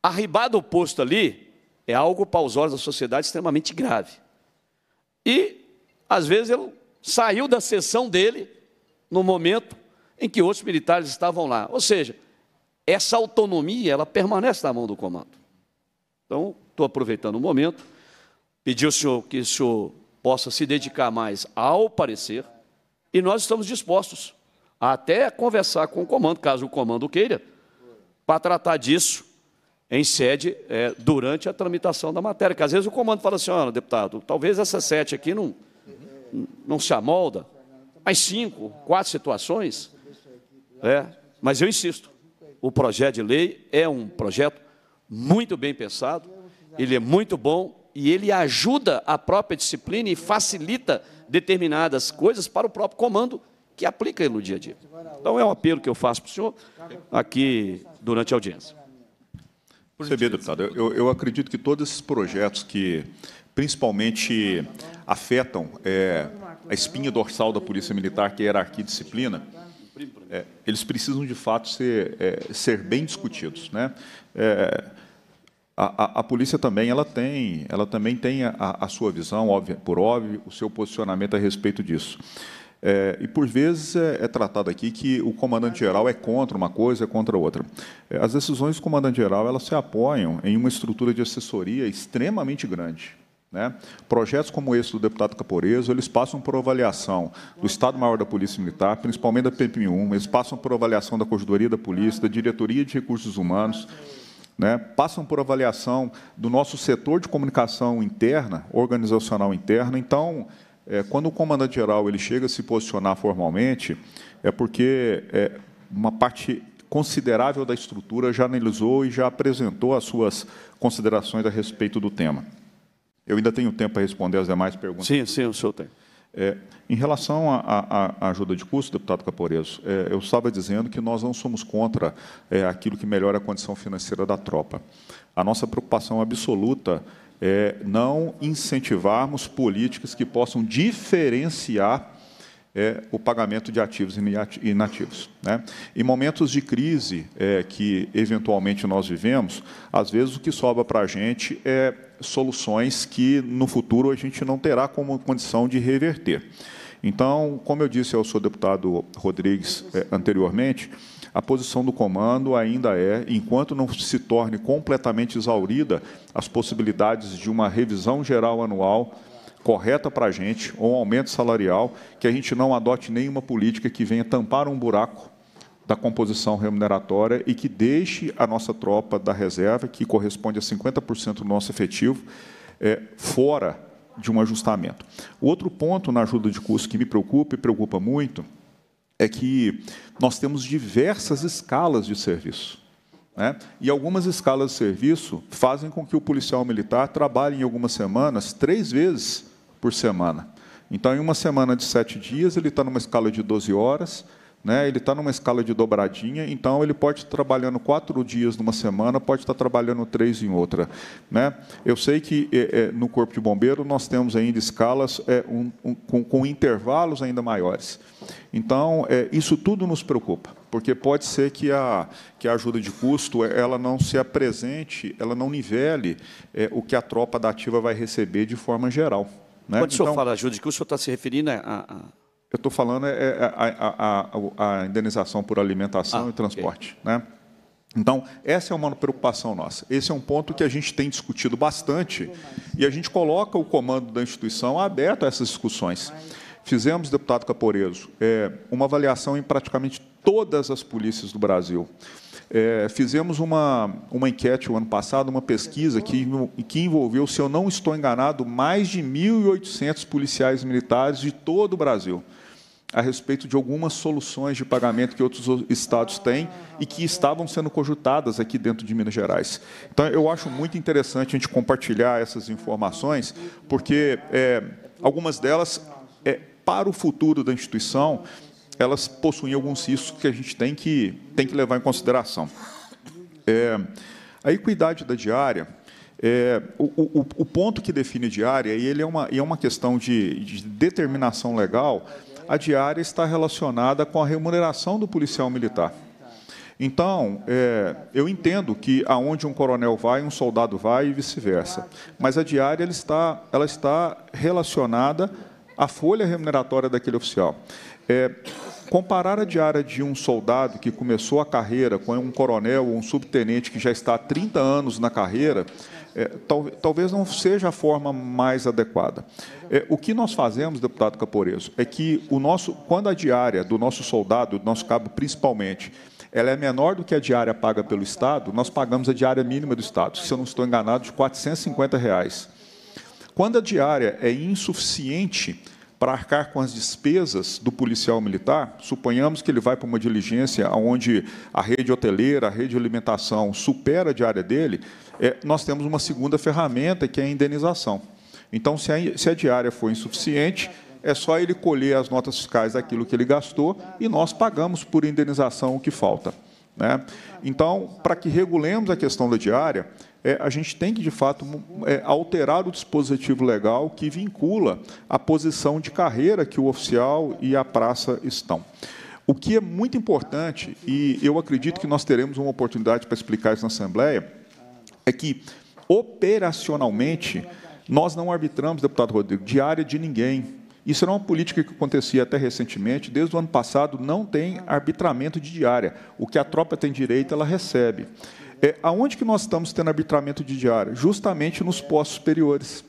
Arribar do posto ali é algo para os olhos da sociedade extremamente grave. E, às vezes, ele saiu da sessão dele no momento em que outros militares estavam lá. Ou seja, essa autonomia ela permanece na mão do comando. Então, estou aproveitando o momento pedir ao senhor que o senhor possa se dedicar mais ao parecer, e nós estamos dispostos a até conversar com o comando, caso o comando queira, para tratar disso em sede é, durante a tramitação da matéria. Que às vezes o comando fala assim, olha, deputado, talvez essa sete aqui não, não se amolda, mais cinco, quatro situações. É, mas eu insisto, o projeto de lei é um projeto muito bem pensado, ele é muito bom, e ele ajuda a própria disciplina e facilita determinadas coisas para o próprio comando que aplica ele no dia a dia. Então é um apelo que eu faço para o senhor aqui durante a audiência. vê, deputado. Eu, eu acredito que todos esses projetos que principalmente afetam é, a espinha dorsal da Polícia Militar, que é a hierarquia e disciplina, é, eles precisam, de fato, ser, é, ser bem discutidos. Né? É, a, a, a, polícia também ela tem, ela também tem a, a sua visão, óbvio por óbvio, o seu posicionamento a respeito disso. É, e por vezes é, é, tratado aqui que o comandante geral é contra uma coisa, é contra outra. É, as decisões do comandante geral elas se apoiam em uma estrutura de assessoria extremamente grande. Né? Projetos como esse do deputado Caporeso, eles passam por avaliação do Estado-Maior da Polícia Militar, principalmente da PMP1, eles passam por avaliação da Corregedoria da Polícia, da Diretoria de Recursos Humanos né, passam por avaliação do nosso setor de comunicação interna, organizacional interna. Então, é, quando o comandante-geral ele chega a se posicionar formalmente, é porque é, uma parte considerável da estrutura já analisou e já apresentou as suas considerações a respeito do tema. Eu ainda tenho tempo para responder as demais perguntas. Sim, sim, o senhor tem. É, em relação à ajuda de custo, deputado Caporeso, é, eu estava dizendo que nós não somos contra é, aquilo que melhora a condição financeira da tropa. A nossa preocupação absoluta é não incentivarmos políticas que possam diferenciar é, o pagamento de ativos e inativos. Né? Em momentos de crise é, que eventualmente nós vivemos, às vezes o que sobra para a gente é soluções que no futuro a gente não terá como condição de reverter. Então, como eu disse ao senhor deputado Rodrigues eh, anteriormente, a posição do comando ainda é, enquanto não se torne completamente exaurida as possibilidades de uma revisão geral anual correta para a gente, ou um aumento salarial, que a gente não adote nenhuma política que venha tampar um buraco da composição remuneratória e que deixe a nossa tropa da reserva, que corresponde a 50% do nosso efetivo, é, fora de um ajustamento. O outro ponto na ajuda de custo que me preocupa e preocupa muito é que nós temos diversas escalas de serviço. Né? E algumas escalas de serviço fazem com que o policial militar trabalhe em algumas semanas três vezes por semana. Então, em uma semana de sete dias, ele está numa escala de 12 horas, né? Ele está numa escala de dobradinha, então ele pode estar trabalhando quatro dias numa semana, pode estar trabalhando três em outra. Né? Eu sei que é, é, no Corpo de Bombeiro nós temos ainda escalas é, um, um, com, com, intervalos ainda maiores. Então, é, isso tudo nos preocupa, porque pode ser que a, que a ajuda de custo é, ela não se apresente, ela não nivele é, o que a tropa da ativa vai receber de forma geral. Né? Quando então, o senhor então fala ajuda de custo, o senhor está se referindo né, a, a eu estou falando é, é, a, a, a, indenização por alimentação ah, e transporte. Okay. Né? Então, essa é uma preocupação nossa. Esse é um ponto que a gente tem discutido bastante e a gente coloca o comando da instituição aberto a essas discussões. Fizemos, deputado Caporeso, é, uma avaliação em praticamente todas as polícias do Brasil. É, fizemos uma, uma enquete o ano passado, uma pesquisa que, que envolveu, se eu não estou enganado, mais de 1.800 policiais militares de todo o Brasil a respeito de algumas soluções de pagamento que outros estados têm e que estavam sendo cogitadas aqui dentro de Minas Gerais. Então, eu acho muito interessante a gente compartilhar essas informações, porque é, algumas delas, é, para o futuro da instituição, elas possuem alguns riscos que a gente tem que, tem que levar em consideração. É, a equidade da diária, é, o, o, o, ponto que define diária, e ele é uma, é uma questão de, de determinação legal, a diária está relacionada com a remuneração do policial militar. Então, é, eu entendo que aonde um coronel vai, um soldado vai e vice-versa. Mas a diária ela está, ela está relacionada à folha remuneratória daquele oficial. É, comparar a diária de um soldado que começou a carreira com um coronel ou um subtenente que já está há 30 anos na carreira, é, tal, talvez não seja a forma mais adequada. É, o que nós fazemos, deputado Caporeso, é que o nosso, quando a diária do nosso soldado, do nosso cabo principalmente, ela é menor do que a diária paga pelo Estado, nós pagamos a diária mínima do Estado, se eu não estou enganado, de R$ 450. Reais. Quando a diária é insuficiente para arcar com as despesas do policial militar, suponhamos que ele vai para uma diligência onde a rede hoteleira, a rede de alimentação supera a diária dele, é, nós temos uma segunda ferramenta, que é a indenização. Então, se a, se a diária for insuficiente, é só ele colher as notas fiscais daquilo que ele gastou e nós pagamos por indenização o que falta. Né? Então, para que regulemos a questão da diária, é, a gente tem que, de fato, é, alterar o dispositivo legal que vincula a posição de carreira que o oficial e a praça estão. O que é muito importante, e eu acredito que nós teremos uma oportunidade para explicar isso na Assembleia, é que, operacionalmente, nós não arbitramos, deputado Rodrigo, diária de ninguém. Isso era uma política que acontecia até recentemente, desde o ano passado não tem arbitramento de diária. O que a tropa tem direito, ela recebe. É, aonde que nós estamos tendo arbitramento de diária? Justamente nos postos superiores,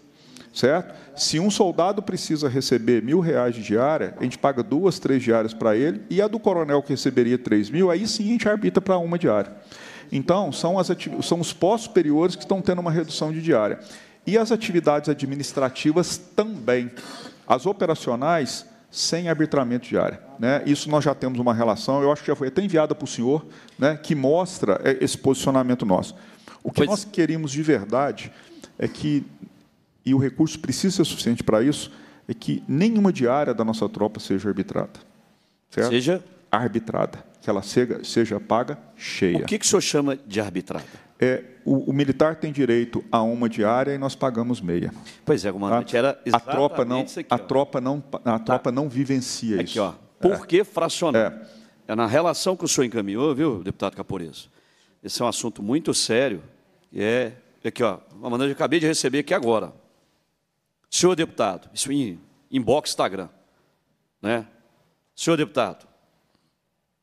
certo? Se um soldado precisa receber mil reais de diária, a gente paga duas, três diárias para ele, e a do coronel que receberia três mil, aí sim a gente arbitra para uma diária. Então, são, as são os postos superiores que estão tendo uma redução de diária. E as atividades administrativas também. As operacionais, sem arbitramento de área. Né? Isso nós já temos uma relação, eu acho que já foi até enviada para o senhor, né, que mostra é, esse posicionamento nosso. O que pois... nós queremos de verdade é que, e o recurso precisa ser suficiente para isso, é que nenhuma diária da nossa tropa seja arbitrada. Certo? Seja arbitrada que ela seja, paga cheia. O que, que o senhor chama de arbitrada? É, o, o, militar tem direito a uma diária e nós pagamos meia. Pois é, comandante, tá? era exatamente a tropa não, aqui, a tropa não, a tá. tropa tá. não vivencia aqui, isso. É. por é. que fracionar? É. é. na relação que o senhor encaminhou, viu, deputado Caporeso? Esse é um assunto muito sério. É, aqui, ó, comandante, eu acabei de receber aqui agora. Senhor deputado, isso em inbox Instagram, né? Senhor deputado,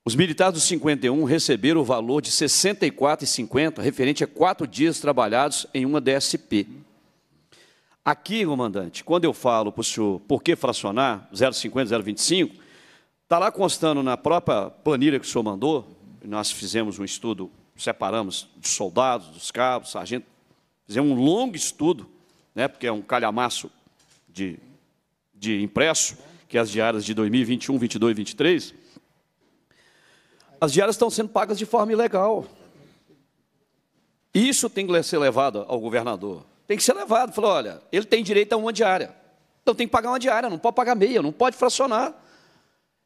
os militares dos 51 receberam o valor de 64,50, referente a quatro dias trabalhados em uma DSP. Aqui, comandante, quando eu falo para o senhor por que fracionar 0,50, 0,25, está lá constando na própria planilha que o senhor mandou, nós fizemos um estudo, separamos dos soldados, dos cabos, sargento, fizemos um longo estudo, né, porque é um calhamaço de, de impresso, que é as diárias de 2021, 22 e 23, as diárias estão sendo pagas de forma ilegal. Isso tem que ser levado ao governador. Tem que ser levado. Falou, olha, ele tem direito a uma diária. Então tem que pagar uma diária, não pode pagar meia, não pode fracionar.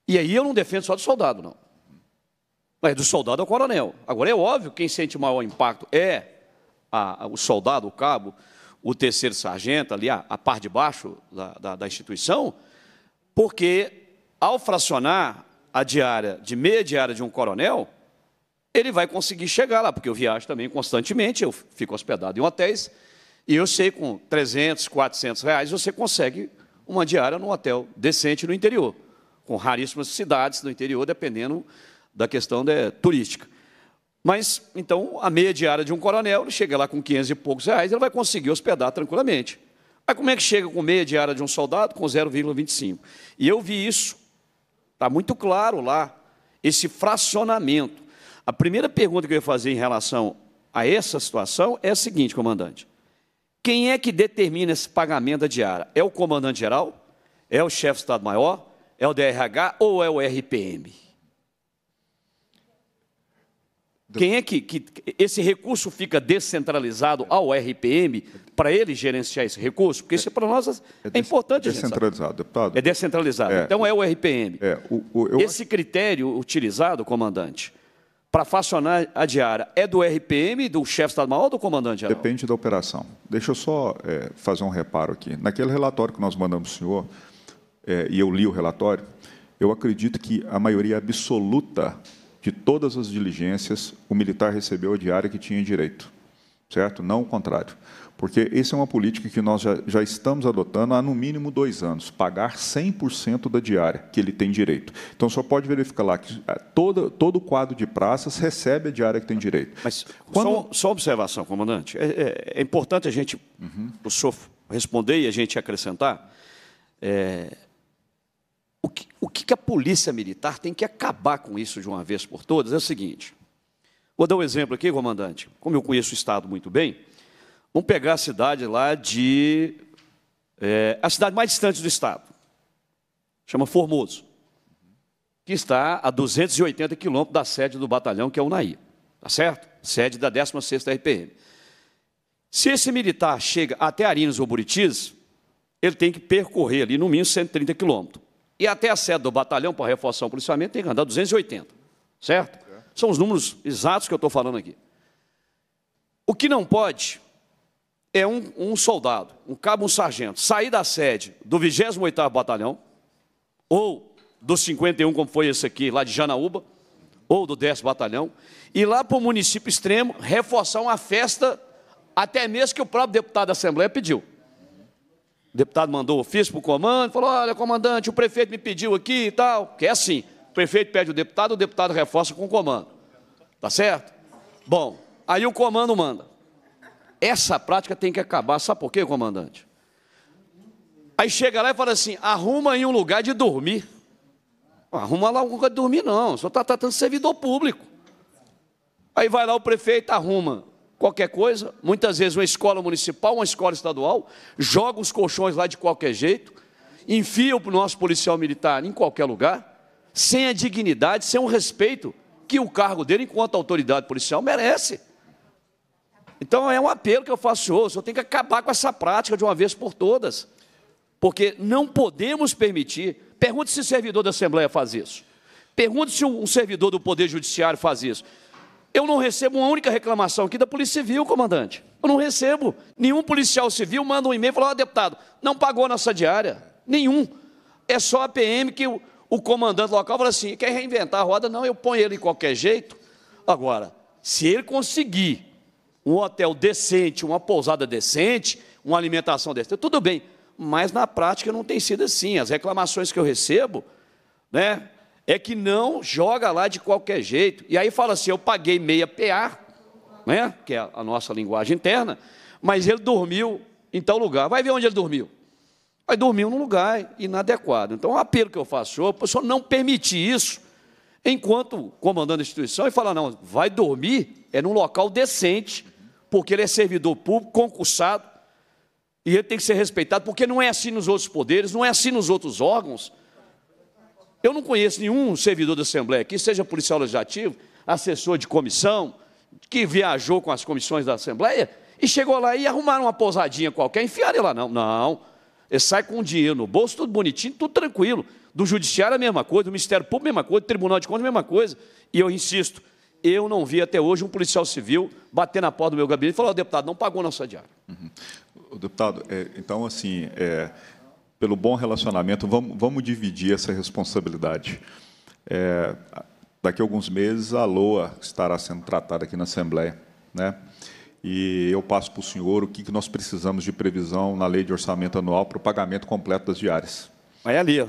E aí eu não defendo só do soldado, não. Mas do soldado ao coronel. Agora é óbvio que quem sente o maior impacto é a, a, o soldado, o cabo, o terceiro sargento, ali, a, a parte de baixo da, da, da instituição, porque ao fracionar, a diária, de meia diária de um coronel, ele vai conseguir chegar lá, porque eu viajo também constantemente, eu fico hospedado em hotéis, e eu sei com 300, 400 reais você consegue uma diária num hotel decente no interior, com raríssimas cidades no interior, dependendo da questão de, turística. Mas, então, a meia diária de um coronel, ele chega lá com 500 e poucos reais, ele vai conseguir hospedar tranquilamente. Mas como é que chega com meia diária de um soldado? Com 0,25. E eu vi isso Está muito claro lá esse fracionamento. A primeira pergunta que eu ia fazer em relação a essa situação é a seguinte, comandante: quem é que determina esse pagamento da diária? É o comandante geral? É o chefe do Estado-Maior? É o DRH ou é o RPM? Quem é que, que esse recurso fica descentralizado é. ao RPM para ele gerenciar esse recurso? Porque isso é, para nós é, é importante. É descentralizado, deputado. É descentralizado. É, então é o RPM. É, o, o, esse acho... critério utilizado, comandante, para facionar a diária, é do RPM, do chefe Estado-Maior ou do comandante geral? Depende da operação. Deixa eu só é, fazer um reparo aqui. Naquele relatório que nós mandamos para o senhor, e eu li o relatório, eu acredito que a maioria absoluta de todas as diligências, o militar recebeu a diária que tinha direito, certo? Não o contrário. Porque essa é uma política que nós já, já estamos adotando há no mínimo dois anos, pagar 100% da diária que ele tem direito. Então, só pode verificar lá que é, todo, todo quadro de praças recebe a diária que tem direito. Mas Quando... só, só observação, comandante. É, é, é importante a gente, uhum. o senhor responder e a gente acrescentar. É, o que, o que a polícia militar tem que acabar com isso de uma vez por todas é o seguinte. Vou dar um exemplo aqui, comandante. Como eu conheço o Estado muito bem, vamos pegar a cidade lá de. É, a cidade mais distante do Estado, chama Formoso, que está a 280 quilômetros da sede do batalhão, que é o Naí. Tá certo? Sede da 16 RPM. Se esse militar chega até Arinos ou Buritis, ele tem que percorrer ali no mínimo 130 quilômetros. E até a sede do batalhão para reforçar o policiamento tem que andar 280, certo? É. São os números exatos que eu estou falando aqui. O que não pode é um, um, soldado, um cabo, um sargento, sair da sede do 28º Batalhão, ou do 51, como foi esse aqui, lá de Janaúba, ou do 10 Batalhão, e lá para o município extremo reforçar uma festa, até mesmo que o próprio deputado da Assembleia pediu. O deputado mandou ofício para o comando, falou: olha, comandante, o prefeito me pediu aqui e tal. Que é assim: o prefeito pede o deputado, o deputado reforça com o comando. Tá certo? Bom, aí o comando manda. Essa prática tem que acabar. Sabe por quê, comandante? Aí chega lá e fala assim: arruma aí um lugar de dormir. Arruma lá um lugar de dormir, não. Só está tratando servidor público. Aí vai lá o prefeito, arruma qualquer coisa, muitas vezes uma escola municipal, uma escola estadual, joga os colchões lá de qualquer jeito, enfia o nosso policial militar em qualquer lugar, sem a dignidade, sem o respeito que o cargo dele, enquanto autoridade policial, merece. Então é um apelo que eu faço, senhor, o senhor tem que acabar com essa prática de uma vez por todas. Porque não podemos permitir. Pergunte se o servidor da Assembleia faz isso. Pergunte se um servidor do Poder Judiciário faz isso. Eu não recebo uma única reclamação aqui da Polícia Civil, comandante. Eu não recebo. Nenhum policial civil manda um e-mail e fala: Ó, oh, deputado, não pagou a nossa diária. Nenhum. É só a PM que o, o comandante local fala assim: quer reinventar a roda? Não, eu ponho ele de qualquer jeito. Agora, se ele conseguir um hotel decente, uma pousada decente, uma alimentação decente, tudo bem. Mas na prática não tem sido assim. As reclamações que eu recebo, né? é que não joga lá de qualquer jeito. E aí fala assim: eu paguei meia PA, né, que é a nossa linguagem interna, mas ele dormiu em tal lugar. Vai ver onde ele dormiu. Vai dormir num lugar inadequado. Então, o apelo que eu faço, o senhor não permitir isso enquanto comandando a instituição e falar: não, vai dormir é num local decente, porque ele é servidor público, concursado, e ele tem que ser respeitado, porque não é assim nos outros poderes, não é assim nos outros órgãos. Eu não conheço nenhum servidor da Assembleia, que seja policial legislativo, assessor de comissão, que viajou com as comissões da Assembleia e chegou lá e arrumaram uma pousadinha qualquer, enfiaram ele lá. Não, não. Ele sai com o dinheiro no bolso, tudo bonitinho, tudo tranquilo. Do Judiciário é a mesma coisa, do Ministério Público a mesma coisa, do Tribunal de Contas a mesma coisa. E eu insisto, eu não vi até hoje um policial civil bater na porta do meu gabinete e falar, oh, deputado, não pagou nossa diária. Uhum. Deputado, é, então, assim, é, pelo bom relacionamento, vamos, vamos dividir essa responsabilidade. É, daqui a alguns meses, a LOA estará sendo tratada aqui na Assembleia. Né? E eu passo para o senhor o que, que nós precisamos de previsão na lei de orçamento anual para o pagamento completo das diárias. É ali. É.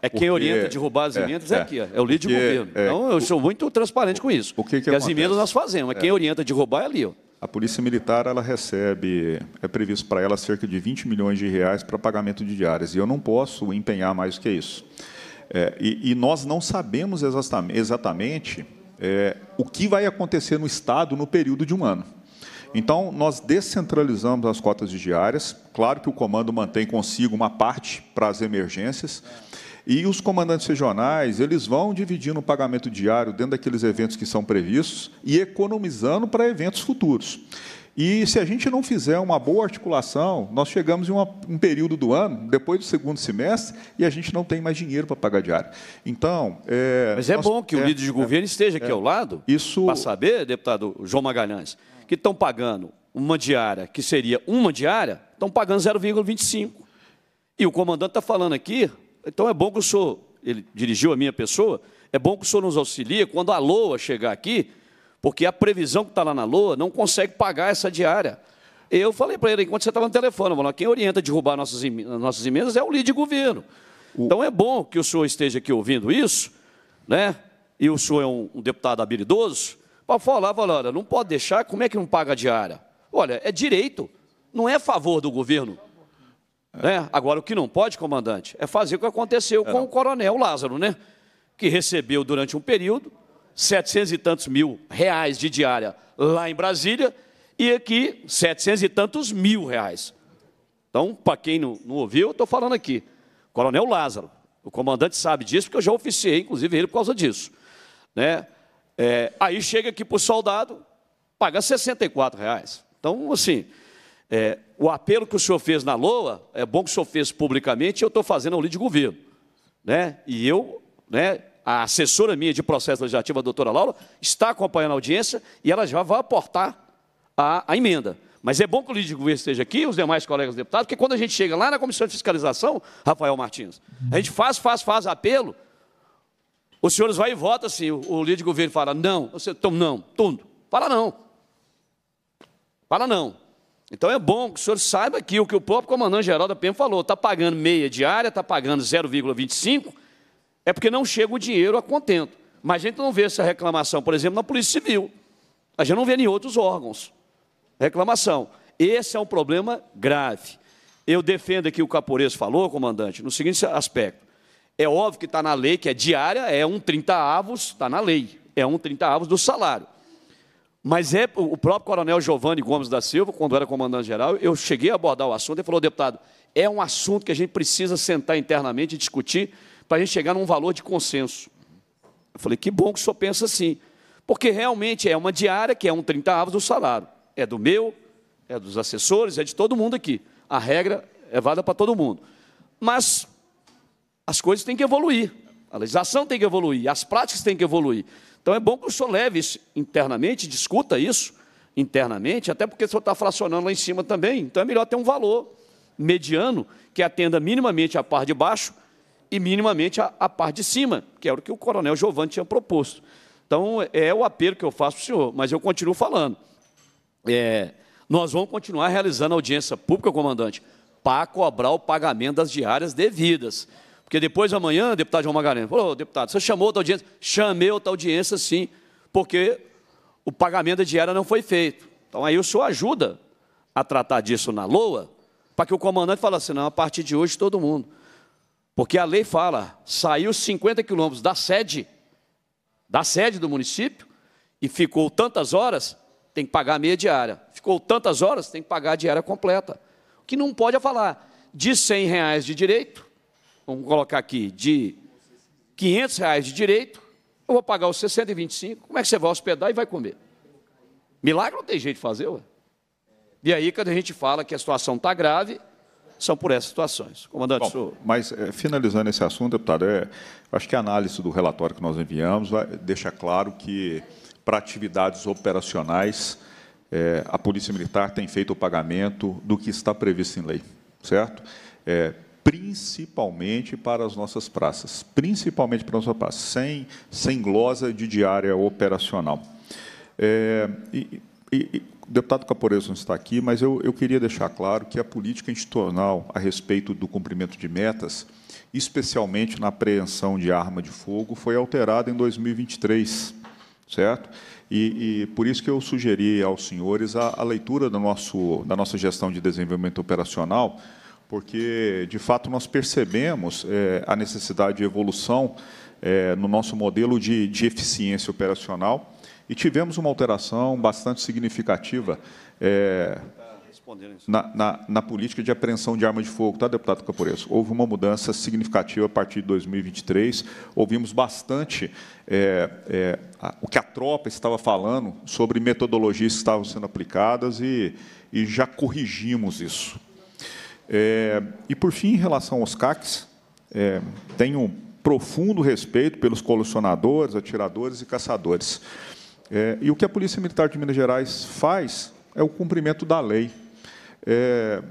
É quem porque, orienta derrubar as é, emendas é, é aqui. É o líder de governo. É, então, eu o, sou muito transparente com isso. O que que, as emendas nós fazemos. É, é. Quem orienta derrubar é ali. A Polícia Militar ela recebe, é previsto para ela cerca de 20 milhões de reais para pagamento de diárias, e eu não posso empenhar mais do que isso. É, e, e, nós não sabemos exatamente, é, o que vai acontecer no Estado no período de um ano. Então, nós descentralizamos as cotas de diárias. Claro que o comando mantém consigo uma parte para as emergências. É. E os comandantes regionais, eles vão dividindo o pagamento diário dentro daqueles eventos que são previstos e economizando para eventos futuros. E se a gente não fizer uma boa articulação, nós chegamos em uma, um período do ano, depois do segundo semestre, e a gente não tem mais dinheiro para pagar diário. Então. É, Mas é nós, bom que é, o líder de governo é, esteja aqui é. ao lado, isso... para saber, deputado João Magalhães, que estão pagando uma diária, que seria uma diária, estão pagando 0,25. E o comandante está falando aqui, então é bom que o senhor, ele dirigiu a minha pessoa, é bom que o senhor nos auxilie quando a LOA chegar aqui, porque a previsão que está lá na LOA não consegue pagar essa diária. Eu falei para ele, enquanto você estava tá no telefone, mano, quem orienta a derrubar nossas, nossas emendas é o líder de governo. O... Então é bom que o senhor esteja aqui ouvindo isso, né? e o senhor é um, um deputado habilidoso, para falar, falar, olha, não pode deixar, como é que não paga a diária? Olha, é direito, não é favor do governo. Né? Agora, o que não pode, comandante, é fazer o que aconteceu com é. o coronel Lázaro, né? que recebeu durante um período 700 e tantos mil reais de diária lá em Brasília e aqui 700 e tantos mil reais. Então, para quem não, não ouviu, eu estou falando aqui. Coronel Lázaro, o comandante sabe disso, porque eu já oficiei, inclusive, ele por causa disso. Né? É, aí chega aqui para o soldado, paga 64 reais. Então, assim, é, o apelo que o senhor fez na LOA, é bom que o senhor fez publicamente, eu estou fazendo ao líder de governo. Né? E eu, né, a assessora minha de processo legislativo, a doutora Laura, está acompanhando a audiência e ela já vai aportar a, a emenda. Mas é bom que o líder de governo esteja aqui, os demais colegas deputados, porque quando a gente chega lá na comissão de fiscalização, Rafael Martins, a gente faz, faz, faz apelo, os senhores vai e votam assim, o, o líder de governo fala não, você toma não, tudo, fala não. Fala não. Então é bom que o senhor saiba que o que o próprio comandante-geral da PM falou, está pagando meia diária, está pagando 0,25, é porque não chega o dinheiro a contento. Mas a gente não vê essa reclamação, por exemplo, na Polícia Civil. A gente não vê em outros órgãos. Reclamação. Esse é um problema grave. Eu defendo aqui o que o falou, comandante, no seguinte aspecto. É óbvio que está na lei que é diária, é um 30 avos, está na lei, é um 30 avos do salário. Mas é o próprio coronel Giovanni Gomes da Silva, quando era comandante-geral, eu cheguei a abordar o assunto e falou, deputado, é um assunto que a gente precisa sentar internamente e discutir para a gente chegar num valor de consenso. Eu falei, que bom que o senhor pensa assim, porque realmente é uma diária que é um 30 avos do salário. É do meu, é dos assessores, é de todo mundo aqui. A regra é válida para todo mundo. Mas as coisas têm que evoluir. A legislação tem que evoluir, as práticas têm que evoluir. Então é bom que o senhor leve isso internamente, discuta isso internamente, até porque o senhor está fracionando lá em cima também. Então é melhor ter um valor mediano que atenda minimamente a parte de baixo e minimamente a, a parte de cima, que era o que o coronel Giovanni tinha proposto. Então é, é o apelo que eu faço para o senhor, mas eu continuo falando. É, nós vamos continuar realizando audiência pública, comandante, para cobrar o pagamento das diárias devidas. Porque depois de amanhã, o deputado João Magalhães falou, deputado, você chamou outra audiência? Chamei outra audiência, sim, porque o pagamento da diária não foi feito. Então, aí o senhor ajuda a tratar disso na LOA, para que o comandante fale assim, não, a partir de hoje todo mundo. Porque a lei fala, saiu 50 quilômetros da sede, da sede do município, e ficou tantas horas, tem que pagar a meia diária. Ficou tantas horas, tem que pagar a diária completa. O que não pode é falar de 100 reais de direito, vamos colocar aqui, de 500 reais de direito, eu vou pagar os 625, como é que você vai hospedar e vai comer? Milagre não tem jeito de fazer, ué. E aí, quando a gente fala que a situação está grave, são por essas situações. Comandante, Bom, senhor... Mas, eh, finalizando esse assunto, deputado, é, acho que a análise do relatório que nós enviamos vai, deixa claro que, para atividades operacionais, é, a Polícia Militar tem feito o pagamento do que está previsto em lei, certo? É, principalmente para as nossas praças, principalmente para as nossas praças, sem, sem glosa de diária operacional. É, e, e, o deputado Caporeso não está aqui, mas eu, eu queria deixar claro que a política institucional a respeito do cumprimento de metas, especialmente na apreensão de arma de fogo, foi alterada em 2023, certo? E, e, por isso que eu sugeri aos senhores a, a leitura do nosso, da nossa gestão de desenvolvimento operacional, porque, de fato, nós percebemos é, a necessidade de evolução é, no nosso modelo de, de eficiência operacional e tivemos uma alteração bastante significativa é, na, na, na, política de apreensão de arma de fogo, tá, deputado Caporesso? Houve uma mudança significativa a partir de 2023. Ouvimos bastante é, é, a, o que a tropa estava falando sobre metodologias que estavam sendo aplicadas e, e já corrigimos isso. É, e, por fim, em relação aos CACs, é, tenho profundo respeito pelos colecionadores, atiradores e caçadores. É, e o que a Polícia Militar de Minas Gerais faz é o cumprimento da lei. É,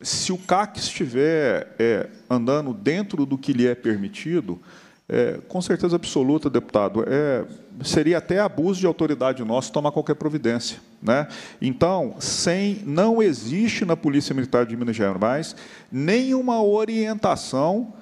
se o CAC estiver é, andando dentro do que lhe é permitido, é, com certeza absoluta, deputado, é, seria até abuso de autoridade nosso tomar qualquer providência. Né? Então, sem, não existe na Polícia Militar de Minas Gerais nenhuma orientação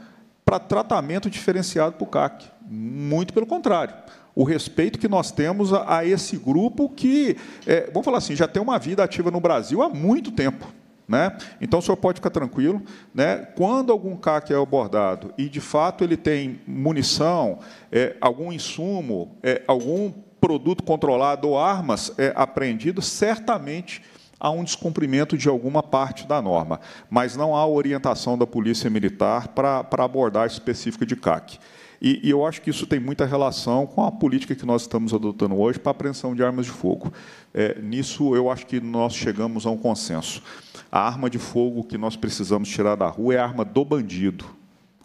para tratamento diferenciado para o CAC. Muito pelo contrário. O respeito que nós temos a, a esse grupo que, é, vamos falar assim, já tem uma vida ativa no Brasil há muito tempo. Né? Então, o senhor pode ficar tranquilo. Né? Quando algum CAC é abordado e, de fato, ele tem munição, é, algum insumo, é, algum produto controlado ou armas é, apreendido, certamente há um descumprimento de alguma parte da norma, mas não há orientação da Polícia Militar para abordar específica de CAC. E, e, eu acho que isso tem muita relação com a política que nós estamos adotando hoje para a apreensão de armas de fogo. É, nisso, eu acho que nós chegamos a um consenso. A arma de fogo que nós precisamos tirar da rua é a arma do bandido.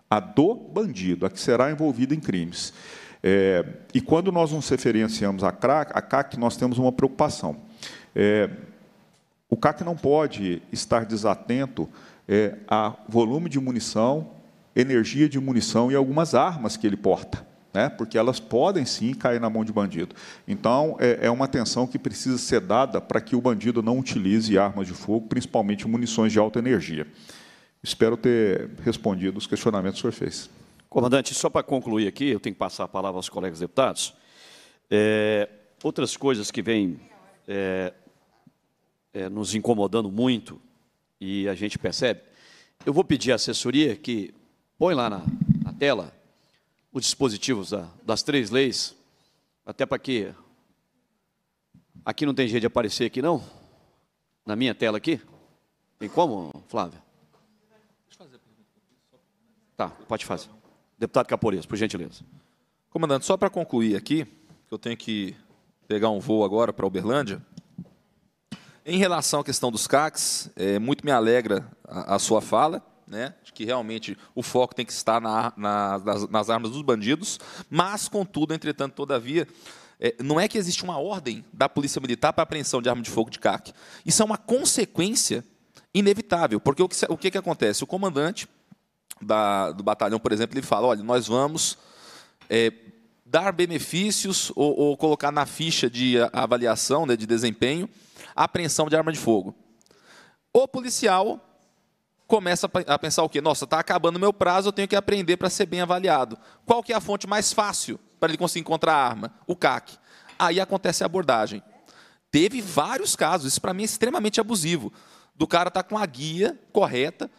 A do bandido, a que será envolvida em crimes. É, e quando nós nos referenciamos à CAC, a CAC nós temos uma preocupação. É, o CAC não pode estar desatento é, a volume de munição, energia de munição e algumas armas que ele porta né? porque elas podem sim cair na mão de bandido. Então, é, é uma atenção que precisa ser dada para que o bandido não utilize armas de fogo, principalmente munições de alta energia. Espero ter respondido os questionamentos que o senhor fez. Comandante, só para concluir aqui, eu tenho que passar a palavra aos colegas deputados. É, outras coisas que vêm é, é, nos incomodando muito e a gente percebe, eu vou pedir à assessoria que põe lá na, na tela os dispositivos ah, das três leis, até para que aqui não tem jeito de aparecer aqui não, na minha tela aqui. Tem como, Flávia? Tá, pode fazer. Deputado Capores, por gentileza. Comandante, só para concluir aqui, que eu tenho que pegar um voo agora para Uberlândia. Em relação à questão dos CACs, é, muito me alegra a, a sua fala né, de que realmente o foco tem que estar na, na, nas, nas, armas dos bandidos, mas, contudo, entretanto, todavia, é, não é que existe uma ordem da Polícia Militar para apreensão de arma de fogo de CAC. Isso é uma consequência inevitável, porque o que, o que, que acontece? O comandante da, do batalhão, por exemplo, ele fala, olha, nós vamos é, dar benefícios ou, ou, colocar na ficha de avaliação, né, de desempenho, a apreensão de arma de fogo. O policial começa a pensar o quê? Nossa, está acabando o meu prazo, eu tenho que aprender para ser bem avaliado. Qual que é a fonte mais fácil para ele conseguir encontrar a arma? O CAC. Aí acontece a abordagem. Teve vários casos, isso para mim é extremamente abusivo, do cara tá com a guia correta,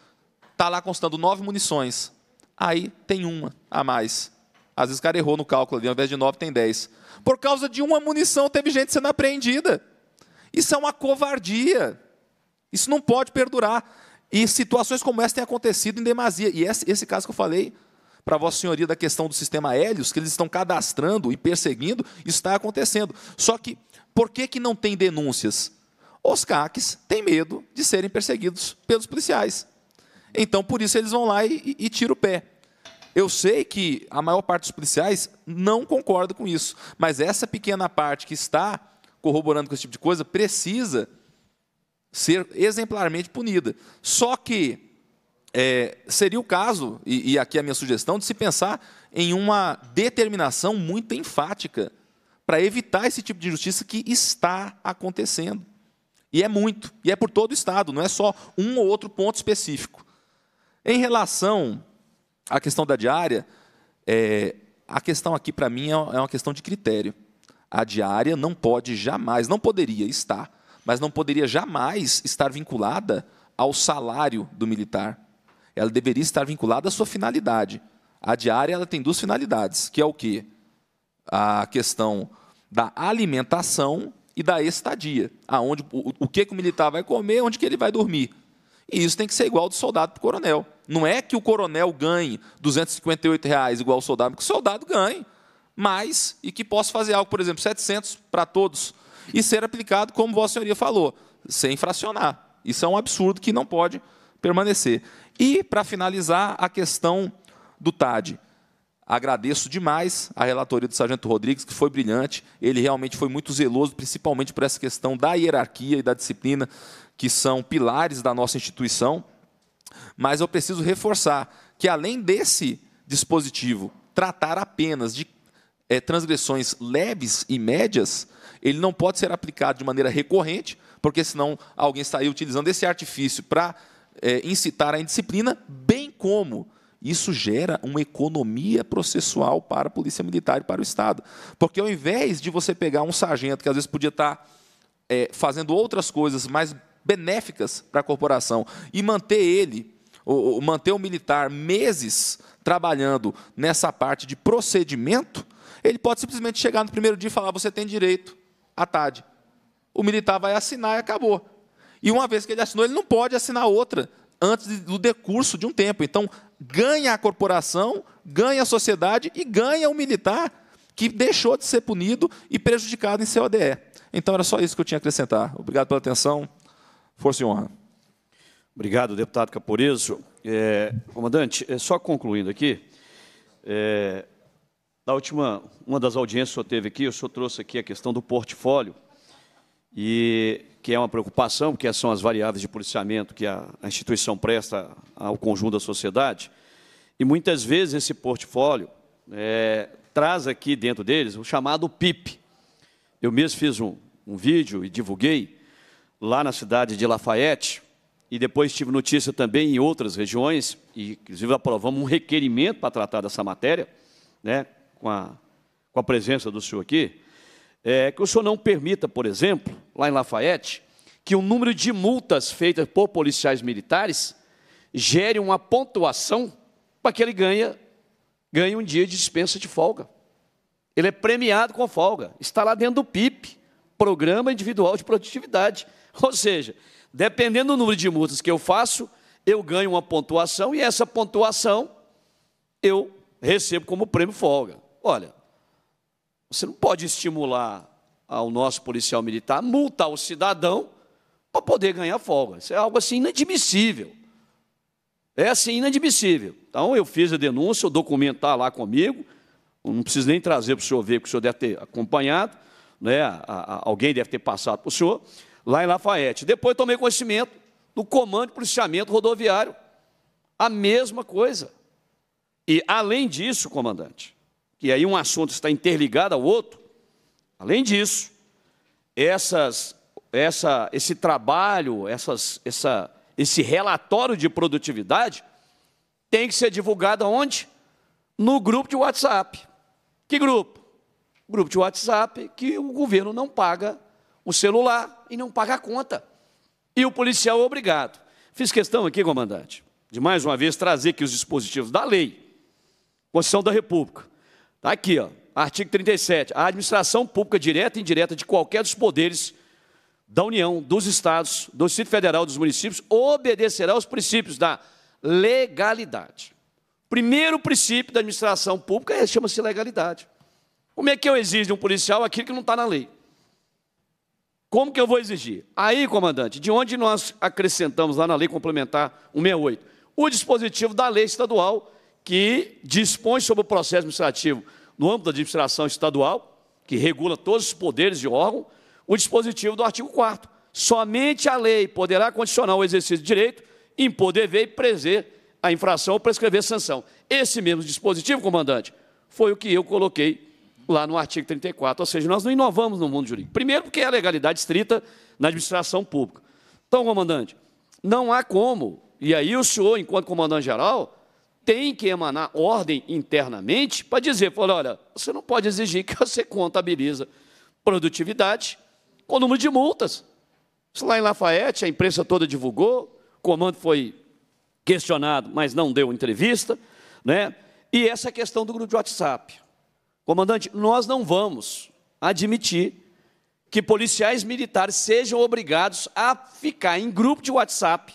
tá lá constando nove munições, aí tem uma a mais. Às vezes o cara errou no cálculo ali, ao invés de nove tem dez. Por causa de uma munição teve gente sendo apreendida. Isso é uma covardia. Isso não pode perdurar. E situações como essa têm acontecido em demasia. E esse, esse caso que eu falei para Vossa Senhoria da questão do sistema Hélios, que eles estão cadastrando e perseguindo, está acontecendo. Só que por que, que não tem denúncias? Os CACs têm medo de serem perseguidos pelos policiais. Então, por isso, eles vão lá e, e, e tiram o pé. Eu sei que a maior parte dos policiais não concorda com isso, mas essa pequena parte que está corroborando com esse tipo de coisa precisa ser exemplarmente punida. Só que é, seria o caso, e, e aqui é a minha sugestão, de se pensar em uma determinação muito enfática para evitar esse tipo de injustiça que está acontecendo. E é muito, e é por todo o Estado, não é só um ou outro ponto específico. Em relação à questão da diária, é, a questão aqui para mim é, é uma questão de critério. A diária não pode jamais, não poderia estar mas não poderia jamais estar vinculada ao salário do militar. Ela deveria estar vinculada à sua finalidade. A diária ela tem duas finalidades, que é o quê? A questão da alimentação e da estadia, aonde o, o que, que o militar vai comer, onde que ele vai dormir. E isso tem que ser igual do soldado para o coronel. Não é que o coronel ganhe 258 reais igual o soldado, que o soldado ganhe mais e que possa fazer algo, por exemplo, 700 para todos, e ser aplicado como Vossa Senhoria falou, sem fracionar. Isso é um absurdo que não pode permanecer. E, para finalizar, a questão do TAD. Agradeço demais a relatoria do Sargento Rodrigues, que foi brilhante. Ele realmente foi muito zeloso, principalmente por essa questão da hierarquia e da disciplina, que são pilares da nossa instituição. Mas eu preciso reforçar que, além desse dispositivo tratar apenas de é, transgressões leves e médias, ele não pode ser aplicado de maneira recorrente, porque senão alguém estaria utilizando esse artifício para é, incitar a indisciplina, bem como isso gera uma economia processual para a Polícia Militar e para o Estado. Porque ao invés de você pegar um sargento que às vezes podia estar tá, é, fazendo outras coisas mais benéficas para a corporação e manter ele, ou, ou manter o militar meses trabalhando nessa parte de procedimento, ele pode simplesmente chegar no primeiro dia e falar: você tem direito à tarde. O militar vai assinar e acabou. E uma vez que ele assinou, ele não pode assinar outra antes do decurso de um tempo. Então, ganha a corporação, ganha a sociedade e ganha o militar que deixou de ser punido e prejudicado em seu ADE. Então, era só isso que eu tinha a acrescentar. Obrigado pela atenção. Força e honra. Obrigado, deputado Caporeso. É, comandante, é só concluindo aqui, é, na última, uma das audiências que o senhor teve aqui, o senhor trouxe aqui a questão do portfólio, e que é uma preocupação, porque são as variáveis de policiamento que a, a instituição presta ao conjunto da sociedade. E muitas vezes esse portfólio é, traz aqui dentro deles o chamado PIP. Eu mesmo fiz um, um vídeo e divulguei lá na cidade de Lafayette, e depois tive notícia também em outras regiões, e inclusive aprovamos um requerimento para tratar dessa matéria, né, com a, com a presença do senhor aqui, é, que o senhor não permita, por exemplo, lá em Lafayette, que o número de multas feitas por policiais militares gere uma pontuação para que ele ganhe ganhe um dia de dispensa de folga. Ele é premiado com folga. Está lá dentro do PIP, Programa Individual de Produtividade. Ou seja, dependendo do número de multas que eu faço, eu ganho uma pontuação e essa pontuação eu recebo como prêmio folga. Olha, você não pode estimular ao nosso policial militar multar o cidadão para poder ganhar folga. Isso é algo assim inadmissível. É assim inadmissível. Então eu fiz a denúncia, o documento está lá comigo. Não preciso nem trazer para o senhor ver, porque o senhor deve ter acompanhado, né? A, a, alguém deve ter passado para o senhor, lá em Lafayette. Depois tomei conhecimento do comando de policiamento rodoviário. A mesma coisa. E, além disso, comandante, e aí um assunto está interligado ao outro, além disso, essas, essa, esse trabalho, essas, essa, esse relatório de produtividade tem que ser divulgado onde? No grupo de WhatsApp. Que grupo? Grupo de WhatsApp que o governo não paga o celular e não paga a conta. E o policial é obrigado. Fiz questão aqui, comandante, de mais uma vez trazer que os dispositivos da lei, Constituição da República, Tá aqui, ó, artigo 37. A administração pública direta e indireta de qualquer dos poderes da União, dos Estados, do Distrito Federal, dos municípios, obedecerá aos princípios da legalidade. Primeiro princípio da administração pública é, chama-se legalidade. Como é que eu exijo de um policial aquilo que não está na lei? Como que eu vou exigir? Aí, comandante, de onde nós acrescentamos lá na lei complementar 168? O dispositivo da lei estadual que dispõe sobre o processo administrativo no âmbito da administração estadual, que regula todos os poderes de órgão, o dispositivo do artigo 4 Somente a lei poderá condicionar o exercício de direito, impor dever e prezer a infração ou prescrever sanção. Esse mesmo dispositivo, comandante, foi o que eu coloquei lá no artigo 34, ou seja, nós não inovamos no mundo jurídico. Primeiro, porque é a legalidade estrita na administração pública. Então, comandante, não há como, e aí o senhor, enquanto comandante-geral, tem que emanar ordem internamente para dizer, fala olha, você não pode exigir que você contabiliza produtividade com o número de multas. Isso lá em Lafayette, a imprensa toda divulgou, o comando foi questionado, mas não deu entrevista, né? E essa questão do grupo de WhatsApp. Comandante, nós não vamos admitir que policiais militares sejam obrigados a ficar em grupo de WhatsApp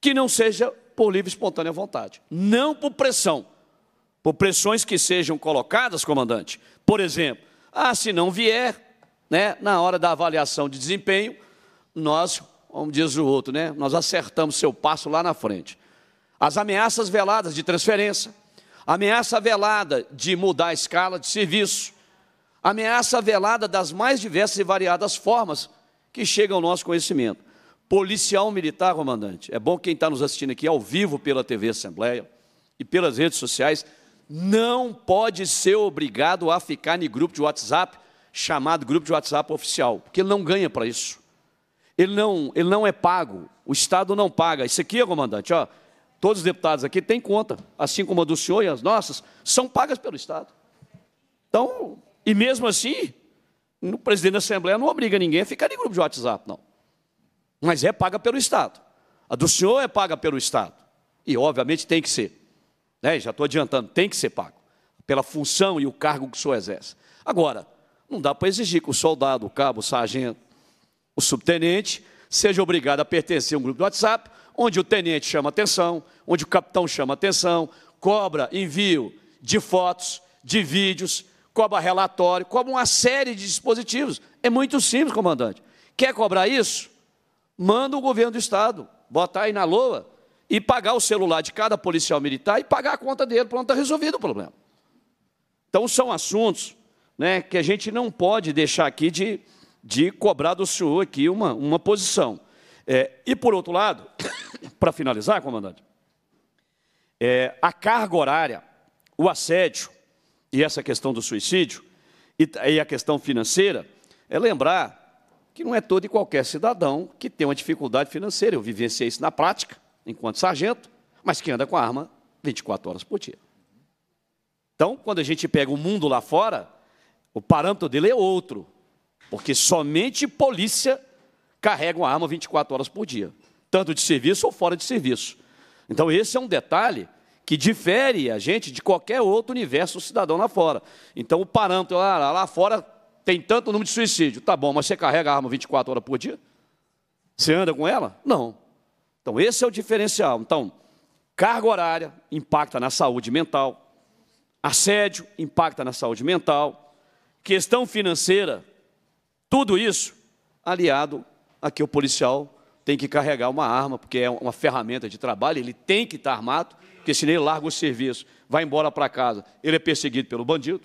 que não seja por livre e espontânea vontade, não por pressão. Por pressões que sejam colocadas, comandante. Por exemplo, ah, se não vier, né, na hora da avaliação de desempenho, nós, como diz o outro, né, nós acertamos seu passo lá na frente. As ameaças veladas de transferência, ameaça velada de mudar a escala de serviço, ameaça velada das mais diversas e variadas formas que chegam ao nosso conhecimento policial militar, comandante. É bom quem está nos assistindo aqui ao vivo pela TV Assembleia e pelas redes sociais, não pode ser obrigado a ficar em grupo de WhatsApp, chamado grupo de WhatsApp oficial, porque ele não ganha para isso. Ele não, ele não é pago, o Estado não paga. Isso aqui, comandante, ó, todos os deputados aqui têm conta, assim como a do senhor e as nossas, são pagas pelo Estado. Então, e mesmo assim, o presidente da Assembleia não obriga ninguém a ficar em grupo de WhatsApp, não mas é paga pelo Estado. A do senhor é paga pelo Estado. E, obviamente, tem que ser. Né? Já estou adiantando, tem que ser pago. Pela função e o cargo que o senhor exerce. Agora, não dá para exigir que o soldado, o cabo, o sargento, o subtenente, seja obrigado a pertencer a um grupo do WhatsApp, onde o tenente chama atenção, onde o capitão chama atenção, cobra envio de fotos, de vídeos, cobra relatório, cobra uma série de dispositivos. É muito simples, comandante. Quer cobrar isso? manda o governo do Estado botar aí na loa e pagar o celular de cada policial militar e pagar a conta dele. Pronto, está resolvido o problema. Então, são assuntos né, que a gente não pode deixar aqui de, de cobrar do senhor aqui uma, uma posição. É, e, por outro lado, para finalizar, comandante, é, a carga horária, o assédio e essa questão do suicídio e, e a questão financeira, é lembrar que não é todo e qualquer cidadão que tem uma dificuldade financeira. Eu vivenciei isso na prática, enquanto sargento, mas que anda com a arma 24 horas por dia. Então, quando a gente pega o mundo lá fora, o parâmetro dele é outro, porque somente polícia carrega uma arma 24 horas por dia, tanto de serviço ou fora de serviço. Então, esse é um detalhe que difere a gente de qualquer outro universo cidadão lá fora. Então, o parâmetro lá, ah, lá fora tem tanto número de suicídio. Tá bom, mas você carrega a arma 24 horas por dia? Você anda com ela? Não. Então, esse é o diferencial. Então, carga horária impacta na saúde mental, assédio impacta na saúde mental, questão financeira, tudo isso aliado a que o policial tem que carregar uma arma, porque é uma ferramenta de trabalho, ele tem que estar armado, porque senão ele larga o serviço, vai embora para casa, ele é perseguido pelo bandido,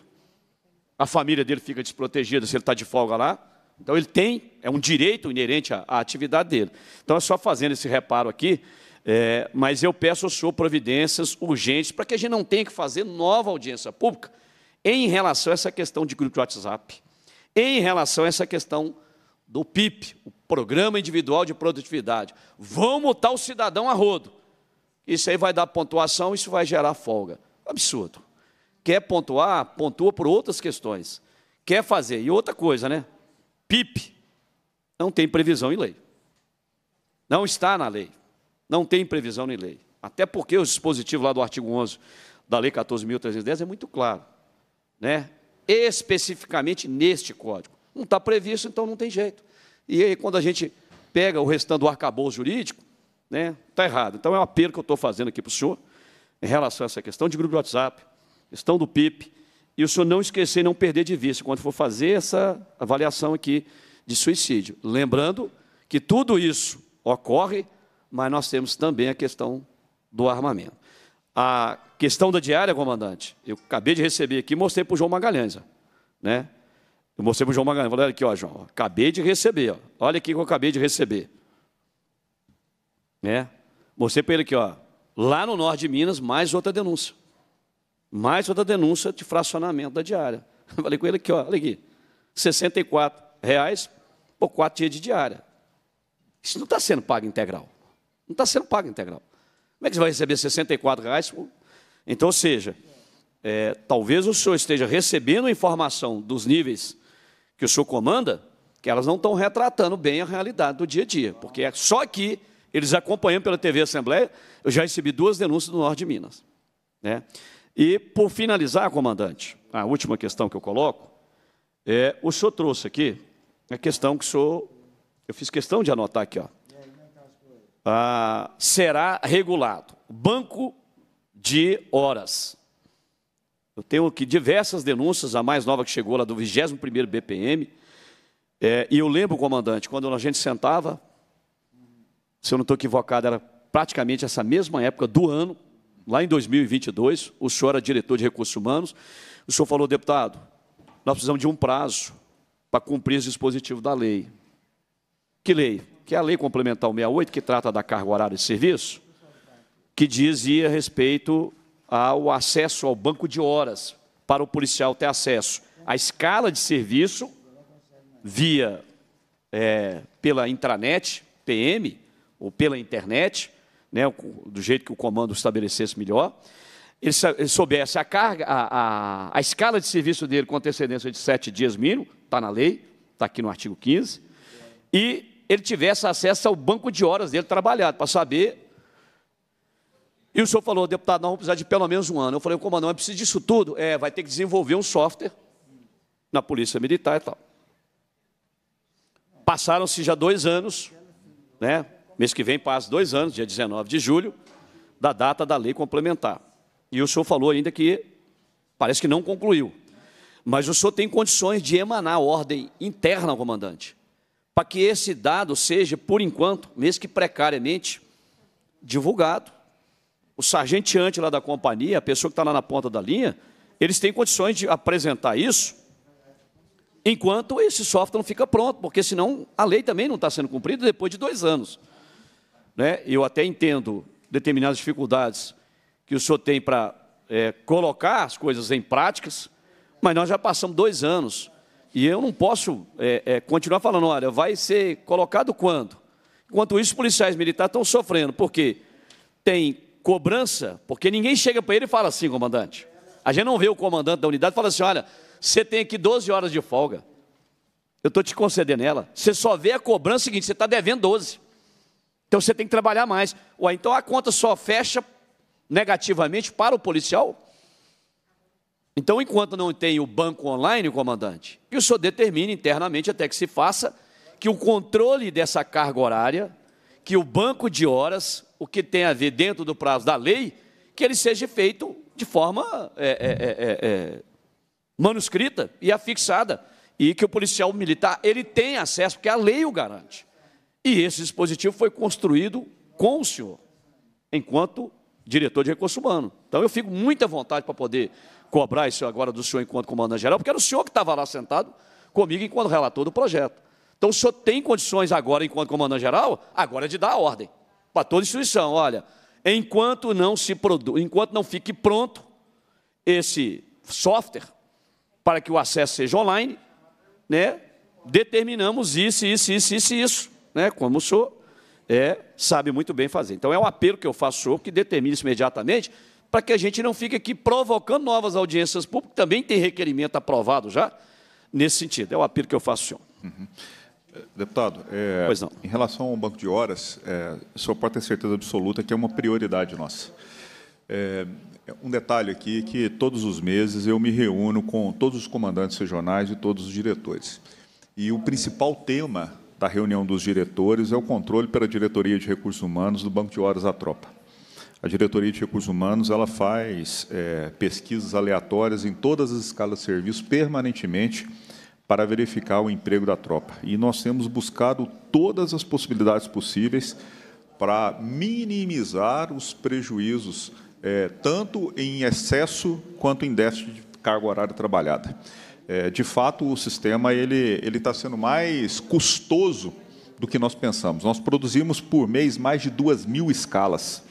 a família dele fica desprotegida se ele está de folga lá. Então ele tem, é um direito inerente à, à atividade dele. Então é só fazendo esse reparo aqui, é, mas eu peço ao senhor providências urgentes para que a gente não tenha que fazer nova audiência pública em relação a essa questão de grupo de WhatsApp, em relação a essa questão do PIP, o Programa Individual de Produtividade. Vamos mutar o cidadão a rodo. Isso aí vai dar pontuação, isso vai gerar folga. Absurdo. Quer pontuar? Pontua por outras questões. Quer fazer. E outra coisa, né? PIP não tem previsão em lei. Não está na lei. Não tem previsão em lei. Até porque o dispositivo lá do artigo 11 da lei 14.310 é muito claro. Né? Especificamente neste código. Não está previsto, então não tem jeito. E aí, quando a gente pega o restante do arcabouço jurídico, está né, tá errado. Então, é um apelo que eu estou fazendo aqui para o senhor, em relação a essa questão de grupo de WhatsApp, questão do PIB, e o senhor não esquecer e não perder de vista quando for fazer essa avaliação aqui de suicídio. Lembrando que tudo isso ocorre, mas nós temos também a questão do armamento. A questão da diária, comandante, eu acabei de receber aqui, mostrei para o João Magalhães, né? Eu mostrei para o João Magalhães, falei, olha aqui, ó, João, acabei de receber, ó, olha aqui que eu acabei de receber. Né? Mostrei para ele aqui, ó, lá no norte de Minas, mais outra denúncia mais outra denúncia de fracionamento da diária. Eu falei com ele aqui, ó, olha aqui, R$ reais por quatro dias de diária. Isso não está sendo pago integral. Não está sendo pago integral. Como é que você vai receber R$ reais? Então, ou seja, é, talvez o senhor esteja recebendo informação dos níveis que o senhor comanda, que elas não estão retratando bem a realidade do dia a dia, porque é só aqui, eles acompanhando pela TV Assembleia, eu já recebi duas denúncias do Norte de Minas. Né? E, por finalizar, comandante, a última questão que eu coloco, é, o senhor trouxe aqui a questão que o senhor, eu fiz questão de anotar aqui, ó. Ah, será regulado. Banco de horas. Eu tenho aqui diversas denúncias, a mais nova que chegou lá do 21º BPM, é, e eu lembro, comandante, quando a gente sentava, se eu não estou equivocado, era praticamente essa mesma época do ano, lá em 2022, o senhor era diretor de recursos humanos, o senhor falou, deputado, nós precisamos de um prazo para cumprir os dispositivos da lei. Que lei? Que é a Lei Complementar 68, que trata da carga horária de serviço, que dizia respeito ao acesso ao banco de horas, para o policial ter acesso à escala de serviço via é, pela intranet, PM, ou pela internet, né, do jeito que o comando estabelecesse melhor, ele, soubesse a, carga, a, a, a escala de serviço dele com antecedência de sete dias mínimo, está na lei, está aqui no artigo 15, e ele tivesse acesso ao banco de horas dele trabalhado, para saber. E o senhor falou, deputado, nós vamos precisar de pelo menos um ano. Eu falei, comandante, mas precisa disso tudo? É, vai ter que desenvolver um software na Polícia Militar e tal. Passaram-se já dois anos, né? Mês que vem passa dois anos, dia 19 de julho, da data da lei complementar. E o senhor falou ainda que parece que não concluiu. Mas o senhor tem condições de emanar ordem interna ao comandante, para que esse dado seja, por enquanto, mesmo que precariamente, divulgado. O sargenteante lá da companhia, a pessoa que está lá na ponta da linha, eles têm condições de apresentar isso enquanto esse software não fica pronto, porque senão a lei também não está sendo cumprida depois de dois anos né? eu até entendo determinadas dificuldades que o senhor tem para é, colocar as coisas em práticas, mas nós já passamos dois anos e eu não posso é, é, continuar falando, olha, vai ser colocado quando? Enquanto isso, policiais militares estão sofrendo, porque tem cobrança, porque ninguém chega para ele e fala assim, comandante. A gente não vê o comandante da unidade e fala assim, olha, você tem aqui 12 horas de folga. Eu estou te concedendo ela. Você só vê a cobrança seguinte, você está devendo 12. Então você tem que trabalhar mais. Ou então a conta só fecha negativamente para o policial? Então, enquanto não tem o banco online, comandante, que o senhor determine internamente até que se faça que o controle dessa carga horária, que o banco de horas, o que tem a ver dentro do prazo da lei, que ele seja feito de forma é, é, é, é, é manuscrita e afixada. E que o policial militar ele tenha acesso, porque a lei o garante. E esse dispositivo foi construído com o senhor, enquanto diretor de recurso humano. Então eu fico muito à vontade para poder cobrar isso agora do senhor enquanto comandante-geral, porque era o senhor que estava lá sentado comigo enquanto relator do projeto. Então o senhor tem condições agora, enquanto comandante-geral, agora de dar ordem para toda a instituição. Olha, enquanto não se produ... enquanto não fique pronto esse software para que o acesso seja online, né? Determinamos isso, isso, isso, isso, isso né, como sou, é, sabe muito bem fazer. Então é um apelo que eu faço ao que determine isso imediatamente, para que a gente não fique aqui provocando novas audiências públicas, também tem requerimento aprovado já nesse sentido. É o apelo que eu faço, senhor. Uhum. Eh, deputado, é, em relação ao banco de horas, é, o senhor pode ter certeza absoluta que é uma prioridade nossa. É, um detalhe aqui que todos os meses eu me reúno com todos os comandantes regionais e todos os diretores. E o principal tema da reunião dos diretores é o controle pela diretoria de recursos humanos do banco de horas da tropa. A diretoria de recursos humanos ela faz é, pesquisas aleatórias em todas as escalas de serviço permanentemente para verificar o emprego da tropa. E nós temos buscado todas as possibilidades possíveis para minimizar os prejuízos, é, tanto em excesso quanto em déficit de carga horária trabalhada é, de fato, o sistema ele ele está sendo mais custoso do que nós pensamos. Nós produzimos por mês mais de duas mil escalas.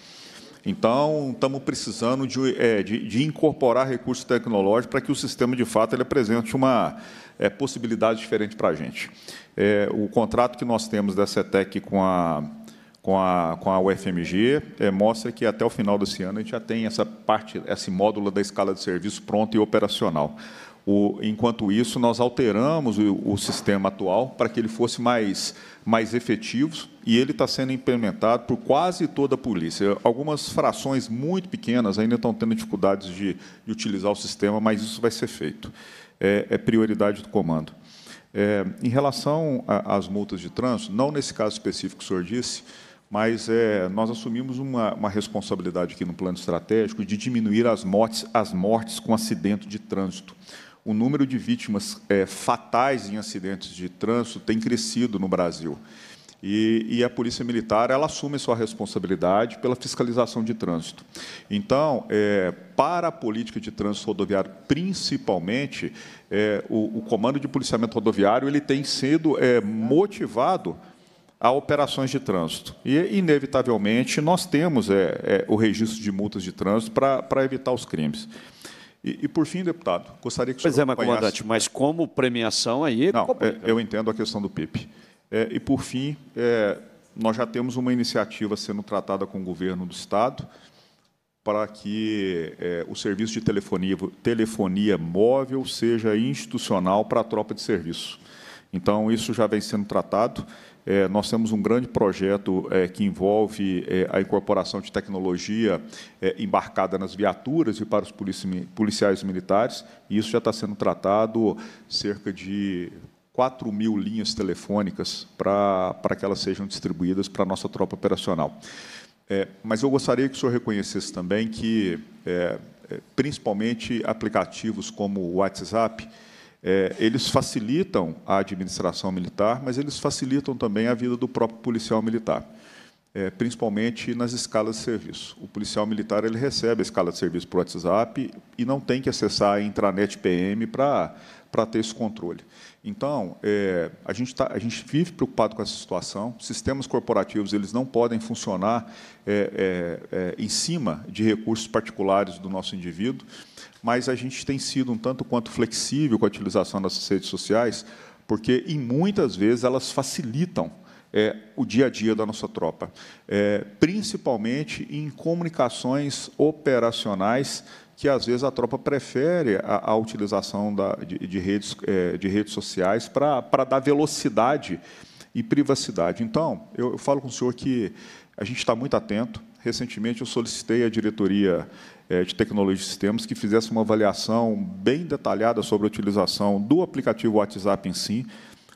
Então, estamos precisando de, é, de, de incorporar recursos tecnológicos para que o sistema, de fato, ele apresente uma é, possibilidade diferente para a gente. É, o contrato que nós temos da CETEC com a, com a, com a UFMG é, mostra que até o final desse ano a gente já tem essa parte, esse módulo da escala de serviço pronto e operacional. O, enquanto isso, nós alteramos o, o sistema atual para que ele fosse mais, mais efetivo e ele está sendo implementado por quase toda a polícia. Algumas frações muito pequenas ainda estão tendo dificuldades de, de utilizar o sistema, mas isso vai ser feito. É, é prioridade do comando. É, em relação às multas de trânsito, não nesse caso específico que o senhor disse, mas é, nós assumimos uma, uma, responsabilidade aqui no plano estratégico de diminuir as mortes, as mortes com acidente de trânsito o número de vítimas é, fatais em acidentes de trânsito tem crescido no Brasil. E, e, a Polícia Militar ela assume sua responsabilidade pela fiscalização de trânsito. Então, é, para a política de trânsito rodoviário, principalmente, é, o, o, Comando de Policiamento Rodoviário ele tem sido é, motivado a operações de trânsito. E, inevitavelmente, nós temos é, é, o registro de multas de trânsito para, para evitar os crimes. E, e, por fim, deputado, gostaria que você o senhor. Pois é, mas, comandante, mas como premiação aí. É Não, é, eu entendo a questão do PIB. É, e por fim, é, nós já temos uma iniciativa sendo tratada com o governo do Estado para que é, o serviço de telefonia, telefonia móvel seja institucional para a tropa de serviço. Então, isso já vem sendo tratado. É, nós temos um grande projeto é, que envolve é, a incorporação de tecnologia é, embarcada nas viaturas e para os policiais militares, e isso já está sendo tratado cerca de 4 mil linhas telefônicas para, para que elas sejam distribuídas para a nossa tropa operacional. É, mas eu gostaria que o senhor reconhecesse também que, é, principalmente, aplicativos como o WhatsApp, é, eles facilitam a administração militar, mas eles facilitam também a vida do próprio policial militar, é, principalmente nas escalas de serviço. O policial militar ele recebe a escala de serviço por WhatsApp e não tem que acessar a intranet PM para para ter esse controle. Então, é, a, gente tá, a gente vive preocupado com essa situação. Sistemas corporativos eles não podem funcionar é, é, é em cima de recursos particulares do nosso indivíduo mas a gente tem sido um tanto quanto flexível com a utilização das redes sociais, porque em muitas vezes elas facilitam é, o dia a dia da nossa tropa, é, principalmente em comunicações operacionais que às vezes a tropa prefere a, a utilização da, de, de, redes, é, de redes sociais para dar velocidade e privacidade. Então, eu, eu falo com o senhor que a gente está muito atento. Recentemente, eu solicitei à diretoria é, de tecnologia de sistemas que fizesse uma avaliação bem detalhada sobre a utilização do aplicativo WhatsApp em si,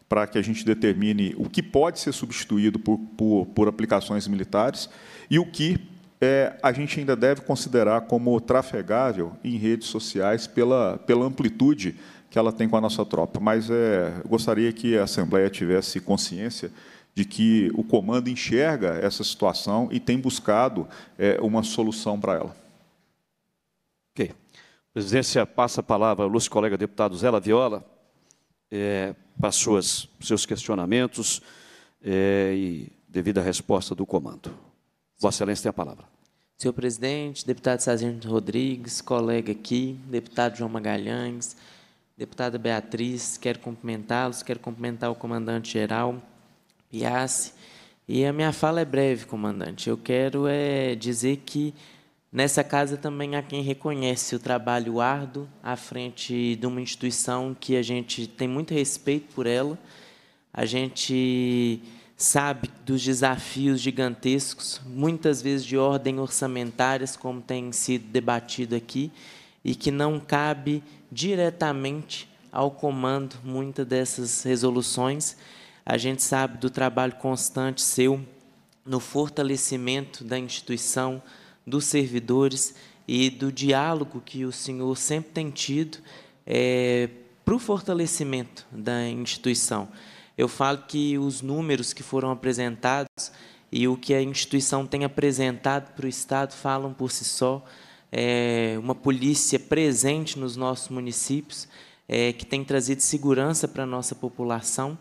para que a gente determine o que pode ser substituído por, por, por aplicações militares e o que é, a gente ainda deve considerar como trafegável em redes sociais pela, pela amplitude que ela tem com a nossa tropa. Mas é, gostaria que a Assembleia tivesse consciência de que o comando enxerga essa situação e tem buscado é, uma solução para ela presidência passa a palavra ao nosso colega deputado Zé Viola é, para suas, seus questionamentos é, e devida resposta do comando. Vossa Excelência tem a palavra. Senhor presidente, deputado Sargento Rodrigues, colega aqui, deputado João Magalhães, deputada Beatriz, quero cumprimentá-los, quero cumprimentar o comandante-geral Piasse. E a minha fala é breve, comandante. Eu quero é, dizer que Nessa casa também há quem reconhece o trabalho árduo à frente de uma instituição que a gente tem muito respeito por ela. A gente sabe dos desafios gigantescos, muitas vezes de ordem orçamentárias, como tem sido debatido aqui, e que não cabe diretamente ao comando muitas dessas resoluções. A gente sabe do trabalho constante seu no fortalecimento da instituição, dos servidores e do diálogo que o senhor sempre tem tido é, para o fortalecimento da instituição. Eu falo que os números que foram apresentados e o que a instituição tem apresentado para o Estado falam por si só. É uma polícia presente nos nossos municípios, é, que tem trazido segurança para a nossa população.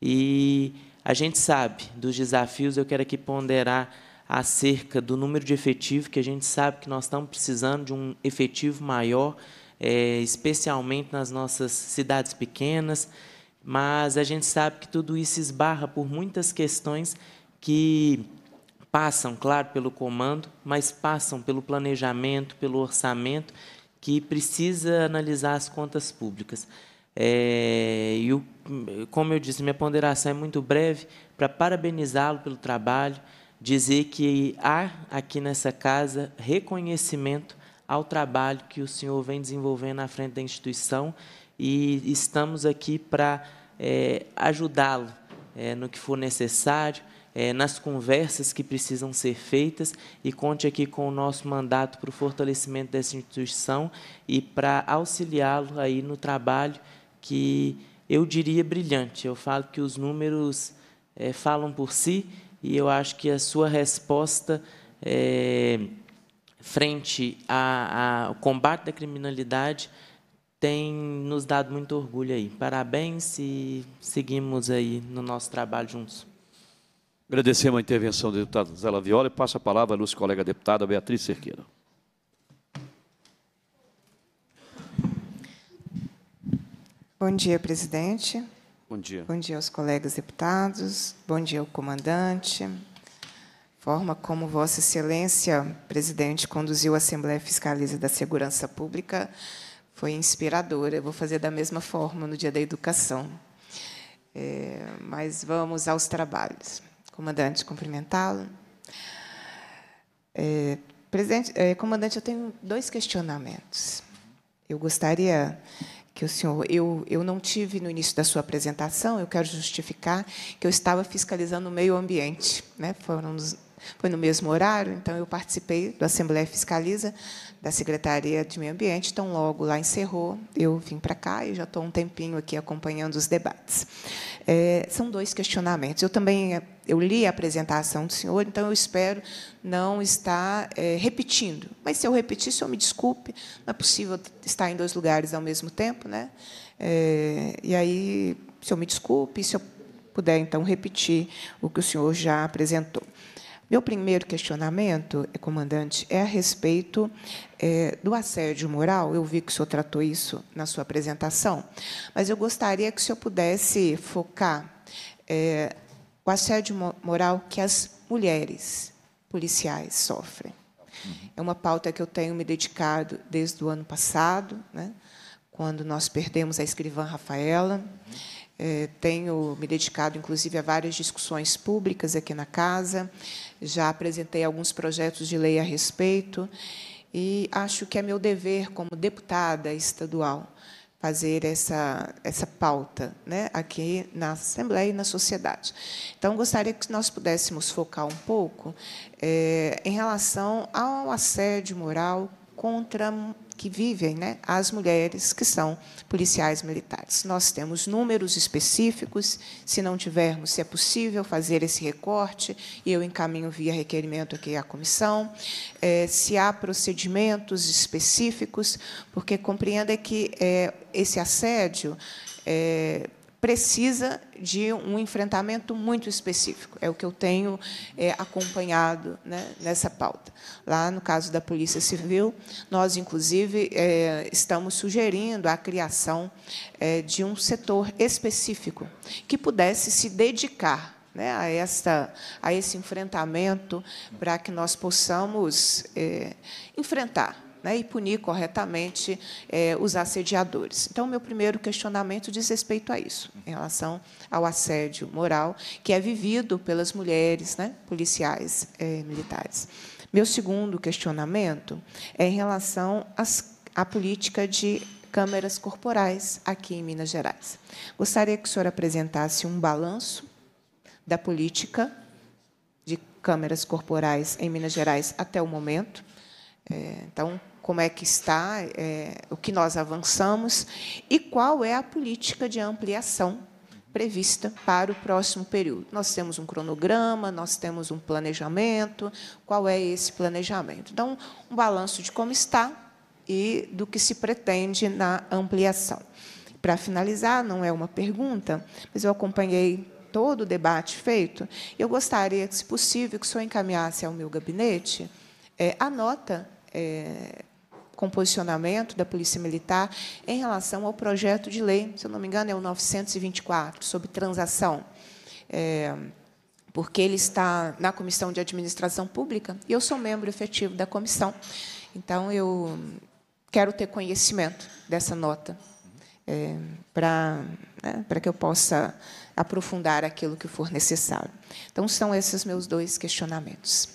E a gente sabe dos desafios, eu quero aqui ponderar acerca do número de efetivo, que a gente sabe que nós estamos precisando de um efetivo maior, é, especialmente nas nossas cidades pequenas, mas a gente sabe que tudo isso esbarra por muitas questões que passam, claro, pelo comando, mas passam pelo planejamento, pelo orçamento, que precisa analisar as contas públicas. É, e o, como eu disse, minha ponderação é muito breve para parabenizá-lo pelo trabalho dizer que há aqui nessa casa reconhecimento ao trabalho que o senhor vem desenvolvendo à frente da instituição e estamos aqui para é, ajudá-lo é, no que for necessário, é, nas conversas que precisam ser feitas e conte aqui com o nosso mandato para o fortalecimento dessa instituição e para auxiliá-lo aí no trabalho que eu diria brilhante. Eu falo que os números é, falam por si e eu acho que a sua resposta é, frente ao combate da criminalidade tem nos dado muito orgulho aí. Parabéns e seguimos aí no nosso trabalho juntos. Agradecemos a intervenção do deputado Zé Viola e passo a palavra à nossa colega deputada Beatriz Cerqueira. Bom dia, presidente. Bom dia. Bom dia aos colegas deputados, bom dia ao comandante. Forma como Vossa Excelência, presidente, conduziu a Assembleia Fiscaliza da Segurança Pública foi inspiradora. Eu vou fazer da mesma forma no Dia da Educação. É, mas vamos aos trabalhos. Comandante, cumprimentá-lo. É, presidente, é, comandante, eu tenho dois questionamentos. Eu gostaria que o senhor. Eu, eu não tive no início da sua apresentação, eu quero justificar que eu estava fiscalizando o meio ambiente. Né? Foram nos, foi no mesmo horário, então eu participei do Assembleia Fiscaliza, da Secretaria de Meio Ambiente. Então, logo lá encerrou, eu vim para cá e já estou um tempinho aqui acompanhando os debates. É, são dois questionamentos. Eu também eu li a apresentação do senhor, então eu espero não estar é, repetindo. Mas se eu repetir, se eu me desculpe, não é possível estar em dois lugares ao mesmo tempo, né? É, e aí, se eu me desculpe, se eu puder então repetir o que o senhor já apresentou. Meu primeiro questionamento, é, comandante, é a respeito é, do assédio moral, eu vi que o senhor tratou isso na sua apresentação, mas eu gostaria que o senhor pudesse focar é, o assédio moral que as mulheres policiais sofrem. É uma pauta que eu tenho me dedicado desde o ano passado, né, quando nós perdemos a escrivã Rafaela. É, tenho me dedicado, inclusive, a várias discussões públicas aqui na casa, já apresentei alguns projetos de lei a respeito, e acho que é meu dever como deputada estadual fazer essa, essa pauta né, aqui na Assembleia e na sociedade. Então, gostaria que nós pudéssemos focar um pouco é, em relação ao assédio moral contra que vivem né, as mulheres que são policiais militares. Nós temos números específicos, se não tivermos, se é possível fazer esse recorte, eu encaminho via requerimento aqui à comissão, é, se há procedimentos específicos, porque compreenda que é, esse assédio é, precisa de um enfrentamento muito específico. É o que eu tenho é, acompanhado né, nessa pauta. Lá, no caso da Polícia Civil, nós, inclusive, é, estamos sugerindo a criação é, de um setor específico que pudesse se dedicar né, a, esta, a esse enfrentamento para que nós possamos é, enfrentar né, e punir corretamente é, os assediadores. Então, meu primeiro questionamento diz respeito a isso, em relação ao assédio moral que é vivido pelas mulheres né, policiais eh, militares. Meu segundo questionamento é em relação às, à política de câmeras corporais aqui em Minas Gerais. Gostaria que o senhor apresentasse um balanço da política de câmeras corporais em Minas Gerais até o momento. É, então, como é que está, é, o que nós avançamos e qual é a política de ampliação prevista para o próximo período. Nós temos um cronograma, nós temos um planejamento, qual é esse planejamento? Então, um balanço de como está e do que se pretende na ampliação. Para finalizar, não é uma pergunta, mas eu acompanhei todo o debate feito, eu gostaria, se possível, que o senhor encaminhasse ao meu gabinete é, a nota é, com posicionamento da Polícia Militar em relação ao projeto de lei, se eu não me engano, é o 924, sobre transação. É, porque ele está na Comissão de Administração Pública e eu sou membro efetivo da comissão. Então, eu quero ter conhecimento dessa nota é, para né, para que eu possa aprofundar aquilo que for necessário. Então, são esses meus dois questionamentos.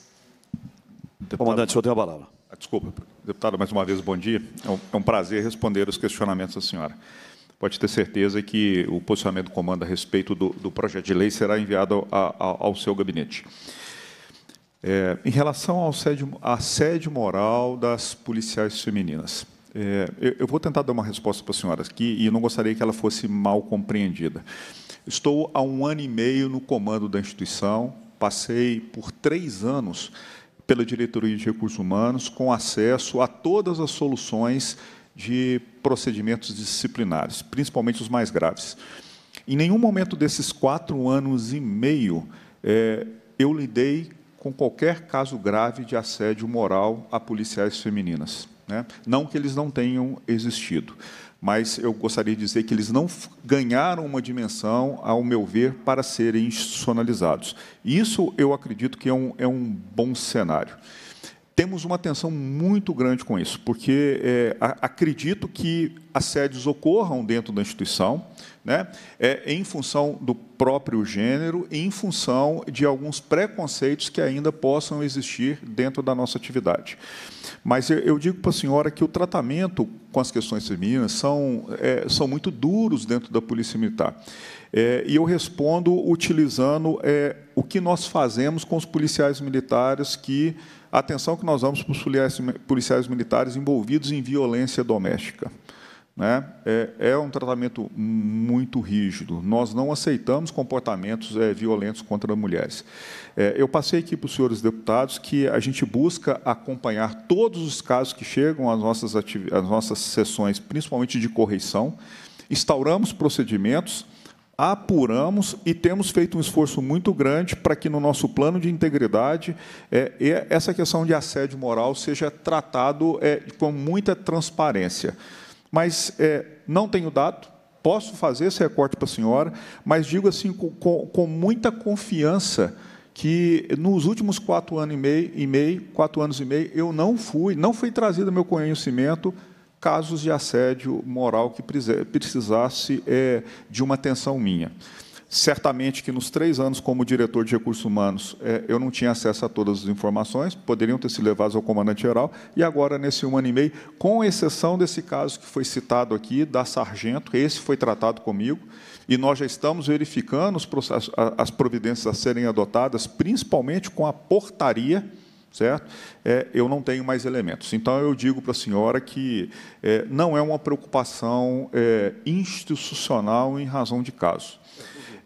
Comandante, o senhor tem a palavra. Ah, desculpa. Deputada, mais uma vez, bom dia. É, é um prazer responder os questionamentos da senhora. Pode ter certeza que o posicionamento do comando a respeito do, do projeto de lei será enviado a, a, ao seu gabinete. É, em relação ao assédio, assédio moral das policiais femininas, é, eu, eu, vou tentar dar uma resposta para a senhora aqui e não gostaria que ela fosse mal compreendida. Estou há um ano e meio no comando da instituição, passei por três anos pela Diretoria de Recursos Humanos, com acesso a todas as soluções de procedimentos disciplinares, principalmente os mais graves. Em nenhum momento desses quatro anos e meio é, eu lidei com qualquer caso grave de assédio moral a policiais femininas. Né? Não que eles não tenham existido, mas eu gostaria de dizer que eles não ganharam uma dimensão, ao meu ver, para serem institucionalizados. Isso eu acredito que é um, é um bom cenário. Temos uma atenção muito grande com isso, porque é, acredito que as sedes ocorram dentro da instituição, né? é, em função do próprio gênero e em função de alguns preconceitos que ainda possam existir dentro da nossa atividade. Mas eu, digo para a senhora que o tratamento com as questões femininas são, é, são muito duros dentro da Polícia Militar. É, e eu respondo utilizando é, o que nós fazemos com os policiais militares que atenção que nós damos para os policiais militares envolvidos em violência doméstica né, é, é, um tratamento muito rígido. Nós não aceitamos comportamentos é, violentos contra mulheres. É, eu passei aqui para os senhores deputados que a gente busca acompanhar todos os casos que chegam às nossas, às nossas sessões, principalmente de correição, instauramos procedimentos, apuramos e temos feito um esforço muito grande para que no nosso plano de integridade é, essa questão de assédio moral seja tratado é, com muita transparência mas é, não tenho dado. Posso fazer esse recorte para a senhora, mas digo assim com, com muita confiança que nos últimos quatro anos e meio, e meio, quatro anos e meio, eu não fui, não foi trazido ao meu conhecimento casos de assédio moral que precisasse é, de uma atenção minha. Certamente que nos três anos como diretor de recursos humanos, é, eu não tinha acesso a todas as informações, poderiam ter sido levadas ao comandante-geral, e agora, nesse um ano e meio, com exceção desse caso que foi citado aqui, da sargento, esse foi tratado comigo, e nós já estamos verificando processos, as providências a serem adotadas, principalmente com a portaria, certo? É, eu não tenho mais elementos. Então, eu digo para a senhora que é, não é uma preocupação é, institucional em razão de caso.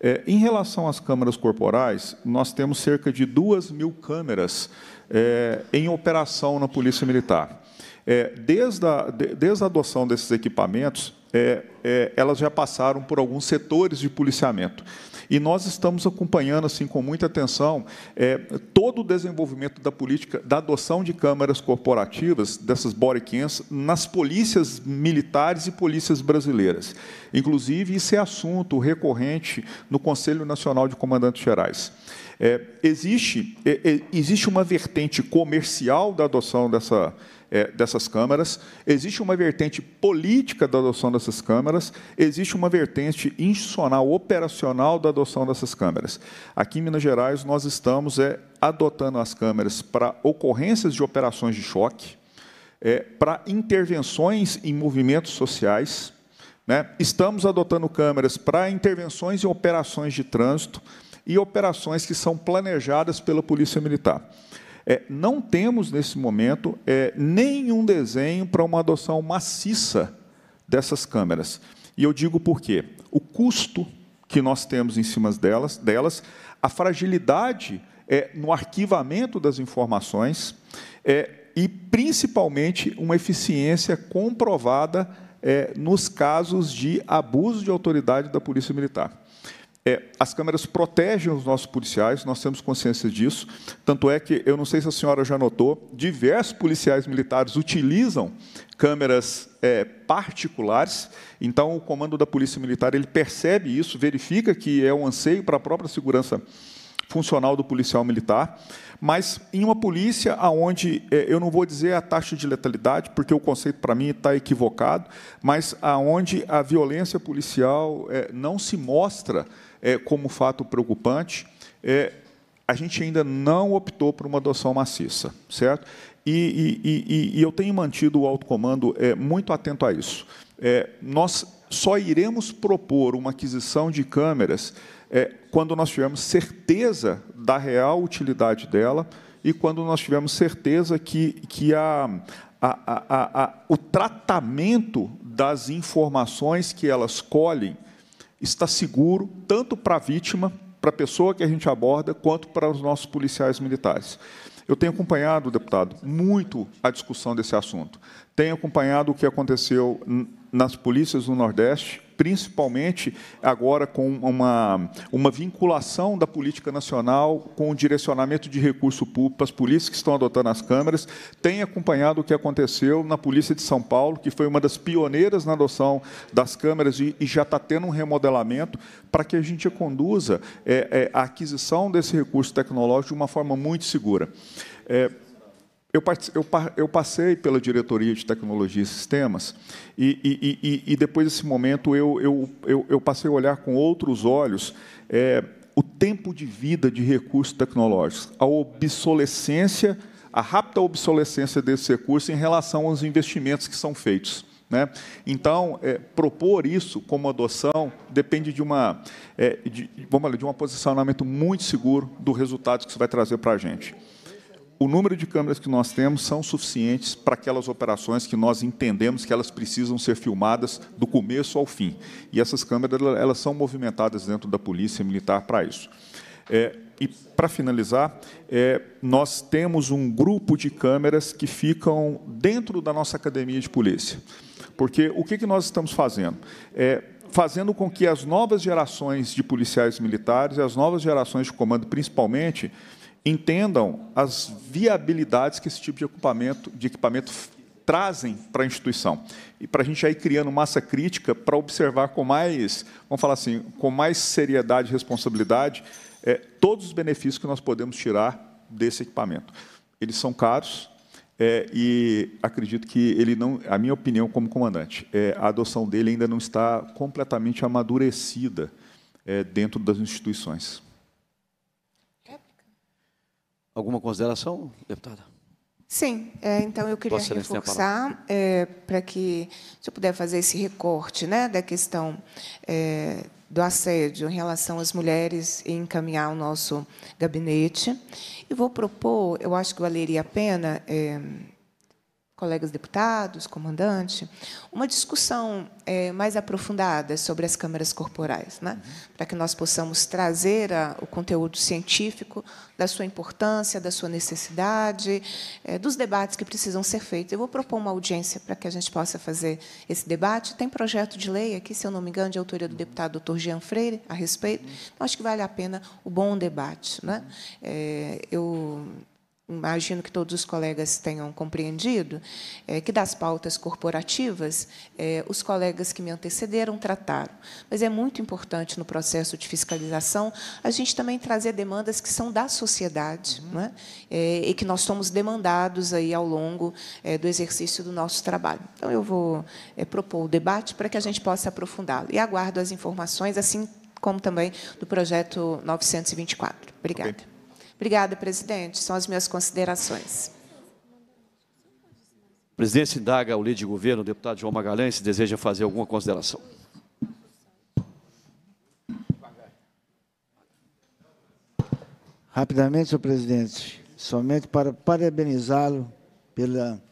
É, em relação às câmeras corporais, nós temos cerca de duas mil câmeras é, em operação na Polícia Militar. É, desde, a, de, desde a adoção desses equipamentos, é, é, elas já passaram por alguns setores de policiamento. E nós estamos acompanhando assim com muita atenção é, todo o desenvolvimento da política da adoção de câmeras corporativas dessas body nas polícias militares e polícias brasileiras. Inclusive isso é assunto recorrente no Conselho Nacional de Comandantes Gerais. É, existe é, é existe uma vertente comercial da adoção dessa é, dessas câmaras, existe uma vertente política da adoção dessas câmaras, existe uma vertente institucional, operacional da adoção dessas câmeras Aqui em Minas Gerais, nós estamos é, adotando as câmeras para ocorrências de operações de choque, é, para intervenções em movimentos sociais, né? estamos adotando câmeras para intervenções e operações de trânsito e operações que são planejadas pela Polícia Militar. É, não temos, nesse momento, é, nenhum desenho para uma adoção maciça dessas câmeras. E eu digo por quê. O custo que nós temos em cima delas, delas a fragilidade é, no arquivamento das informações é, e, principalmente, uma eficiência comprovada é, nos casos de abuso de autoridade da Polícia Militar. É, as câmeras protegem os nossos policiais, nós temos consciência disso. Tanto é que, eu não sei se a senhora já notou, diversos policiais militares utilizam câmeras é, particulares. Então, o comando da Polícia Militar ele percebe isso, verifica que é um anseio para a própria segurança funcional do policial militar, mas em uma polícia aonde é, eu não vou dizer a taxa de letalidade, porque o conceito para mim está equivocado, mas aonde a violência policial é, não se mostra é, como fato preocupante, é, a gente ainda não optou por uma adoção maciça, certo? E, e, e, e eu tenho mantido o alto comando é, muito atento a isso. É, nós só iremos propor uma aquisição de câmeras é, quando nós tivermos certeza da real utilidade dela e quando nós tivermos certeza que, que a, a, a, a o tratamento das informações que elas colhem está seguro tanto para a vítima, para a pessoa que a gente aborda, quanto para os nossos policiais militares. Eu tenho acompanhado, deputado, muito a discussão desse assunto. Tenho acompanhado o que aconteceu nas polícias do Nordeste, principalmente agora com uma, uma vinculação da política nacional com o direcionamento de recurso público para as polícias que estão adotando as câmeras, tem acompanhado o que aconteceu na Polícia de São Paulo, que foi uma das pioneiras na adoção das câmeras e, e já está tendo um remodelamento para que a gente conduza é, é, a aquisição desse recurso tecnológico de uma forma muito segura. É, eu, passei pela diretoria de tecnologia e sistemas e, e, e, e depois desse momento eu, eu, eu, passei a olhar com outros olhos é, o tempo de vida de recursos tecnológicos, a obsolescência, a rápida obsolescência desse recurso em relação aos investimentos que são feitos. Né? Então, é, propor isso como adoção depende de uma, é, de, vamos lá, de um posicionamento muito seguro do resultado que isso vai trazer para a gente o número de câmeras que nós temos são suficientes para aquelas operações que nós entendemos que elas precisam ser filmadas do começo ao fim. E essas câmeras elas são movimentadas dentro da polícia militar para isso. É, e para finalizar, é, nós temos um grupo de câmeras que ficam dentro da nossa academia de polícia. Porque o que, que nós estamos fazendo? É, fazendo com que as novas gerações de policiais militares e as novas gerações de comando, principalmente, entendam as viabilidades que esse tipo de equipamento, de equipamento trazem para a instituição. E para a gente aí criando massa crítica para observar com mais, vamos falar assim, com mais seriedade e responsabilidade é, todos os benefícios que nós podemos tirar desse equipamento. Eles são caros é, e acredito que ele não, a minha opinião como comandante, é, a adoção dele ainda não está completamente amadurecida é, dentro das instituições. Alguma consideração, deputada? Sim, é, então eu queria reforçar é, para que se eu puder fazer esse recorte né, da questão é, do assédio em relação às mulheres e encaminhar o nosso gabinete. E vou propor, eu acho que valeria a pena é, colegas deputados, comandante, uma discussão é, mais aprofundada sobre as câmeras corporais, né? para que nós possamos trazer a, o conteúdo científico da sua importância, da sua necessidade, é, dos debates que precisam ser feitos. Eu vou propor uma audiência para que a gente possa fazer esse debate. Tem projeto de lei aqui, se eu não me engano, de autoria do deputado doutor Jean Freire, a respeito. Então, acho que vale a pena o bom debate. Né? É, eu imagino que todos os colegas tenham compreendido, é, que das pautas corporativas, é, os colegas que me antecederam trataram. Mas é muito importante no processo de fiscalização a gente também trazer demandas que são da sociedade uhum. né? é, e que nós somos demandados aí ao longo é, do exercício do nosso trabalho. Então, eu vou é, propor o debate para que a gente possa aprofundá-lo. E aguardo as informações, assim como também do projeto 924. Obrigada. Okay. Obrigada, presidente. São as minhas considerações. O presidente indaga o líder de governo, o deputado João Magalhães, se deseja fazer alguma consideração. Rapidamente, senhor presidente, somente para parabenizá-lo pelo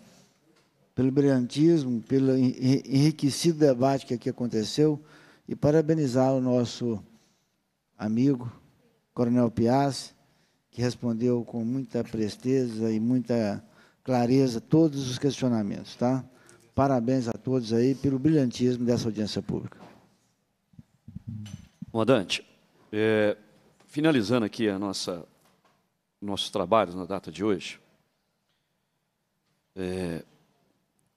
brilhantismo, pelo enriquecido debate que aqui aconteceu e parabenizar o nosso amigo, Coronel Piazzi, que respondeu com muita presteza e muita clareza todos os questionamentos, tá? Parabéns a todos aí pelo brilhantismo dessa audiência pública. Comandante, é, finalizando aqui a nossa nossos trabalhos na data de hoje, é,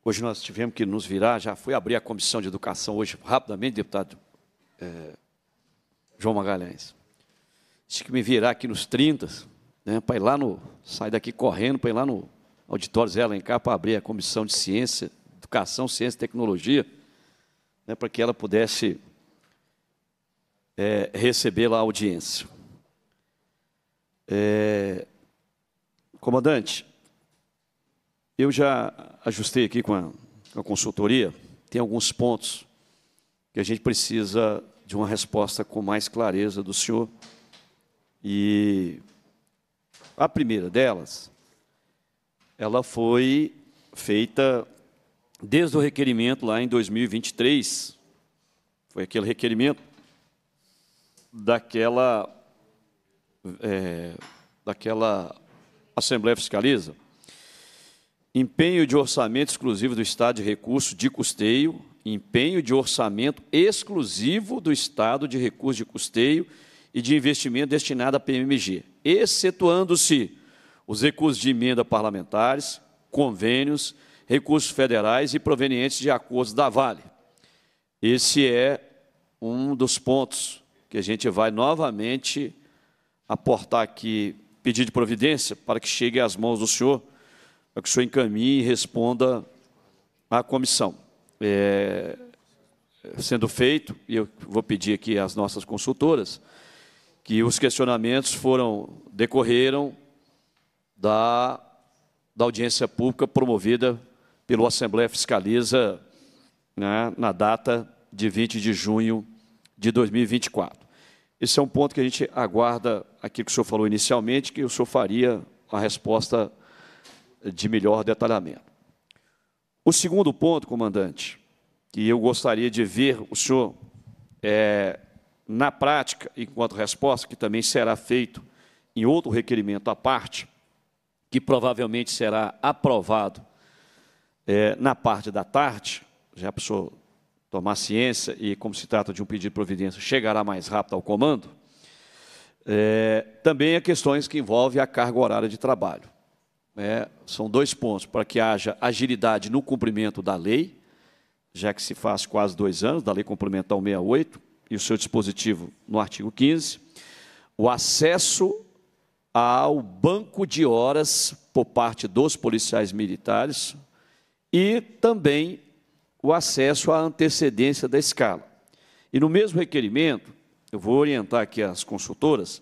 hoje nós tivemos que nos virar, já fui abrir a comissão de educação hoje rapidamente, deputado é, João Magalhães. Tinha que me virar aqui nos 30, né, para ir lá no. sair daqui correndo, para ir lá no auditório Zé Alencar para abrir a comissão de ciência, educação, ciência e tecnologia, né, para que ela pudesse é, receber lá a audiência. É, comandante, eu já ajustei aqui com a, com a consultoria, tem alguns pontos que a gente precisa de uma resposta com mais clareza do senhor e a primeira delas, ela foi feita desde o requerimento lá em 2023. Foi aquele requerimento daquela, é, daquela Assembleia Fiscaliza. Empenho de orçamento exclusivo do Estado de recurso de custeio, empenho de orçamento exclusivo do Estado de recurso de custeio e de investimento destinado à PMG, excetuando-se os recursos de emenda parlamentares, convênios, recursos federais e provenientes de acordos da Vale. Esse é um dos pontos que a gente vai novamente aportar aqui, pedir de providência para que chegue às mãos do senhor, para que o senhor encaminhe e responda à comissão. É, sendo feito, e eu vou pedir aqui às nossas consultoras, que os questionamentos foram decorreram da, da audiência pública promovida pelo Assembleia Fiscaliza né, na data de 20 de junho de 2024. Esse é um ponto que a gente aguarda aqui que o senhor falou inicialmente, que o senhor faria a resposta de melhor detalhamento. O segundo ponto, comandante, que eu gostaria de ver o senhor é, na prática, enquanto resposta, que também será feito em outro requerimento à parte, que provavelmente será aprovado é, na parte da tarde, já a pessoa tomar ciência e, como se trata de um pedido de providência, chegará mais rápido ao comando, é, também há questões que envolvem a carga horária de trabalho. É, são dois pontos, para que haja agilidade no cumprimento da lei, já que se faz quase dois anos, da Lei Complementar 168, e o seu dispositivo no artigo 15, o acesso ao banco de horas por parte dos policiais militares e também o acesso à antecedência da escala. E no mesmo requerimento, eu vou orientar aqui as consultoras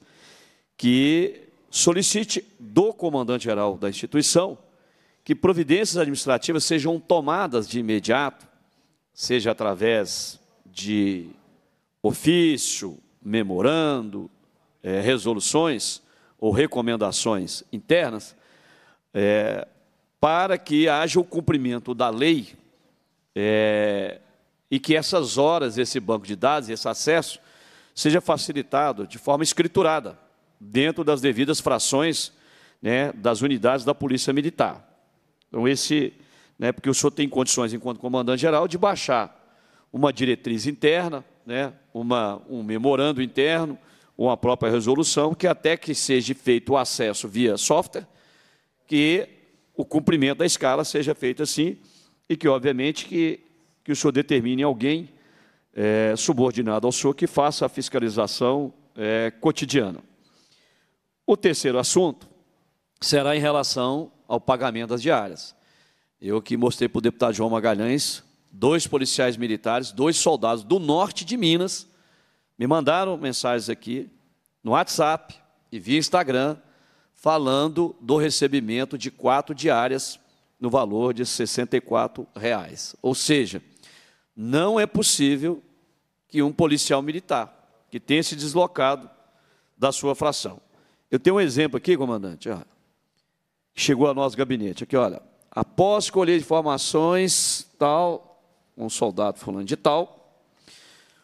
que solicite do comandante-geral da instituição que providências administrativas sejam tomadas de imediato, seja através de ofício, memorando, é, resoluções ou recomendações internas, é, para que haja o cumprimento da lei é, e que essas horas, esse banco de dados, esse acesso, seja facilitado de forma escriturada, dentro das devidas frações né, das unidades da Polícia Militar. Então, esse, né, porque o senhor tem condições, enquanto comandante-geral, de baixar uma diretriz interna, né, uma, um memorando interno, uma própria resolução, que até que seja feito o acesso via software, que o cumprimento da escala seja feito assim e que, obviamente, que, que o senhor determine alguém é, subordinado ao senhor que faça a fiscalização é, cotidiana. O terceiro assunto será em relação ao pagamento das diárias. Eu que mostrei para o deputado João Magalhães dois policiais militares, dois soldados do norte de Minas, me mandaram mensagens aqui no WhatsApp e via Instagram, falando do recebimento de quatro diárias no valor de R$ reais. Ou seja, não é possível que um policial militar que tenha se deslocado da sua fração. Eu tenho um exemplo aqui, comandante, ó, chegou ao nosso gabinete. Aqui, olha, após colher informações, tal, um soldado fulano de tal,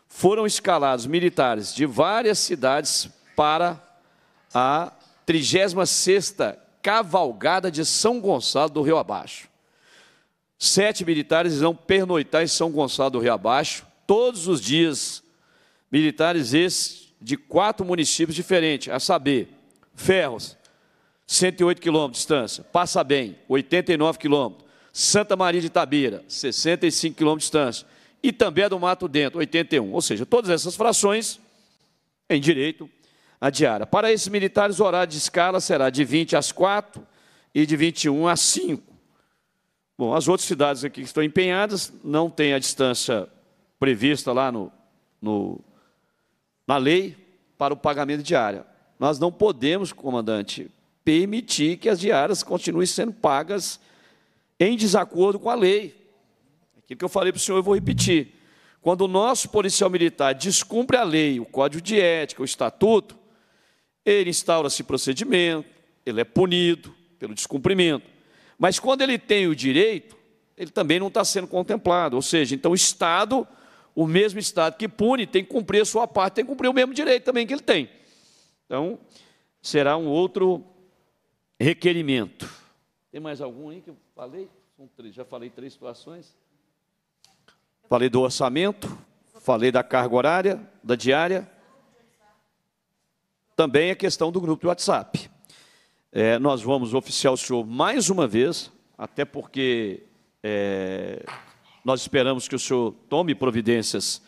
foram escalados militares de várias cidades para a 36ª Cavalgada de São Gonçalo do Rio Abaixo. Sete militares irão pernoitar em São Gonçalo do Rio Abaixo todos os dias. Militares esses de quatro municípios diferentes, a saber, Ferros, 108 quilômetros de distância, Passa Bem, 89 quilômetros, Santa Maria de Tabira, 65 quilômetros de distância, e também a do Mato Dentro, 81. Ou seja, todas essas frações em direito à diária. Para esses militares, o horário de escala será de 20 às 4 e de 21 às 5. Bom, as outras cidades aqui que estão empenhadas não têm a distância prevista lá no, no, na lei para o pagamento diário. Nós não podemos, comandante, permitir que as diárias continuem sendo pagas em desacordo com a lei. Aquilo que eu falei para o senhor, eu vou repetir. Quando o nosso policial militar descumpre a lei, o código de ética, o estatuto, ele instaura-se procedimento, ele é punido pelo descumprimento. Mas quando ele tem o direito, ele também não está sendo contemplado. Ou seja, então o Estado, o mesmo Estado que pune, tem que cumprir a sua parte, tem que cumprir o mesmo direito também que ele tem. Então, será um outro requerimento. Tem mais algum aí que eu falei? já falei três situações. Falei do orçamento, falei da carga horária, da diária. Também a questão do grupo do WhatsApp. É, nós vamos oficiar o senhor mais uma vez, até porque é, nós esperamos que o senhor tome providências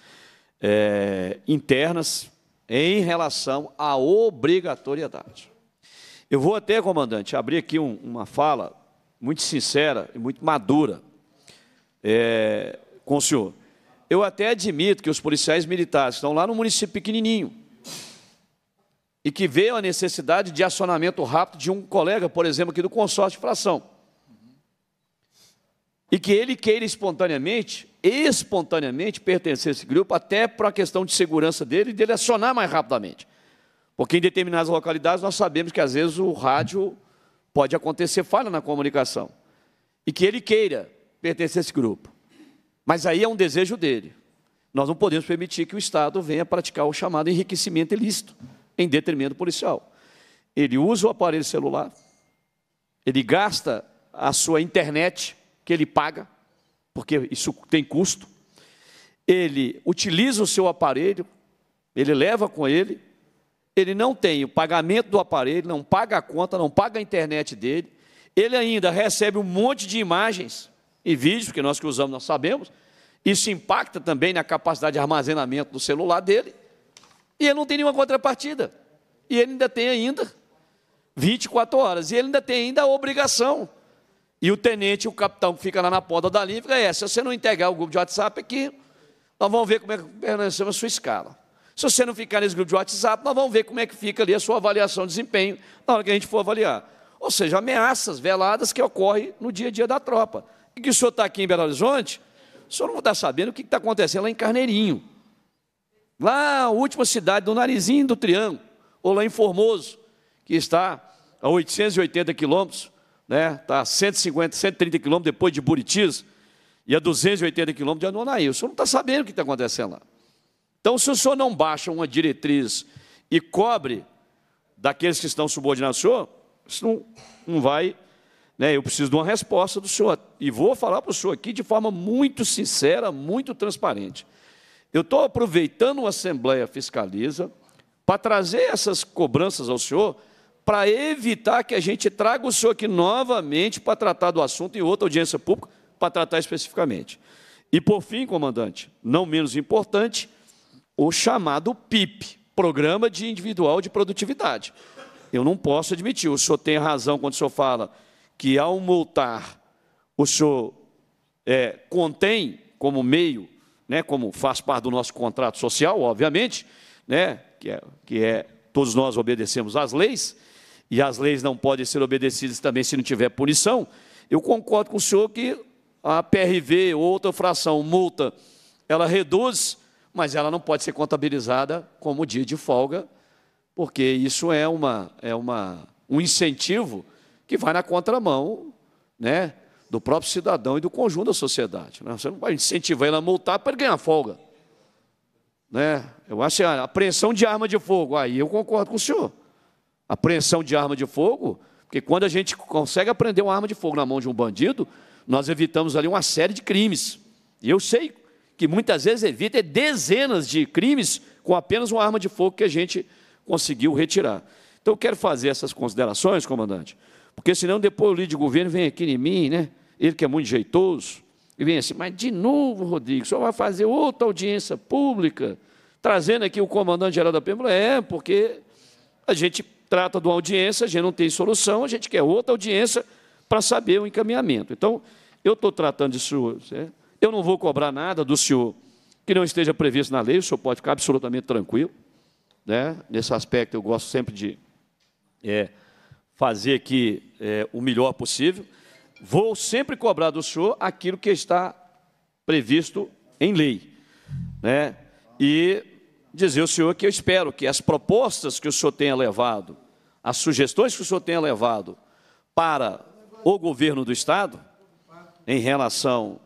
é, internas em relação à obrigatoriedade. Eu vou até, comandante, abrir aqui um, uma fala muito sincera e muito madura é, com o senhor. Eu até admito que os policiais militares estão lá no município pequenininho e que veio a necessidade de acionamento rápido de um colega, por exemplo, aqui do consórcio de fração. E que ele queira espontaneamente, espontaneamente, pertencer a esse grupo, até para a questão de segurança dele e dele acionar mais rapidamente. Porque em determinadas localidades nós sabemos que às vezes o rádio Pode acontecer falha na comunicação. E que ele queira pertencer a esse grupo. Mas aí é um desejo dele. Nós não podemos permitir que o Estado venha praticar o chamado enriquecimento ilícito, em detrimento policial. Ele usa o aparelho celular, ele gasta a sua internet, que ele paga, porque isso tem custo. Ele utiliza o seu aparelho, ele leva com ele, ele não tem o pagamento do aparelho, não paga a conta, não paga a internet dele, ele ainda recebe um monte de imagens e vídeos, que nós que usamos nós sabemos, isso impacta também na capacidade de armazenamento do celular dele, e ele não tem nenhuma contrapartida. E ele ainda tem ainda 24 horas, e ele ainda tem ainda a obrigação. E o tenente, o capitão que fica lá na ponta da linha, fica, é, se você não integrar o grupo de WhatsApp aqui, nós vamos ver como é que permaneceu é a sua escala. Se você não ficar nesse grupo de WhatsApp, nós vamos ver como é que fica ali a sua avaliação de desempenho na hora que a gente for avaliar. Ou seja, ameaças veladas que ocorrem no dia a dia da tropa. E que o senhor está aqui em Belo Horizonte, o senhor não está sabendo o que está acontecendo lá em Carneirinho. Lá, a última cidade do narizinho do Triângulo, ou lá em Formoso, que está a 880 quilômetros, né? está a 150, 130 quilômetros depois de Buritis, e a 280 quilômetros de Anonaí. O senhor não está sabendo o que está acontecendo lá. Então, se o senhor não baixa uma diretriz e cobre daqueles que estão subordinados ao senhor, isso não, não vai. Né? Eu preciso de uma resposta do senhor. E vou falar para o senhor aqui de forma muito sincera, muito transparente. Eu estou aproveitando a Assembleia Fiscaliza para trazer essas cobranças ao senhor, para evitar que a gente traga o senhor aqui novamente para tratar do assunto em outra audiência pública, para tratar especificamente. E, por fim, comandante, não menos importante, o chamado PIP, Programa de Individual de Produtividade. Eu não posso admitir, o senhor tem razão quando o senhor fala que ao multar o senhor é, contém como meio, né, como faz parte do nosso contrato social, obviamente, né, que, é, que é todos nós obedecemos às leis, e as leis não podem ser obedecidas também se não tiver punição. Eu concordo com o senhor que a PRV, ou outra fração, multa, ela reduz mas ela não pode ser contabilizada como dia de folga, porque isso é, uma, é uma, um incentivo que vai na contramão né, do próprio cidadão e do conjunto da sociedade. Né? Você não vai incentivar ele a multar para ele ganhar folga. Né? Eu acho que assim, a apreensão de arma de fogo, aí eu concordo com o senhor. Apreensão de arma de fogo, porque quando a gente consegue apreender uma arma de fogo na mão de um bandido, nós evitamos ali uma série de crimes. E eu sei que muitas vezes evita é dezenas de crimes com apenas uma arma de fogo que a gente conseguiu retirar. Então, eu quero fazer essas considerações, comandante, porque senão depois o líder de governo vem aqui em mim, né? ele que é muito jeitoso, e vem assim, mas de novo, Rodrigo, só vai fazer outra audiência pública, trazendo aqui o comandante-geral da PM, é, porque a gente trata de uma audiência, a gente não tem solução, a gente quer outra audiência para saber o encaminhamento. Então, eu estou tratando disso, certo? É, eu não vou cobrar nada do senhor que não esteja previsto na lei, o senhor pode ficar absolutamente tranquilo. Né? Nesse aspecto, eu gosto sempre de é, fazer aqui é, o melhor possível. Vou sempre cobrar do senhor aquilo que está previsto em lei. Né? E dizer ao senhor que eu espero que as propostas que o senhor tenha levado, as sugestões que o senhor tenha levado para o governo do Estado, em relação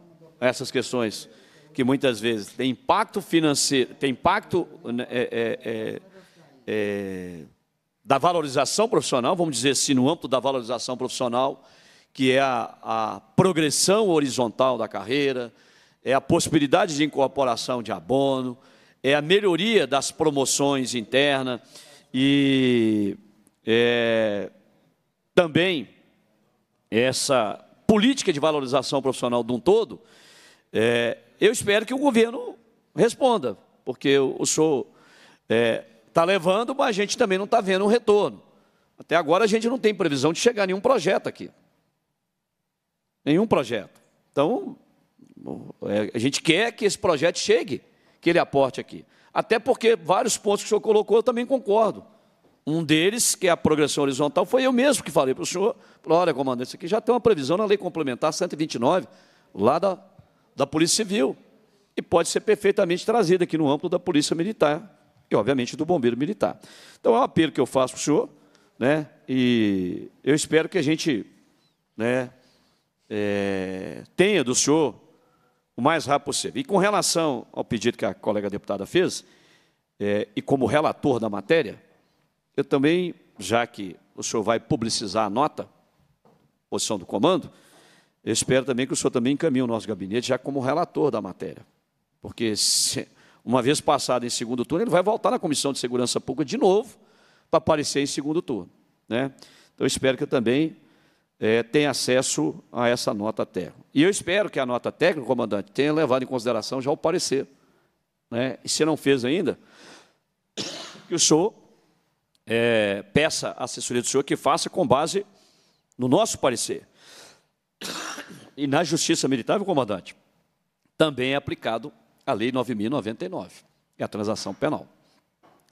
essas questões que muitas vezes tem impacto financeiro, tem impacto é, é, é, da valorização profissional, vamos dizer assim, no âmbito da valorização profissional, que é a, a progressão horizontal da carreira, é a possibilidade de incorporação de abono, é a melhoria das promoções internas e também essa política de valorização profissional de um todo, é, eu espero que o governo responda, porque o senhor está é, tá levando, mas a gente também não está vendo um retorno. Até agora a gente não tem previsão de chegar a nenhum projeto aqui. Nenhum projeto. Então, é, a gente quer que esse projeto chegue, que ele aporte aqui. Até porque vários pontos que o senhor colocou eu também concordo. Um deles, que é a progressão horizontal, foi eu mesmo que falei para o senhor, olha, comandante, isso aqui já tem uma previsão na lei complementar 129, lá da da Polícia Civil e pode ser perfeitamente trazida aqui no âmbito da Polícia Militar e, obviamente, do Bombeiro Militar. Então, é um apelo que eu faço para o senhor, né? e eu espero que a gente né, é, tenha do senhor o mais rápido possível. E com relação ao pedido que a colega deputada fez, é, e como relator da matéria, eu também, já que o senhor vai publicizar a nota, posição do comando, eu espero também que o senhor também encaminhe o nosso gabinete já como relator da matéria, porque se, uma vez passado em segundo turno, ele vai voltar na Comissão de Segurança Pública de novo para aparecer em segundo turno. Né? Então, espero que eu também é, tenha acesso a essa nota técnica. E eu espero que a nota técnica, comandante, tenha levado em consideração já o parecer. Né? E se não fez ainda, que o senhor é, peça à assessoria do senhor que faça com base no nosso parecer. E na justiça militar, meu comandante, também é aplicado a Lei 9.099, é a transação penal.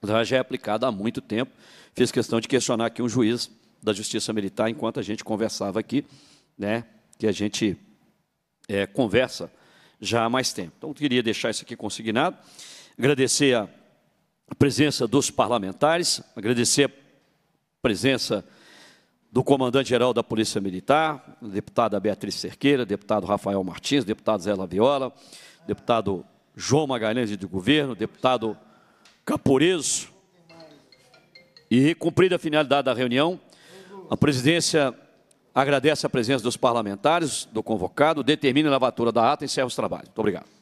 Então, já é aplicada há muito tempo. Fiz questão de questionar aqui um juiz da Justiça Militar, enquanto a gente conversava aqui, né, que a gente é, conversa já há mais tempo. Então, queria deixar isso aqui consignado, agradecer a presença dos parlamentares, agradecer a presença do comandante-geral da Polícia Militar, deputada Beatriz Cerqueira, deputado Rafael Martins, deputado Zé Laviola, deputado João Magalhães de Governo, deputado Capurezo. E, cumprida a finalidade da reunião, a presidência agradece a presença dos parlamentares, do convocado, determina a lavatura da ata e encerra os trabalhos. Muito obrigado.